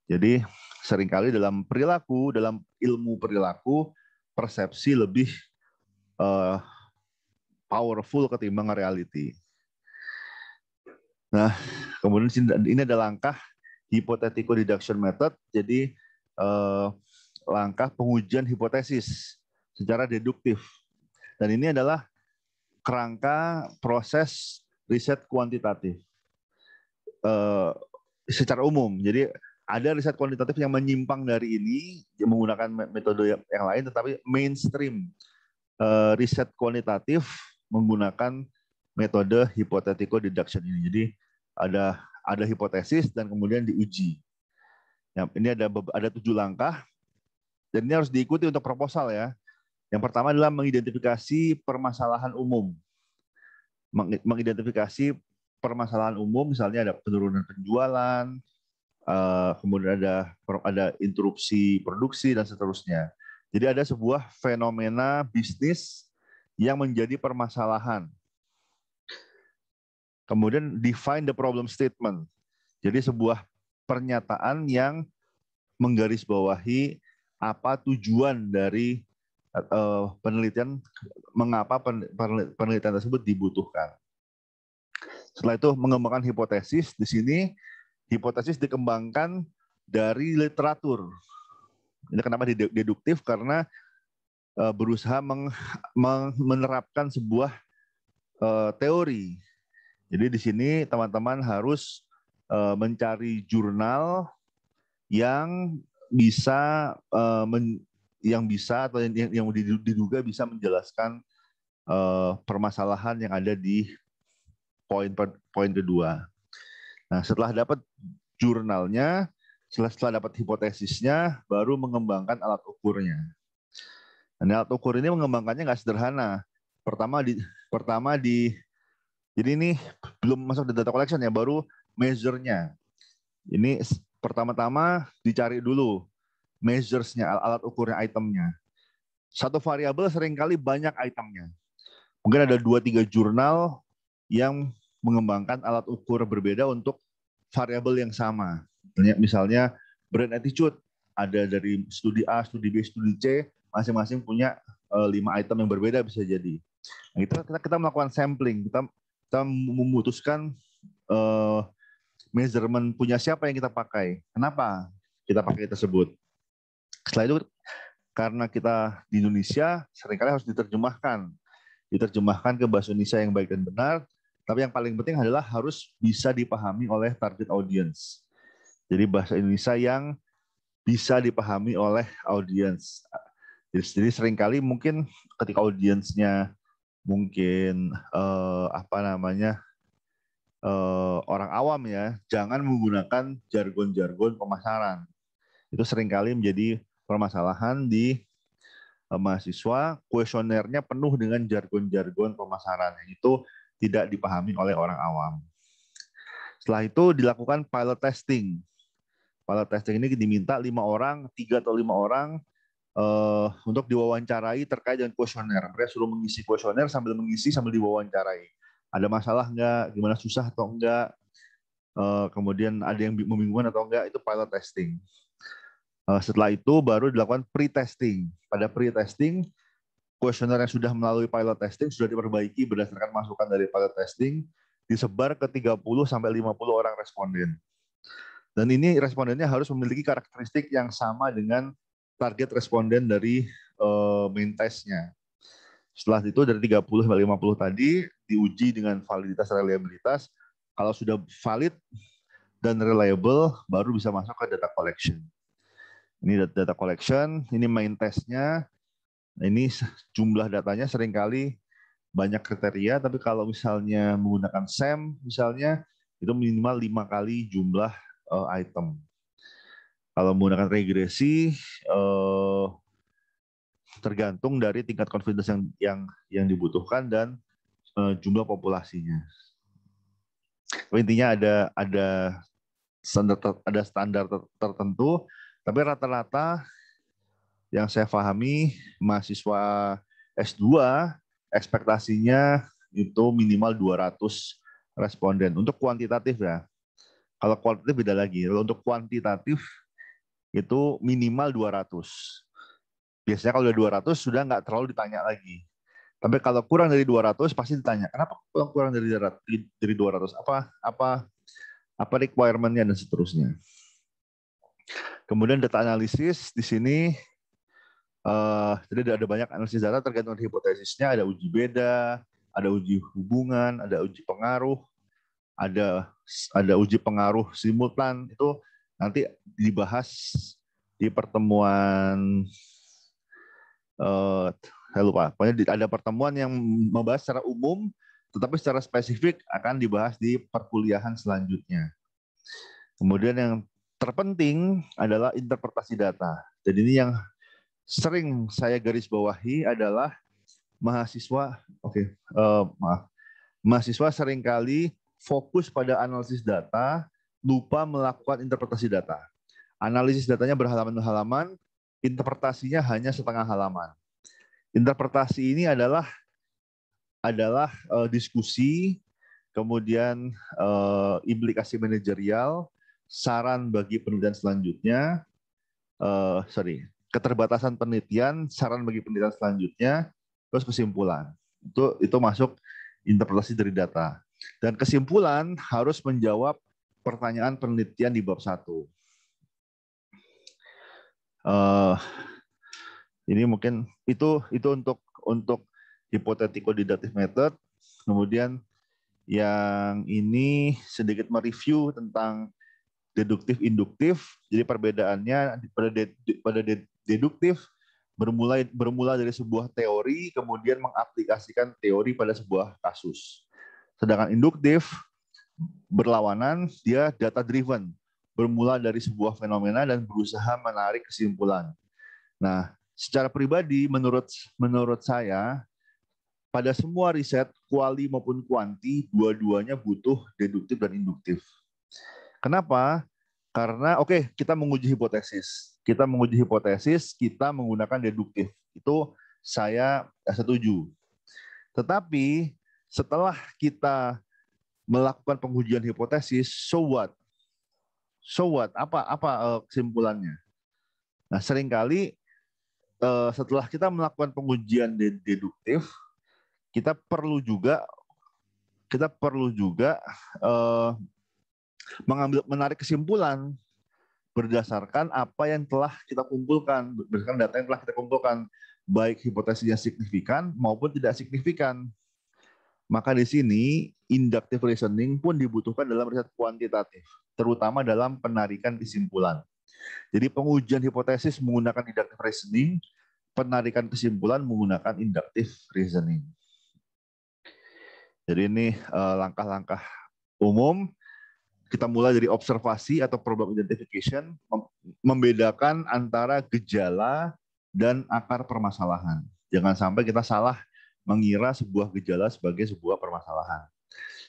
Jadi seringkali dalam perilaku, dalam ilmu perilaku, persepsi lebih uh, powerful ketimbang reality. Nah, kemudian ini ada langkah hypothetical deduction method. Jadi eh, langkah pengujian hipotesis secara deduktif. Dan ini adalah kerangka proses riset kuantitatif uh, secara umum. Jadi ada riset kuantitatif yang menyimpang dari ini menggunakan metode yang lain, tetapi mainstream uh, riset kuantitatif menggunakan metode hipotetiko deduction ini. Jadi ada ada hipotesis dan kemudian diuji. Ya, ini ada ada tujuh langkah dan ini harus diikuti untuk proposal ya. Yang pertama adalah mengidentifikasi permasalahan umum mengidentifikasi permasalahan umum misalnya ada penurunan penjualan, eh, kemudian ada ada interupsi produksi dan seterusnya. Jadi ada sebuah fenomena bisnis yang menjadi permasalahan. Kemudian define the problem statement. Jadi sebuah pernyataan yang menggarisbawahi apa tujuan dari uh, penelitian mengapa penelitian tersebut dibutuhkan. Setelah itu mengembangkan hipotesis. Di sini hipotesis dikembangkan dari literatur. Ini kenapa deduktif? Karena uh, berusaha meng, meng, menerapkan sebuah uh, teori. Jadi di sini teman-teman harus uh, mencari jurnal yang bisa uh, men, yang bisa atau yang, yang diduga bisa menjelaskan uh, permasalahan yang ada di poin poin kedua. Nah, setelah dapat jurnalnya, setelah, setelah dapat hipotesisnya, baru mengembangkan alat ukurnya. Nah, alat ukur ini mengembangkannya nggak sederhana. Pertama di pertama di jadi ini belum masuk di data collection ya, baru measure-nya. Ini pertama-tama dicari dulu measuresnya, alat ukurnya, itemnya. Satu variabel seringkali banyak itemnya. Mungkin ada dua tiga jurnal yang mengembangkan alat ukur berbeda untuk variabel yang sama. Misalnya brand attitude ada dari studi A, studi B, studi C, masing-masing punya eh, lima item yang berbeda bisa jadi. Nah, kita, kita melakukan sampling, kita kita memutuskan uh, measurement punya siapa yang kita pakai. Kenapa kita pakai tersebut? Setelah itu karena kita di Indonesia seringkali harus diterjemahkan. Diterjemahkan ke bahasa Indonesia yang baik dan benar, tapi yang paling penting adalah harus bisa dipahami oleh target audience. Jadi bahasa Indonesia yang bisa dipahami oleh audience. Jadi seringkali mungkin ketika audiensnya mungkin eh, apa namanya eh, orang awam ya, jangan menggunakan jargon-jargon pemasaran. Itu seringkali menjadi permasalahan di eh, mahasiswa, kuesionernya penuh dengan jargon-jargon pemasaran yang itu tidak dipahami oleh orang awam. Setelah itu dilakukan pilot testing. Pilot testing ini diminta lima orang, tiga atau lima orang uh, untuk diwawancarai terkait dengan kuesioner. Mereka suruh mengisi kuesioner sambil mengisi sambil diwawancarai. Ada masalah nggak? Gimana susah atau enggak? Eh, kemudian ada yang membingungkan atau enggak? Itu pilot testing. Eh, setelah itu baru dilakukan pre-testing. Pada pre-testing, kuesioner yang sudah melalui pilot testing sudah diperbaiki berdasarkan masukan dari pilot testing, disebar ke 30 sampai 50 orang responden. Dan ini respondennya harus memiliki karakteristik yang sama dengan target responden dari uh, main testnya. Setelah itu dari 30 sampai 50 tadi diuji dengan validitas reliabilitas. Kalau sudah valid dan reliable, baru bisa masuk ke data collection. Ini data collection, ini main testnya. Nah, ini jumlah datanya seringkali banyak kriteria, tapi kalau misalnya menggunakan SEM misalnya, itu minimal lima kali jumlah uh, item. Kalau menggunakan regresi, uh, tergantung dari tingkat confidence yang yang yang dibutuhkan dan uh, jumlah populasinya. Intinya ada ada standar ada standar tertentu tapi rata-rata yang saya pahami mahasiswa S2 ekspektasinya itu minimal 200 responden untuk kuantitatif ya. Kalau kualitatif beda lagi. Kalau untuk kuantitatif itu minimal 200. Biasanya kalau udah 200 sudah nggak terlalu ditanya lagi. Tapi kalau kurang dari 200 pasti ditanya, kenapa kurang dari dari 200? Apa apa apa requirement-nya dan seterusnya. Kemudian data analisis di sini uh, eh, jadi ada banyak analisis data tergantung hipotesisnya, ada uji beda, ada uji hubungan, ada uji pengaruh, ada ada uji pengaruh simultan itu nanti dibahas di pertemuan uh, saya lupa. Pokoknya ada pertemuan yang membahas secara umum, tetapi secara spesifik akan dibahas di perkuliahan selanjutnya. Kemudian yang terpenting adalah interpretasi data. Jadi ini yang sering saya garis bawahi adalah mahasiswa, oke, okay, uh, eh, maaf, mahasiswa seringkali fokus pada analisis data, lupa melakukan interpretasi data. Analisis datanya berhalaman-halaman, interpretasinya hanya setengah halaman. Interpretasi ini adalah adalah uh, diskusi, kemudian uh, implikasi manajerial, saran bagi penelitian selanjutnya, uh, sorry, keterbatasan penelitian, saran bagi penelitian selanjutnya, terus kesimpulan. Itu itu masuk interpretasi dari data. Dan kesimpulan harus menjawab pertanyaan penelitian di bab satu. Uh, ini mungkin itu itu untuk untuk hipotetico didactic method. Kemudian yang ini sedikit mereview tentang deduktif induktif. Jadi perbedaannya pada de, pada de, deduktif bermula bermula dari sebuah teori kemudian mengaplikasikan teori pada sebuah kasus. Sedangkan induktif berlawanan dia data driven, bermula dari sebuah fenomena dan berusaha menarik kesimpulan. Nah, secara pribadi menurut menurut saya pada semua riset kuali maupun kuanti dua-duanya butuh deduktif dan induktif. Kenapa? Karena oke, okay, kita menguji hipotesis. Kita menguji hipotesis, kita menggunakan deduktif. Itu saya setuju. Tetapi setelah kita melakukan pengujian hipotesis, so what? So what? Apa apa eh, kesimpulannya? Nah, seringkali eh, setelah kita melakukan pengujian deduktif, kita perlu juga kita perlu juga eh, mengambil menarik kesimpulan berdasarkan apa yang telah kita kumpulkan, berdasarkan data yang telah kita kumpulkan, baik hipotesisnya signifikan maupun tidak signifikan. Maka di sini inductive reasoning pun dibutuhkan dalam riset kuantitatif, terutama dalam penarikan kesimpulan. Jadi pengujian hipotesis menggunakan inductive reasoning, penarikan kesimpulan menggunakan inductive reasoning. Jadi ini eh, langkah-langkah umum kita mulai dari observasi atau problem identification, membedakan antara gejala dan akar permasalahan. Jangan sampai kita salah mengira sebuah gejala sebagai sebuah permasalahan.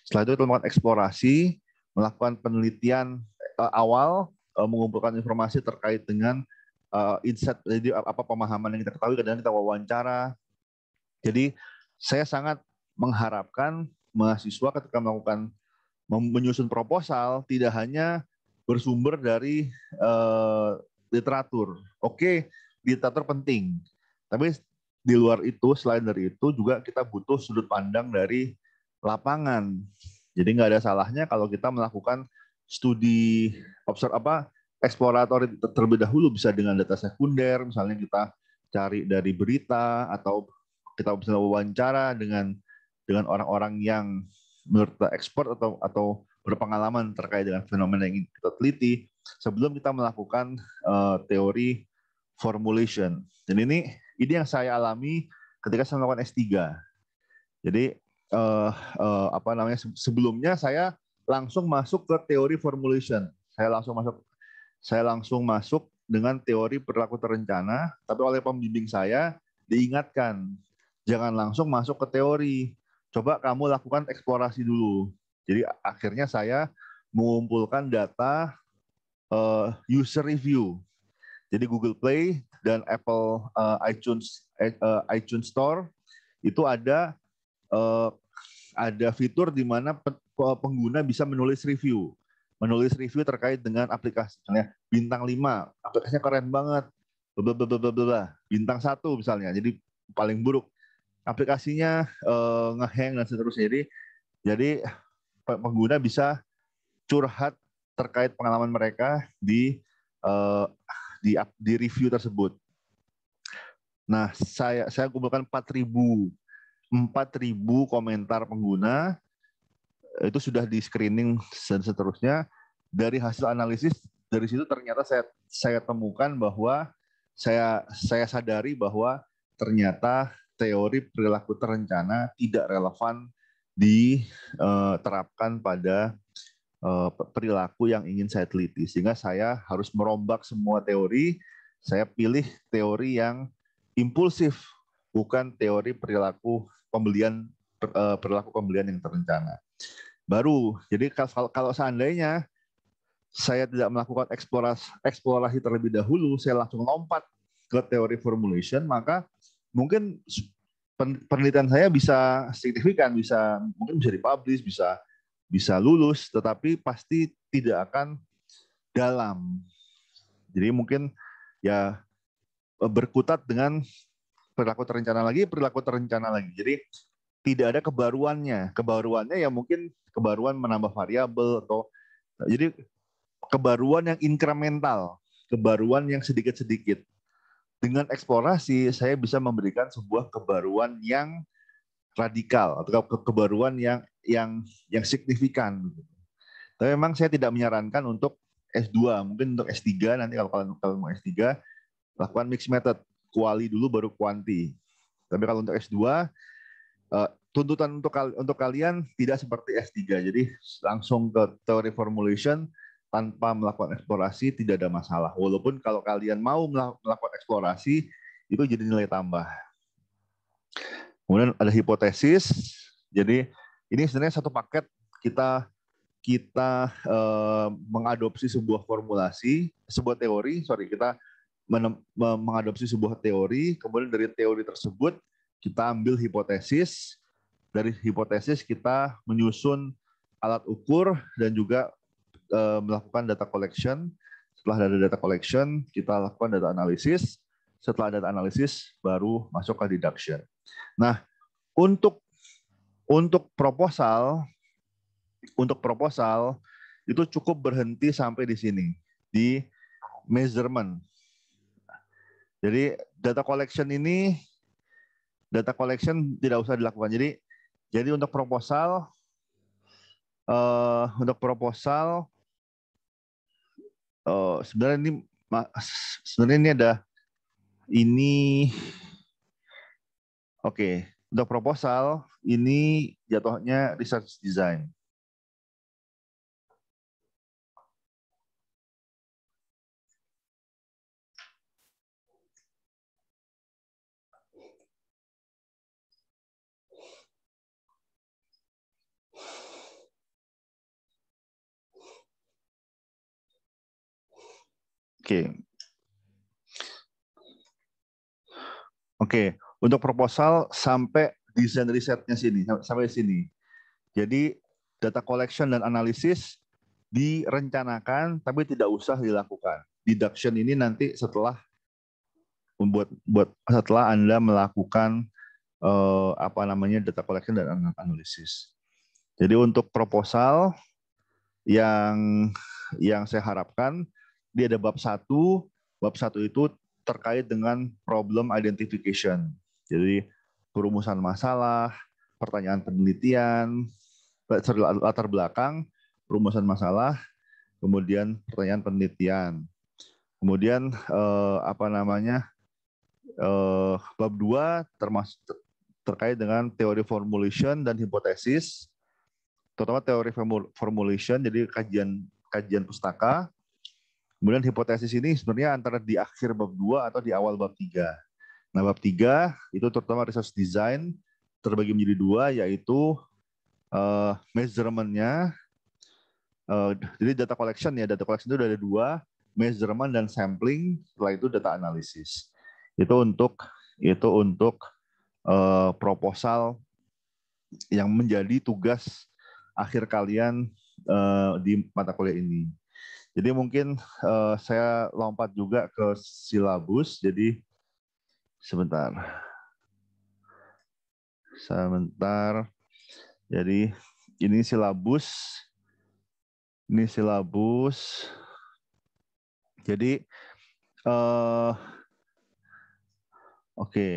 Setelah itu kita melakukan eksplorasi, melakukan penelitian eh, awal, eh, mengumpulkan informasi terkait dengan eh, insight, jadi apa pemahaman yang kita ketahui, kadang-kadang kita wawancara. Jadi saya sangat mengharapkan mahasiswa ketika melakukan menyusun proposal tidak hanya bersumber dari uh, literatur. Oke, okay, literatur penting. Tapi di luar itu, selain dari itu juga kita butuh sudut pandang dari lapangan. Jadi nggak ada salahnya kalau kita melakukan studi observ apa eksplorator terlebih dahulu bisa dengan data sekunder, misalnya kita cari dari berita atau kita bisa wawancara dengan dengan orang-orang yang menurut expert atau atau berpengalaman terkait dengan fenomena yang ingin kita teliti sebelum kita melakukan uh, teori formulation. Dan ini ini yang saya alami ketika saya melakukan S3. Jadi uh, uh, apa namanya sebelumnya saya langsung masuk ke teori formulation. Saya langsung masuk saya langsung masuk dengan teori perilaku terencana, tapi oleh pembimbing saya diingatkan jangan langsung masuk ke teori coba kamu lakukan eksplorasi dulu. Jadi akhirnya saya mengumpulkan data uh, user review. Jadi Google Play dan Apple uh, iTunes uh, iTunes Store itu ada uh, ada fitur di mana pengguna bisa menulis review, menulis review terkait dengan aplikasi, misalnya bintang 5, aplikasinya keren banget, blah, blah, blah, blah, blah. bintang satu misalnya, jadi paling buruk aplikasinya uh, ngehang dan seterusnya. Jadi jadi pengguna bisa curhat terkait pengalaman mereka di uh, di di review tersebut. Nah, saya saya kumpulkan 4000 4000 komentar pengguna itu sudah di screening dan seterusnya dari hasil analisis dari situ ternyata saya saya temukan bahwa saya saya sadari bahwa ternyata teori perilaku terencana tidak relevan diterapkan pada eh, perilaku yang ingin saya teliti. Sehingga saya harus merombak semua teori, saya pilih teori yang impulsif, bukan teori perilaku pembelian eh, perilaku pembelian yang terencana. Baru, jadi kalau, kalau seandainya saya tidak melakukan eksplorasi, eksplorasi terlebih dahulu, saya langsung lompat ke teori formulation, maka mungkin penelitian saya bisa signifikan, bisa mungkin bisa dipublish, bisa bisa lulus, tetapi pasti tidak akan dalam. Jadi mungkin ya e, berkutat dengan perilaku terencana lagi, perilaku terencana lagi. Jadi tidak ada kebaruannya. Kebaruannya ya mungkin kebaruan menambah variabel atau jadi kebaruan yang inkremental, kebaruan yang sedikit-sedikit dengan eksplorasi saya bisa memberikan sebuah kebaruan yang radikal atau ke kebaruan yang yang yang signifikan. Gitu. Tapi memang saya tidak menyarankan untuk S2, mungkin untuk S3 nanti kalau kalian, kalau mau S3 lakukan mixed method, kuali dulu baru kuanti. Tapi kalau untuk S2 eh, tuntutan untuk untuk kalian tidak seperti S3. Jadi langsung ke teori formulation tanpa melakukan eksplorasi tidak ada masalah. Walaupun kalau kalian mau melakukan eksplorasi itu jadi nilai tambah. Kemudian ada hipotesis. Jadi ini sebenarnya satu paket kita kita eh, mengadopsi sebuah formulasi, sebuah teori, sorry kita menem, mengadopsi sebuah teori, kemudian dari teori tersebut kita ambil hipotesis, dari hipotesis kita menyusun alat ukur dan juga Eh, melakukan data collection. Setelah ada data collection, kita lakukan data analisis. Setelah data analisis, baru masuk ke deduction. Nah, untuk untuk proposal, untuk proposal itu cukup berhenti sampai di sini di measurement. Jadi data collection ini data collection tidak usah dilakukan. Jadi jadi untuk proposal uh, untuk proposal oh sebenarnya ini sebenarnya ini ada ini oke okay, untuk proposal ini jatuhnya research design Oke. Oke, untuk proposal sampai desain risetnya sini sampai sini. Jadi data collection dan analisis direncanakan tapi tidak usah dilakukan. Deduction ini nanti setelah membuat buat setelah Anda melakukan eh, apa namanya data collection dan analisis. Jadi untuk proposal yang yang saya harapkan dia ada bab satu, bab satu itu terkait dengan problem identification. Jadi perumusan masalah, pertanyaan penelitian, latar belakang, perumusan masalah, kemudian pertanyaan penelitian. Kemudian eh, apa namanya? Eh, bab dua termasuk terkait dengan teori formulation dan hipotesis, terutama teori formulation, jadi kajian kajian pustaka, Kemudian hipotesis ini sebenarnya antara di akhir bab 2 atau di awal bab 3. Nah, bab 3 itu terutama research design terbagi menjadi dua yaitu uh, measurement-nya uh, jadi data collection ya, data collection itu ada dua, measurement dan sampling, setelah itu data analisis. Itu untuk itu untuk uh, proposal yang menjadi tugas akhir kalian uh, di mata kuliah ini. Jadi mungkin uh, saya lompat juga ke silabus. Jadi sebentar. Sebentar. Jadi ini silabus. Ini silabus. Jadi uh, oke. Okay.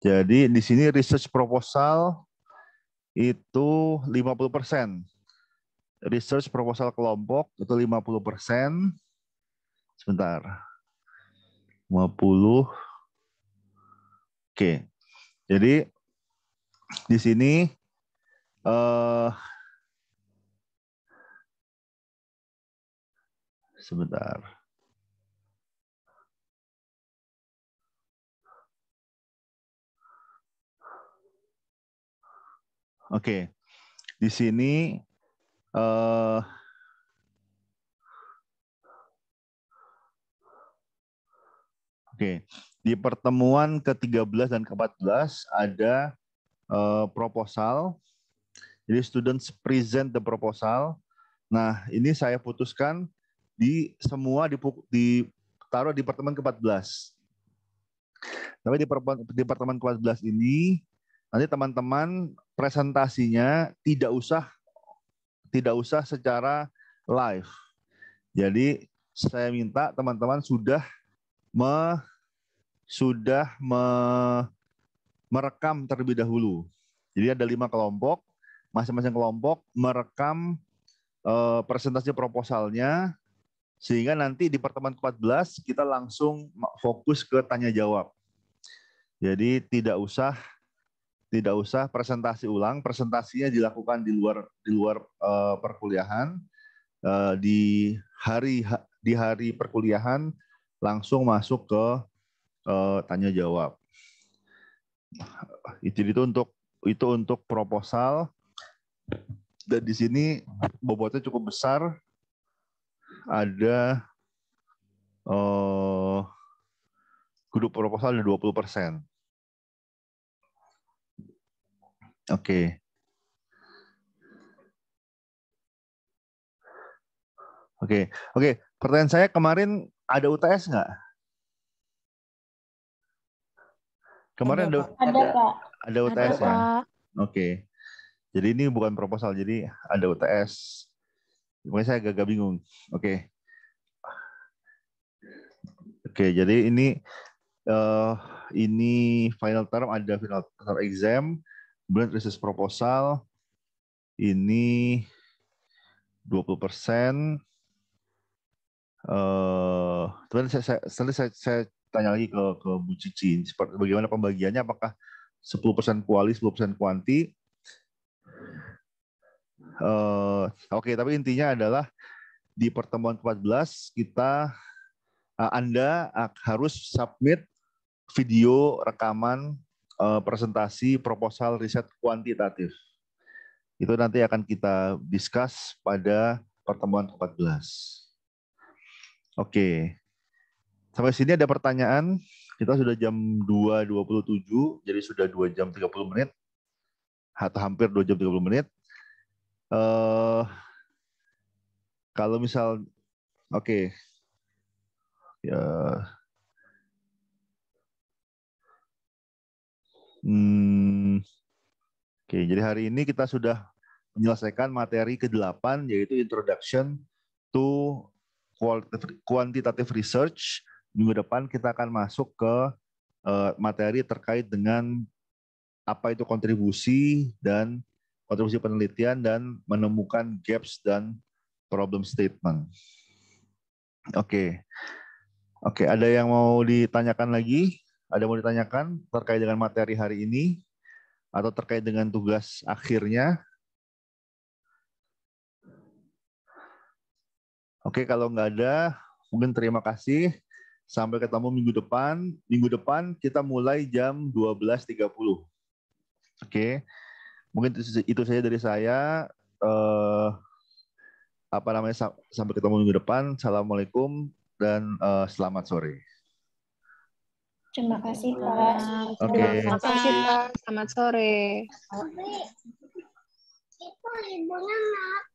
Jadi di sini research proposal itu 50%. Research proposal kelompok itu 50%. Sebentar. 50. Oke. Jadi di sini eh sebentar. Oke. Di sini uh, Oke, di pertemuan ke-13 dan ke-14 ada uh, proposal. Jadi students present the proposal. Nah, ini saya putuskan di semua ditaruh di pertemuan ke-14. Tapi di pertemuan ke-14 ini Nanti teman-teman presentasinya tidak usah tidak usah secara live. Jadi saya minta teman-teman sudah me, sudah me, merekam terlebih dahulu. Jadi ada lima kelompok, masing-masing kelompok merekam e, presentasi proposalnya sehingga nanti di pertemuan ke-14 kita langsung fokus ke tanya jawab. Jadi tidak usah tidak usah presentasi ulang. Presentasinya dilakukan di luar di luar uh, perkuliahan uh, di hari ha, di hari perkuliahan langsung masuk ke uh, tanya jawab. Itu itu untuk itu untuk proposal dan di sini bobotnya cukup besar. Ada uh, grup proposal ada 20 persen Oke. Oke, oke. Pertanyaan saya kemarin ada UTS nggak? Kemarin ada, ada, ada, Pak. ada UTS ada, ya? Oke. Oke. Jadi ini bukan proposal, jadi ada UTS. Makanya saya agak, agak bingung. Oke. Oke, jadi ini uh, ini final term ada final term exam Brand Research Proposal ini 20 persen. Uh, saya, saya, saya, tanya lagi ke, ke Bu Cici, bagaimana pembagiannya, apakah 10 persen kuali, 10 persen kuanti. Uh, eh, Oke, okay, tapi intinya adalah di pertemuan ke 14 kita eh, Anda harus submit video rekaman uh, presentasi proposal riset kuantitatif. Itu nanti akan kita discuss pada pertemuan 14 Oke. Okay. Sampai sini ada pertanyaan. Kita sudah jam 2.27, jadi sudah 2 jam 30 menit. Atau hampir 2 jam 30 menit. Uh, kalau misal, oke. Okay. Ya, Hmm, oke, okay, jadi hari ini kita sudah menyelesaikan materi ke-8 yaitu Introduction to Quantitative Research. Minggu depan kita akan masuk ke eh, materi terkait dengan apa itu kontribusi dan kontribusi penelitian dan menemukan gaps dan problem statement. Oke. Okay. Oke, okay, ada yang mau ditanyakan lagi? Ada mau ditanyakan terkait dengan materi hari ini atau terkait dengan tugas akhirnya? Oke, kalau nggak ada, mungkin terima kasih. Sampai ketemu minggu depan. Minggu depan kita mulai jam 12.30. Oke. Mungkin itu saja dari saya. Eh, apa namanya sampai ketemu minggu depan. Assalamualaikum dan eh, selamat sore. Terima kasih, Pak. Oke. Okay. Terima kasih, Pak. Selamat sore. Selamat sore.